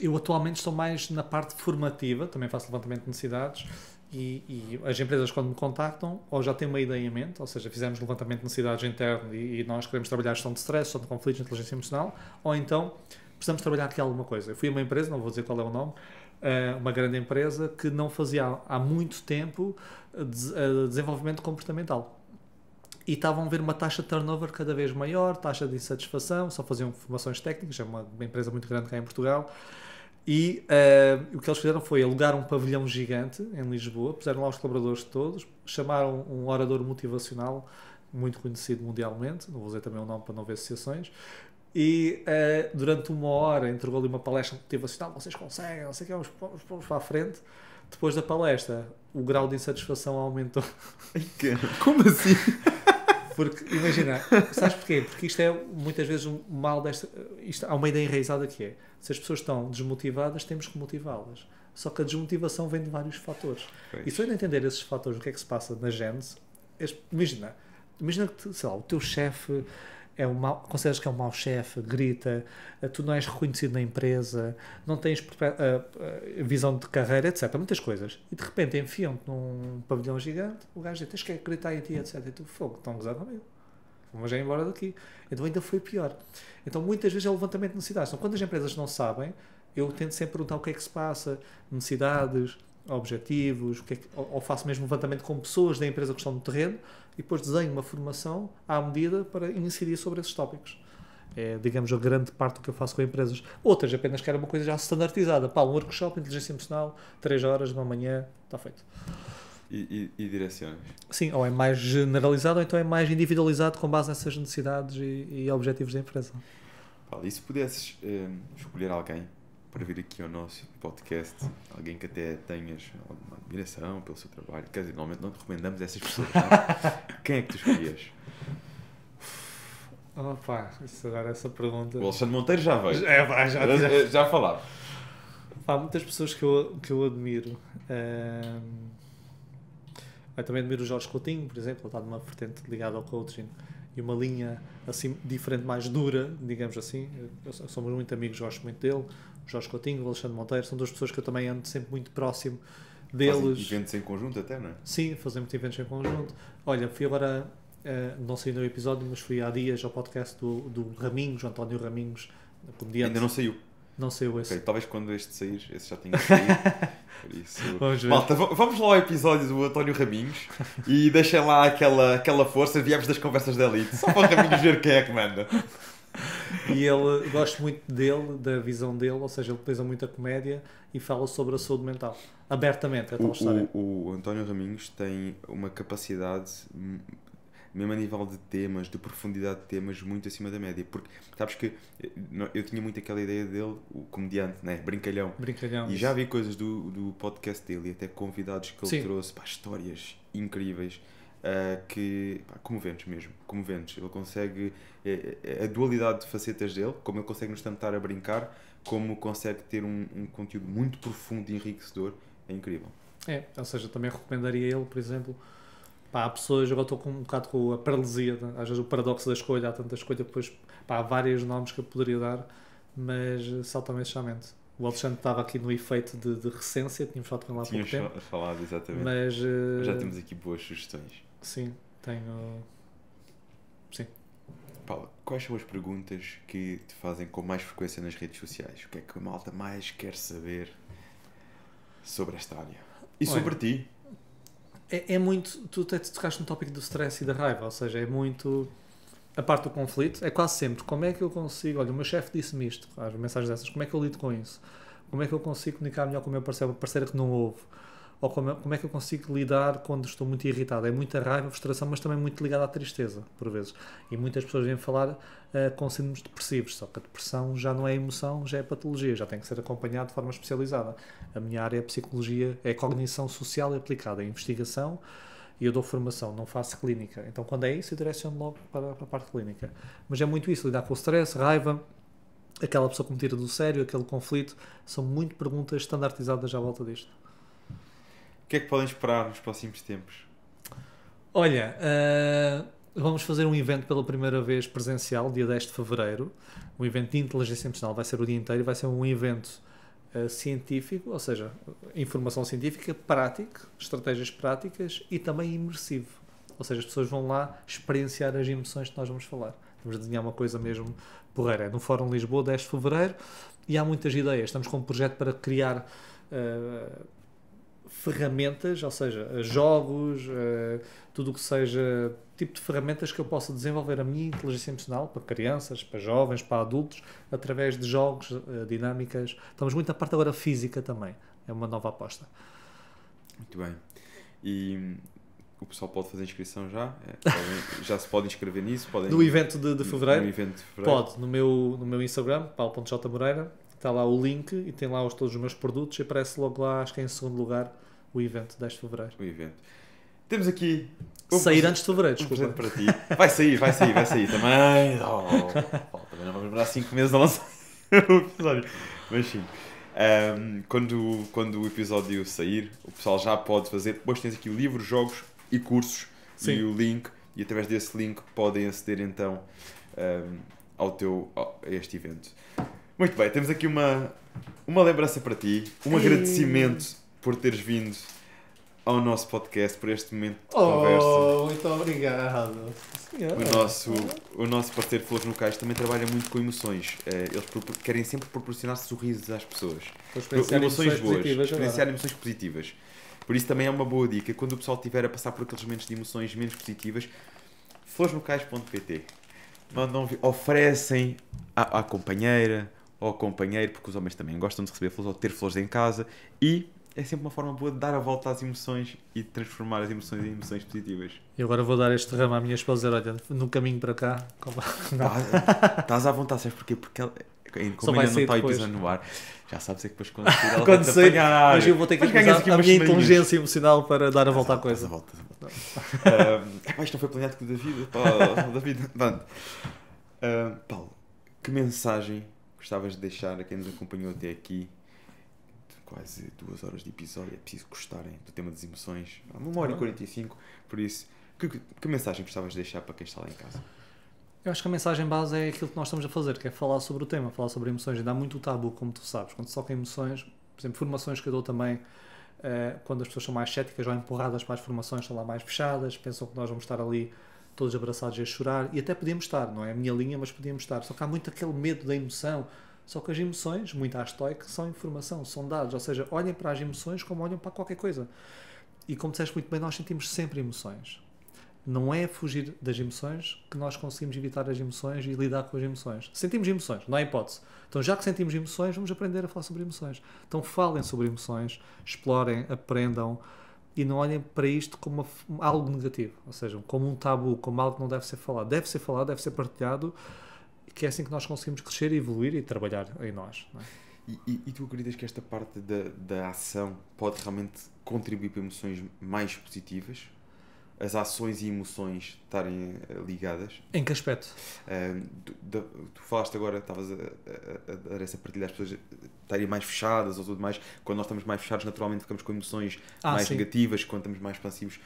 Eu atualmente estou mais na parte formativa, também faço levantamento de necessidades, e, e, as empresas, quando me contactam, ou já têm uma ideia em mente, ou seja, fizemos levantamento de necessidades internas e, e, nós queremos trabalhar gestão de stress, gestão de conflitos, inteligência emocional, ou então precisamos trabalhar aqui alguma coisa. Eu fui a uma empresa, não vou dizer qual é o nome, eh, uma grande empresa que não fazia há muito tempo eh, eh, desenvolvimento comportamental. E estavam a ver uma taxa de turnover cada vez maior, taxa de insatisfação, só faziam formações técnicas, é uma empresa muito grande cá em Portugal e uh, o que eles fizeram foi alugar um pavilhão gigante em Lisboa, puseram lá os colaboradores todos, chamaram um orador motivacional muito conhecido mundialmente, não vou dizer também o nome para não haver associações, e uh, durante uma hora entregou-lhe uma palestra motivacional, vocês conseguem, não sei o que, vamos, vamos, vamos para a frente. Depois da palestra, o grau de insatisfação aumentou. Como assim? Porque, imagina, sabes porquê? Porque isto é muitas vezes um mal desta. Isto, há uma ideia enraizada que é: se as pessoas estão desmotivadas, temos que motivá-las. Só que a desmotivação vem de vários fatores. Pois. E se eu não entender esses fatores, o que é que se passa na gênese, imagina, imagina que, sei lá, o teu chefe é um mau, consideras que é um mau chefe, grita, eh, tu não és reconhecido na empresa, não tens eh, eh, visão de carreira, etc. Muitas coisas. E de repente enfiam-te num pavilhão gigante, o gajo diz: tens que gritar em ti, etc. E tu, fogo, estão gozando comigo. Vamos já embora daqui. Então ainda foi pior. Então muitas vezes é o levantamento de necessidades. Então quando as empresas não sabem, eu tento sempre perguntar o que é que se passa, necessidades objetivos, que é que, ou, faço mesmo levantamento com pessoas da empresa que estão no terreno e depois desenho uma formação à medida para incidir sobre esses tópicos. É, digamos, a grande parte do que eu faço com empresas. Outras apenas quero uma coisa já standardizada. Pá, um workshop, inteligência emocional, 3 horas, uma manhã, está feito. E, e, e direcionas? Sim, ou é mais generalizado ou então é mais individualizado com base nessas necessidades e, e objetivos da empresa. e se pudesses eh, escolher alguém para vir aqui ao nosso podcast alguém que até tenhas alguma admiração pelo seu trabalho. Quer dizer, normalmente não te recomendamos essas pessoas. É? Quem é que tu escolhias? Opa, isso agora essa pergunta. O Alexandre Monteiro já veio. É, já, já, eh, já falava. Há muitas pessoas que eu, que eu admiro. Um, ehm, eu também admiro o Jorge Coutinho, por exemplo, ele está numa vertente ligada ao coaching e uma linha assim diferente, mais dura, digamos assim. Eu, eu, somos muito amigos, gosto muito dele. Jorge Coutinho, o Alexandre Monteiro, são duas pessoas que eu também ando sempre muito próximo deles. Fazem eventos em conjunto até, não é? Sim, fazemos muitos eventos em conjunto. Olha, fui agora, uh, não sei no episódio, mas fui há dias ao podcast do, do Raminhos, António Raminhos, comediante. Ainda não saiu. Não saiu esse. Okay, talvez quando este sair, esse já tenha saído. Por isso. Vamos, Malta, vamos lá ao episódio do António Raminhos e deixem lá aquela, aquela força. Viemos das conversas da Elite. Só para o Raminhos ver quem é que manda. e ele gosto muito dele, da visão dele, ou seja, ele pesa muito a comédia e fala sobre a saúde mental abertamente. É tal o, história. O, o António Raminhos tem uma capacidade, mesmo a nível de temas, de profundidade de temas, muito acima da média. Porque sabes que eh, eu tinha muito aquela ideia dele, o comediante, né? Brincalhão. Brincalhão. E já vi coisas do, do podcast dele e até convidados que ele Sim. trouxe para histórias incríveis. Eh, que pá, comoventes mesmo, comoventes. Ele consegue eh, eh, a dualidade de facetas dele, como ele consegue nos tentar a brincar, como consegue ter um, um conteúdo muito profundo e enriquecedor, é incrível. É, ou seja, também recomendaria ele, por exemplo, Pá, há pessoas, agora estou com um bocado com a paralisia, às vezes o paradoxo da escolha, há tanta escolha, depois pá, há vários nomes que eu poderia dar, mas salta-me esta O Alexandre estava aqui no efeito de, de recência, tínhamos falado com ele há pouco tempo. falado, exatamente. Mas, uh... Já temos aqui boas sugestões. Sim, tenho. Sim. Paula, quais são as perguntas que te fazem com mais frequência nas redes sociais? O que é que a malta mais quer saber sobre esta área? E Olha, sobre ti? É, é muito. Tu até te tocaste no tópico do stress e da raiva, ou seja, é muito a parte do conflito é quase sempre como é que eu consigo. Olha, o meu chefe disse-me isto, as mensagens dessas, como é que eu lido com isso? Como é que eu consigo comunicar melhor com o meu parceiro, parceiro que não ouve? ou como, é, como é que eu consigo lidar quando estou muito irritado? É muita raiva, frustração, mas também muito ligada à tristeza, por vezes. E muitas pessoas vêm falar uh, com síndromes depressivos, só que a depressão já não é emoção, já é patologia, já tem que ser acompanhado de forma especializada. A minha área é psicologia, é cognição social aplicada, é investigação e eu dou formação, não faço clínica. Então, quando é isso, eu direciono logo para, para a parte clínica. Mas é muito isso, lidar com o stress, raiva, aquela pessoa que me tira do sério, aquele conflito, são muito perguntas standardizadas à volta disto que é que podem esperar nos próximos tempos? Olha, uh, vamos fazer um evento pela primeira vez presencial, dia 10 de fevereiro. Um evento de inteligência emocional, vai ser o dia inteiro, vai ser um evento uh, científico, ou seja, informação científica, prática, estratégias práticas e também imersivo. Ou seja, as pessoas vão lá experienciar as emoções que nós vamos falar. Vamos desenhar uma coisa mesmo porreira. É no Fórum Lisboa, 10 de fevereiro, e há muitas ideias. Estamos com um projeto para criar. Uh, ferramentas, ou seja, eh, jogos, eh, tudo o que seja tipo de ferramentas que eu possa desenvolver a minha inteligência emocional para crianças, para jovens, para adultos, através de jogos, eh, dinâmicas. Estamos muito na parte agora física também, é uma nova aposta. Muito bem. E o pessoal pode fazer inscrição já? É, podem, já se pode inscrever nisso? Podem, no evento de, de fevereiro? No evento de fevereiro. Pode, no meu, no meu Instagram, paulo.jmoreira, está lá o link e tem lá os, todos os meus produtos e aparece logo lá, acho que é em segundo lugar, o evento 10 de fevereiro. O evento. Temos aqui. Um sair antes de fevereiro, desculpa. Um para ti. Vai sair, vai sair, vai sair também. Oh, oh, também não vamos demorar 5 meses a lançar o episódio. Mas sim. Um, ehm, quando, quando o episódio sair, o pessoal já pode fazer. Depois tens aqui livros, jogos e cursos sim. e o link. E através desse link podem aceder então um, ehm, ao teu, a este evento. Muito bem, temos aqui uma, uma lembrança para ti, um agradecimento por teres vindo ao nosso podcast, por este momento de oh, conversa. Muito obrigado. O nosso, o nosso parceiro Flores no Cais também trabalha muito com emoções. Eh, eles querem sempre proporcionar sorrisos às pessoas. Emoções boas, experienciar emoções positivas. Por isso também é uma boa dica, quando o pessoal estiver a passar por aqueles momentos de emoções menos positivas, floresnocais.pt mandam, oferecem à, à companheira ou ao companheiro, porque os homens também gostam de receber flores ou ter flores em casa e é sempre uma forma boa de dar a volta às emoções e transformar as emoções em emoções positivas. E agora vou dar este ramo à minha esposa, olha, no caminho para cá. Como... estás à vontade, sabes porquê? Porque ela, é, como ainda não está o episódio no ar, já sabes é que depois quando sair ela quando vai sei, apanhar. Mas eu vou ter que usar a minha inteligência emocional para dar a volta à coisa. A volta, a volta. uh, isto não foi planeado com o David. Oh, David. Uh, Paulo, que mensagem gostavas de deixar a quem nos acompanhou até aqui quase duas horas de episódio, é preciso gostarem do tema das emoções. uma tá hora e 45, por isso, que, que, que mensagem gostavas de deixar para quem está lá em casa? Eu acho que a mensagem base é aquilo que nós estamos a fazer, que é falar sobre o tema, falar sobre emoções. Ainda há muito tabu, como tu sabes. Quando se toca em emoções, por exemplo, formações que eu dou também, eh, quando as pessoas são mais céticas ou empurradas para as formações, estão lá mais fechadas, pensam que nós vamos estar ali todos abraçados a chorar, e até podíamos estar, não é a minha linha, mas podíamos estar. Só que há muito aquele medo da emoção, só que as emoções, muito à estoica, são informação, são dados. Ou seja, olhem para as emoções como olham para qualquer coisa. E como disseste muito bem, nós sentimos sempre emoções. Não é fugir das emoções que nós conseguimos evitar as emoções e lidar com as emoções. Sentimos emoções, não há hipótese. Então, já que sentimos emoções, vamos aprender a falar sobre emoções. Então, falem sobre emoções, explorem, aprendam e não olhem para isto como algo negativo, ou seja, como um tabu, como algo que não deve ser falado. Deve ser falado, deve ser partilhado que é assim que nós conseguimos crescer, evoluir e trabalhar em nós. É? E, e, e, tu acreditas que esta parte da, da ação pode realmente contribuir para emoções mais positivas? As ações e emoções estarem eh, ligadas? Em que aspecto? Uh, tu, tu, falaste agora, estavas a, a, a, dar essa partilha, as pessoas estarem mais fechadas ou tudo mais. Quando nós estamos mais fechados, naturalmente ficamos com emoções ah, mais sim. negativas. Quando estamos mais expansivos,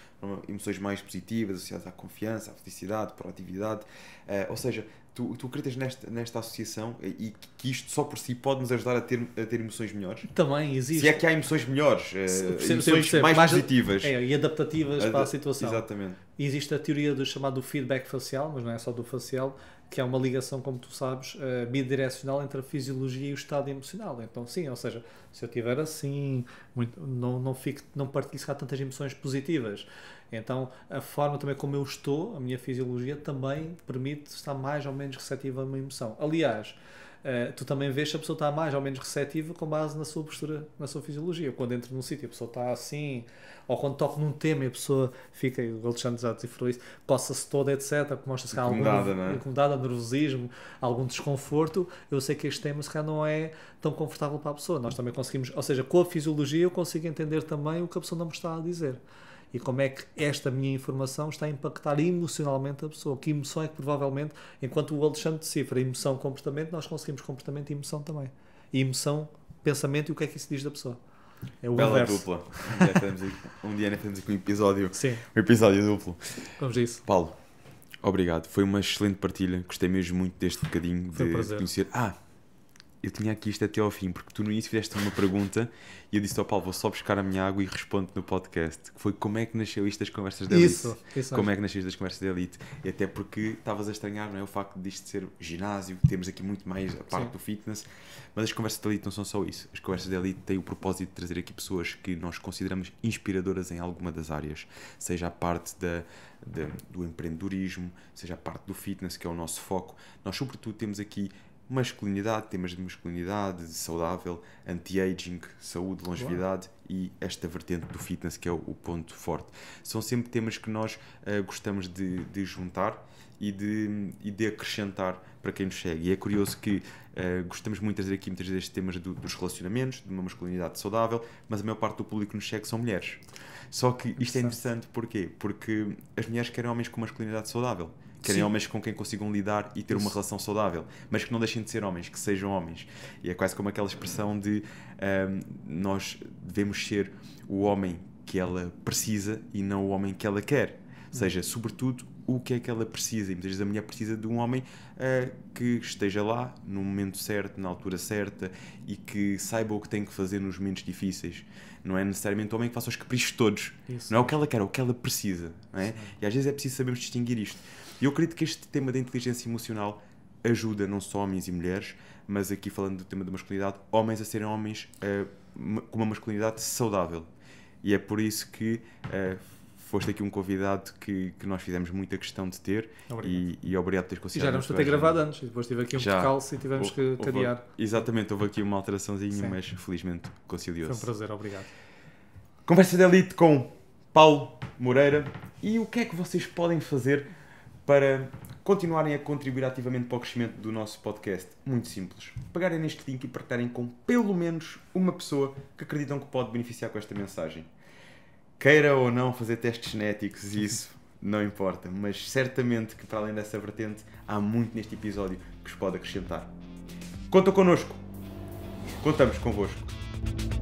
emoções mais positivas, associadas à confiança, à felicidade, proatividade. Uh, eh, ou seja, tu, tu acreditas nesta, nesta associação e que isto só por si pode nos ajudar a ter, a ter emoções melhores? Também existe. Se é que há emoções melhores, percebo, eh, emoções percebo. mais, mais positivas. É, e adaptativas Ad para a situação. Exatamente. Existe a teoria do chamado feedback facial, mas não é só do facial, que é uma ligação, como tu sabes, eh, bidirecional entre a fisiologia e o estado emocional. Então, sim, ou seja, se eu estiver assim, muito, não, não, fico, não partilho tantas emoções positivas. Então, a forma também como eu estou, a minha fisiologia, também permite estar mais ou menos receptiva a uma emoção. Aliás, eh, tu também vês se a pessoa está mais ou menos receptiva com base na sua postura, na sua fisiologia. Quando entro num sítio, a pessoa está assim, ou quando toco num tema e a pessoa fica, o Alexandre já decifrou isso, coça-se toda, etc., mostra-se há algum é? incomodada, nervosismo, algum desconforto. Eu sei que este tema se calhar não é tão confortável para a pessoa. Nós também conseguimos, ou seja, com a fisiologia eu consigo entender também o que a pessoa não me está a dizer e como é que esta minha informação está a impactar emocionalmente a pessoa. Que emoção é que provavelmente, enquanto o Alexandre decifra emoção, comportamento, nós conseguimos comportamento e emoção também. E emoção, pensamento e o que é que isso diz da pessoa. É o Bela dupla. Um dia, temos aqui, um episódio, Sim. um episódio duplo. Vamos a isso. Paulo, obrigado. Foi uma excelente partilha. Gostei mesmo muito deste bocadinho de, um de conhecer. Ah, eu tinha aqui isto até ao fim, porque tu no início fizeste uma pergunta e eu disse ao Paulo, vou só buscar a minha água e respondo no podcast. Que foi como é que nasceu isto das conversas da elite? Isso, isso Como é que nasceu isto das conversas da elite? E até porque estavas a estranhar, não é? O facto disto ser ginásio, temos aqui muito mais a parte Sim. do fitness, mas as conversas da elite não são só isso. As conversas da elite têm o propósito de trazer aqui pessoas que nós consideramos inspiradoras em alguma das áreas, seja a parte da, do empreendedorismo, seja a parte do fitness, que é o nosso foco. Nós, sobretudo, temos aqui masculinidade, temas de masculinidade saudável, anti-aging, saúde, longevidade Uau. e esta vertente do fitness que é o, o ponto forte. São sempre temas que nós uh, gostamos de, de juntar e de, e de acrescentar para quem nos segue. E é curioso que uh, gostamos muito de trazer aqui muitas vezes temas do, dos relacionamentos, de uma masculinidade saudável, mas a maior parte do público que nos segue são mulheres. Só que isto é interessante porquê? Porque as mulheres querem homens com masculinidade saudável. Querem Sim. homens com quem consigam lidar e ter Isso. uma relação saudável, mas que não deixem de ser homens, que sejam homens. E é quase como aquela expressão de um, nós devemos ser o homem que ela precisa e não o homem que ela quer. Ou seja, sobretudo, o que é que ela precisa. E muitas vezes a mulher precisa de um homem uh, que esteja lá no momento certo, na altura certa e que saiba o que tem que fazer nos momentos difíceis. Não é necessariamente o homem que faça os caprichos todos. Isso. Não é o que ela quer, é o que ela precisa. É? E às vezes é preciso sabermos distinguir isto. E eu acredito que este tema da inteligência emocional ajuda não só homens e mulheres, mas aqui falando do tema da masculinidade, homens a serem homens uh, com uma masculinidade saudável. E é por isso que uh, foste aqui um convidado que, que nós fizemos muita questão de ter obrigado. E, e obrigado por teres considerado. E já éramos para ter gravado antes, depois tive aqui um já, percalço e tivemos que cadear. Exatamente, houve aqui uma alteraçãozinha, Sim. mas felizmente conciliou-se. Foi um prazer, obrigado. Conversa de Elite com Paulo Moreira. E o que é que vocês podem fazer para continuarem a contribuir ativamente para o crescimento do nosso podcast. Muito simples. Pegarem neste link e partilharem com pelo menos uma pessoa que acreditam que pode beneficiar com esta mensagem. Queira ou não fazer testes genéticos, isso não importa, mas certamente que para além dessa vertente há muito neste episódio que os pode acrescentar. Conta connosco! Contamos convosco!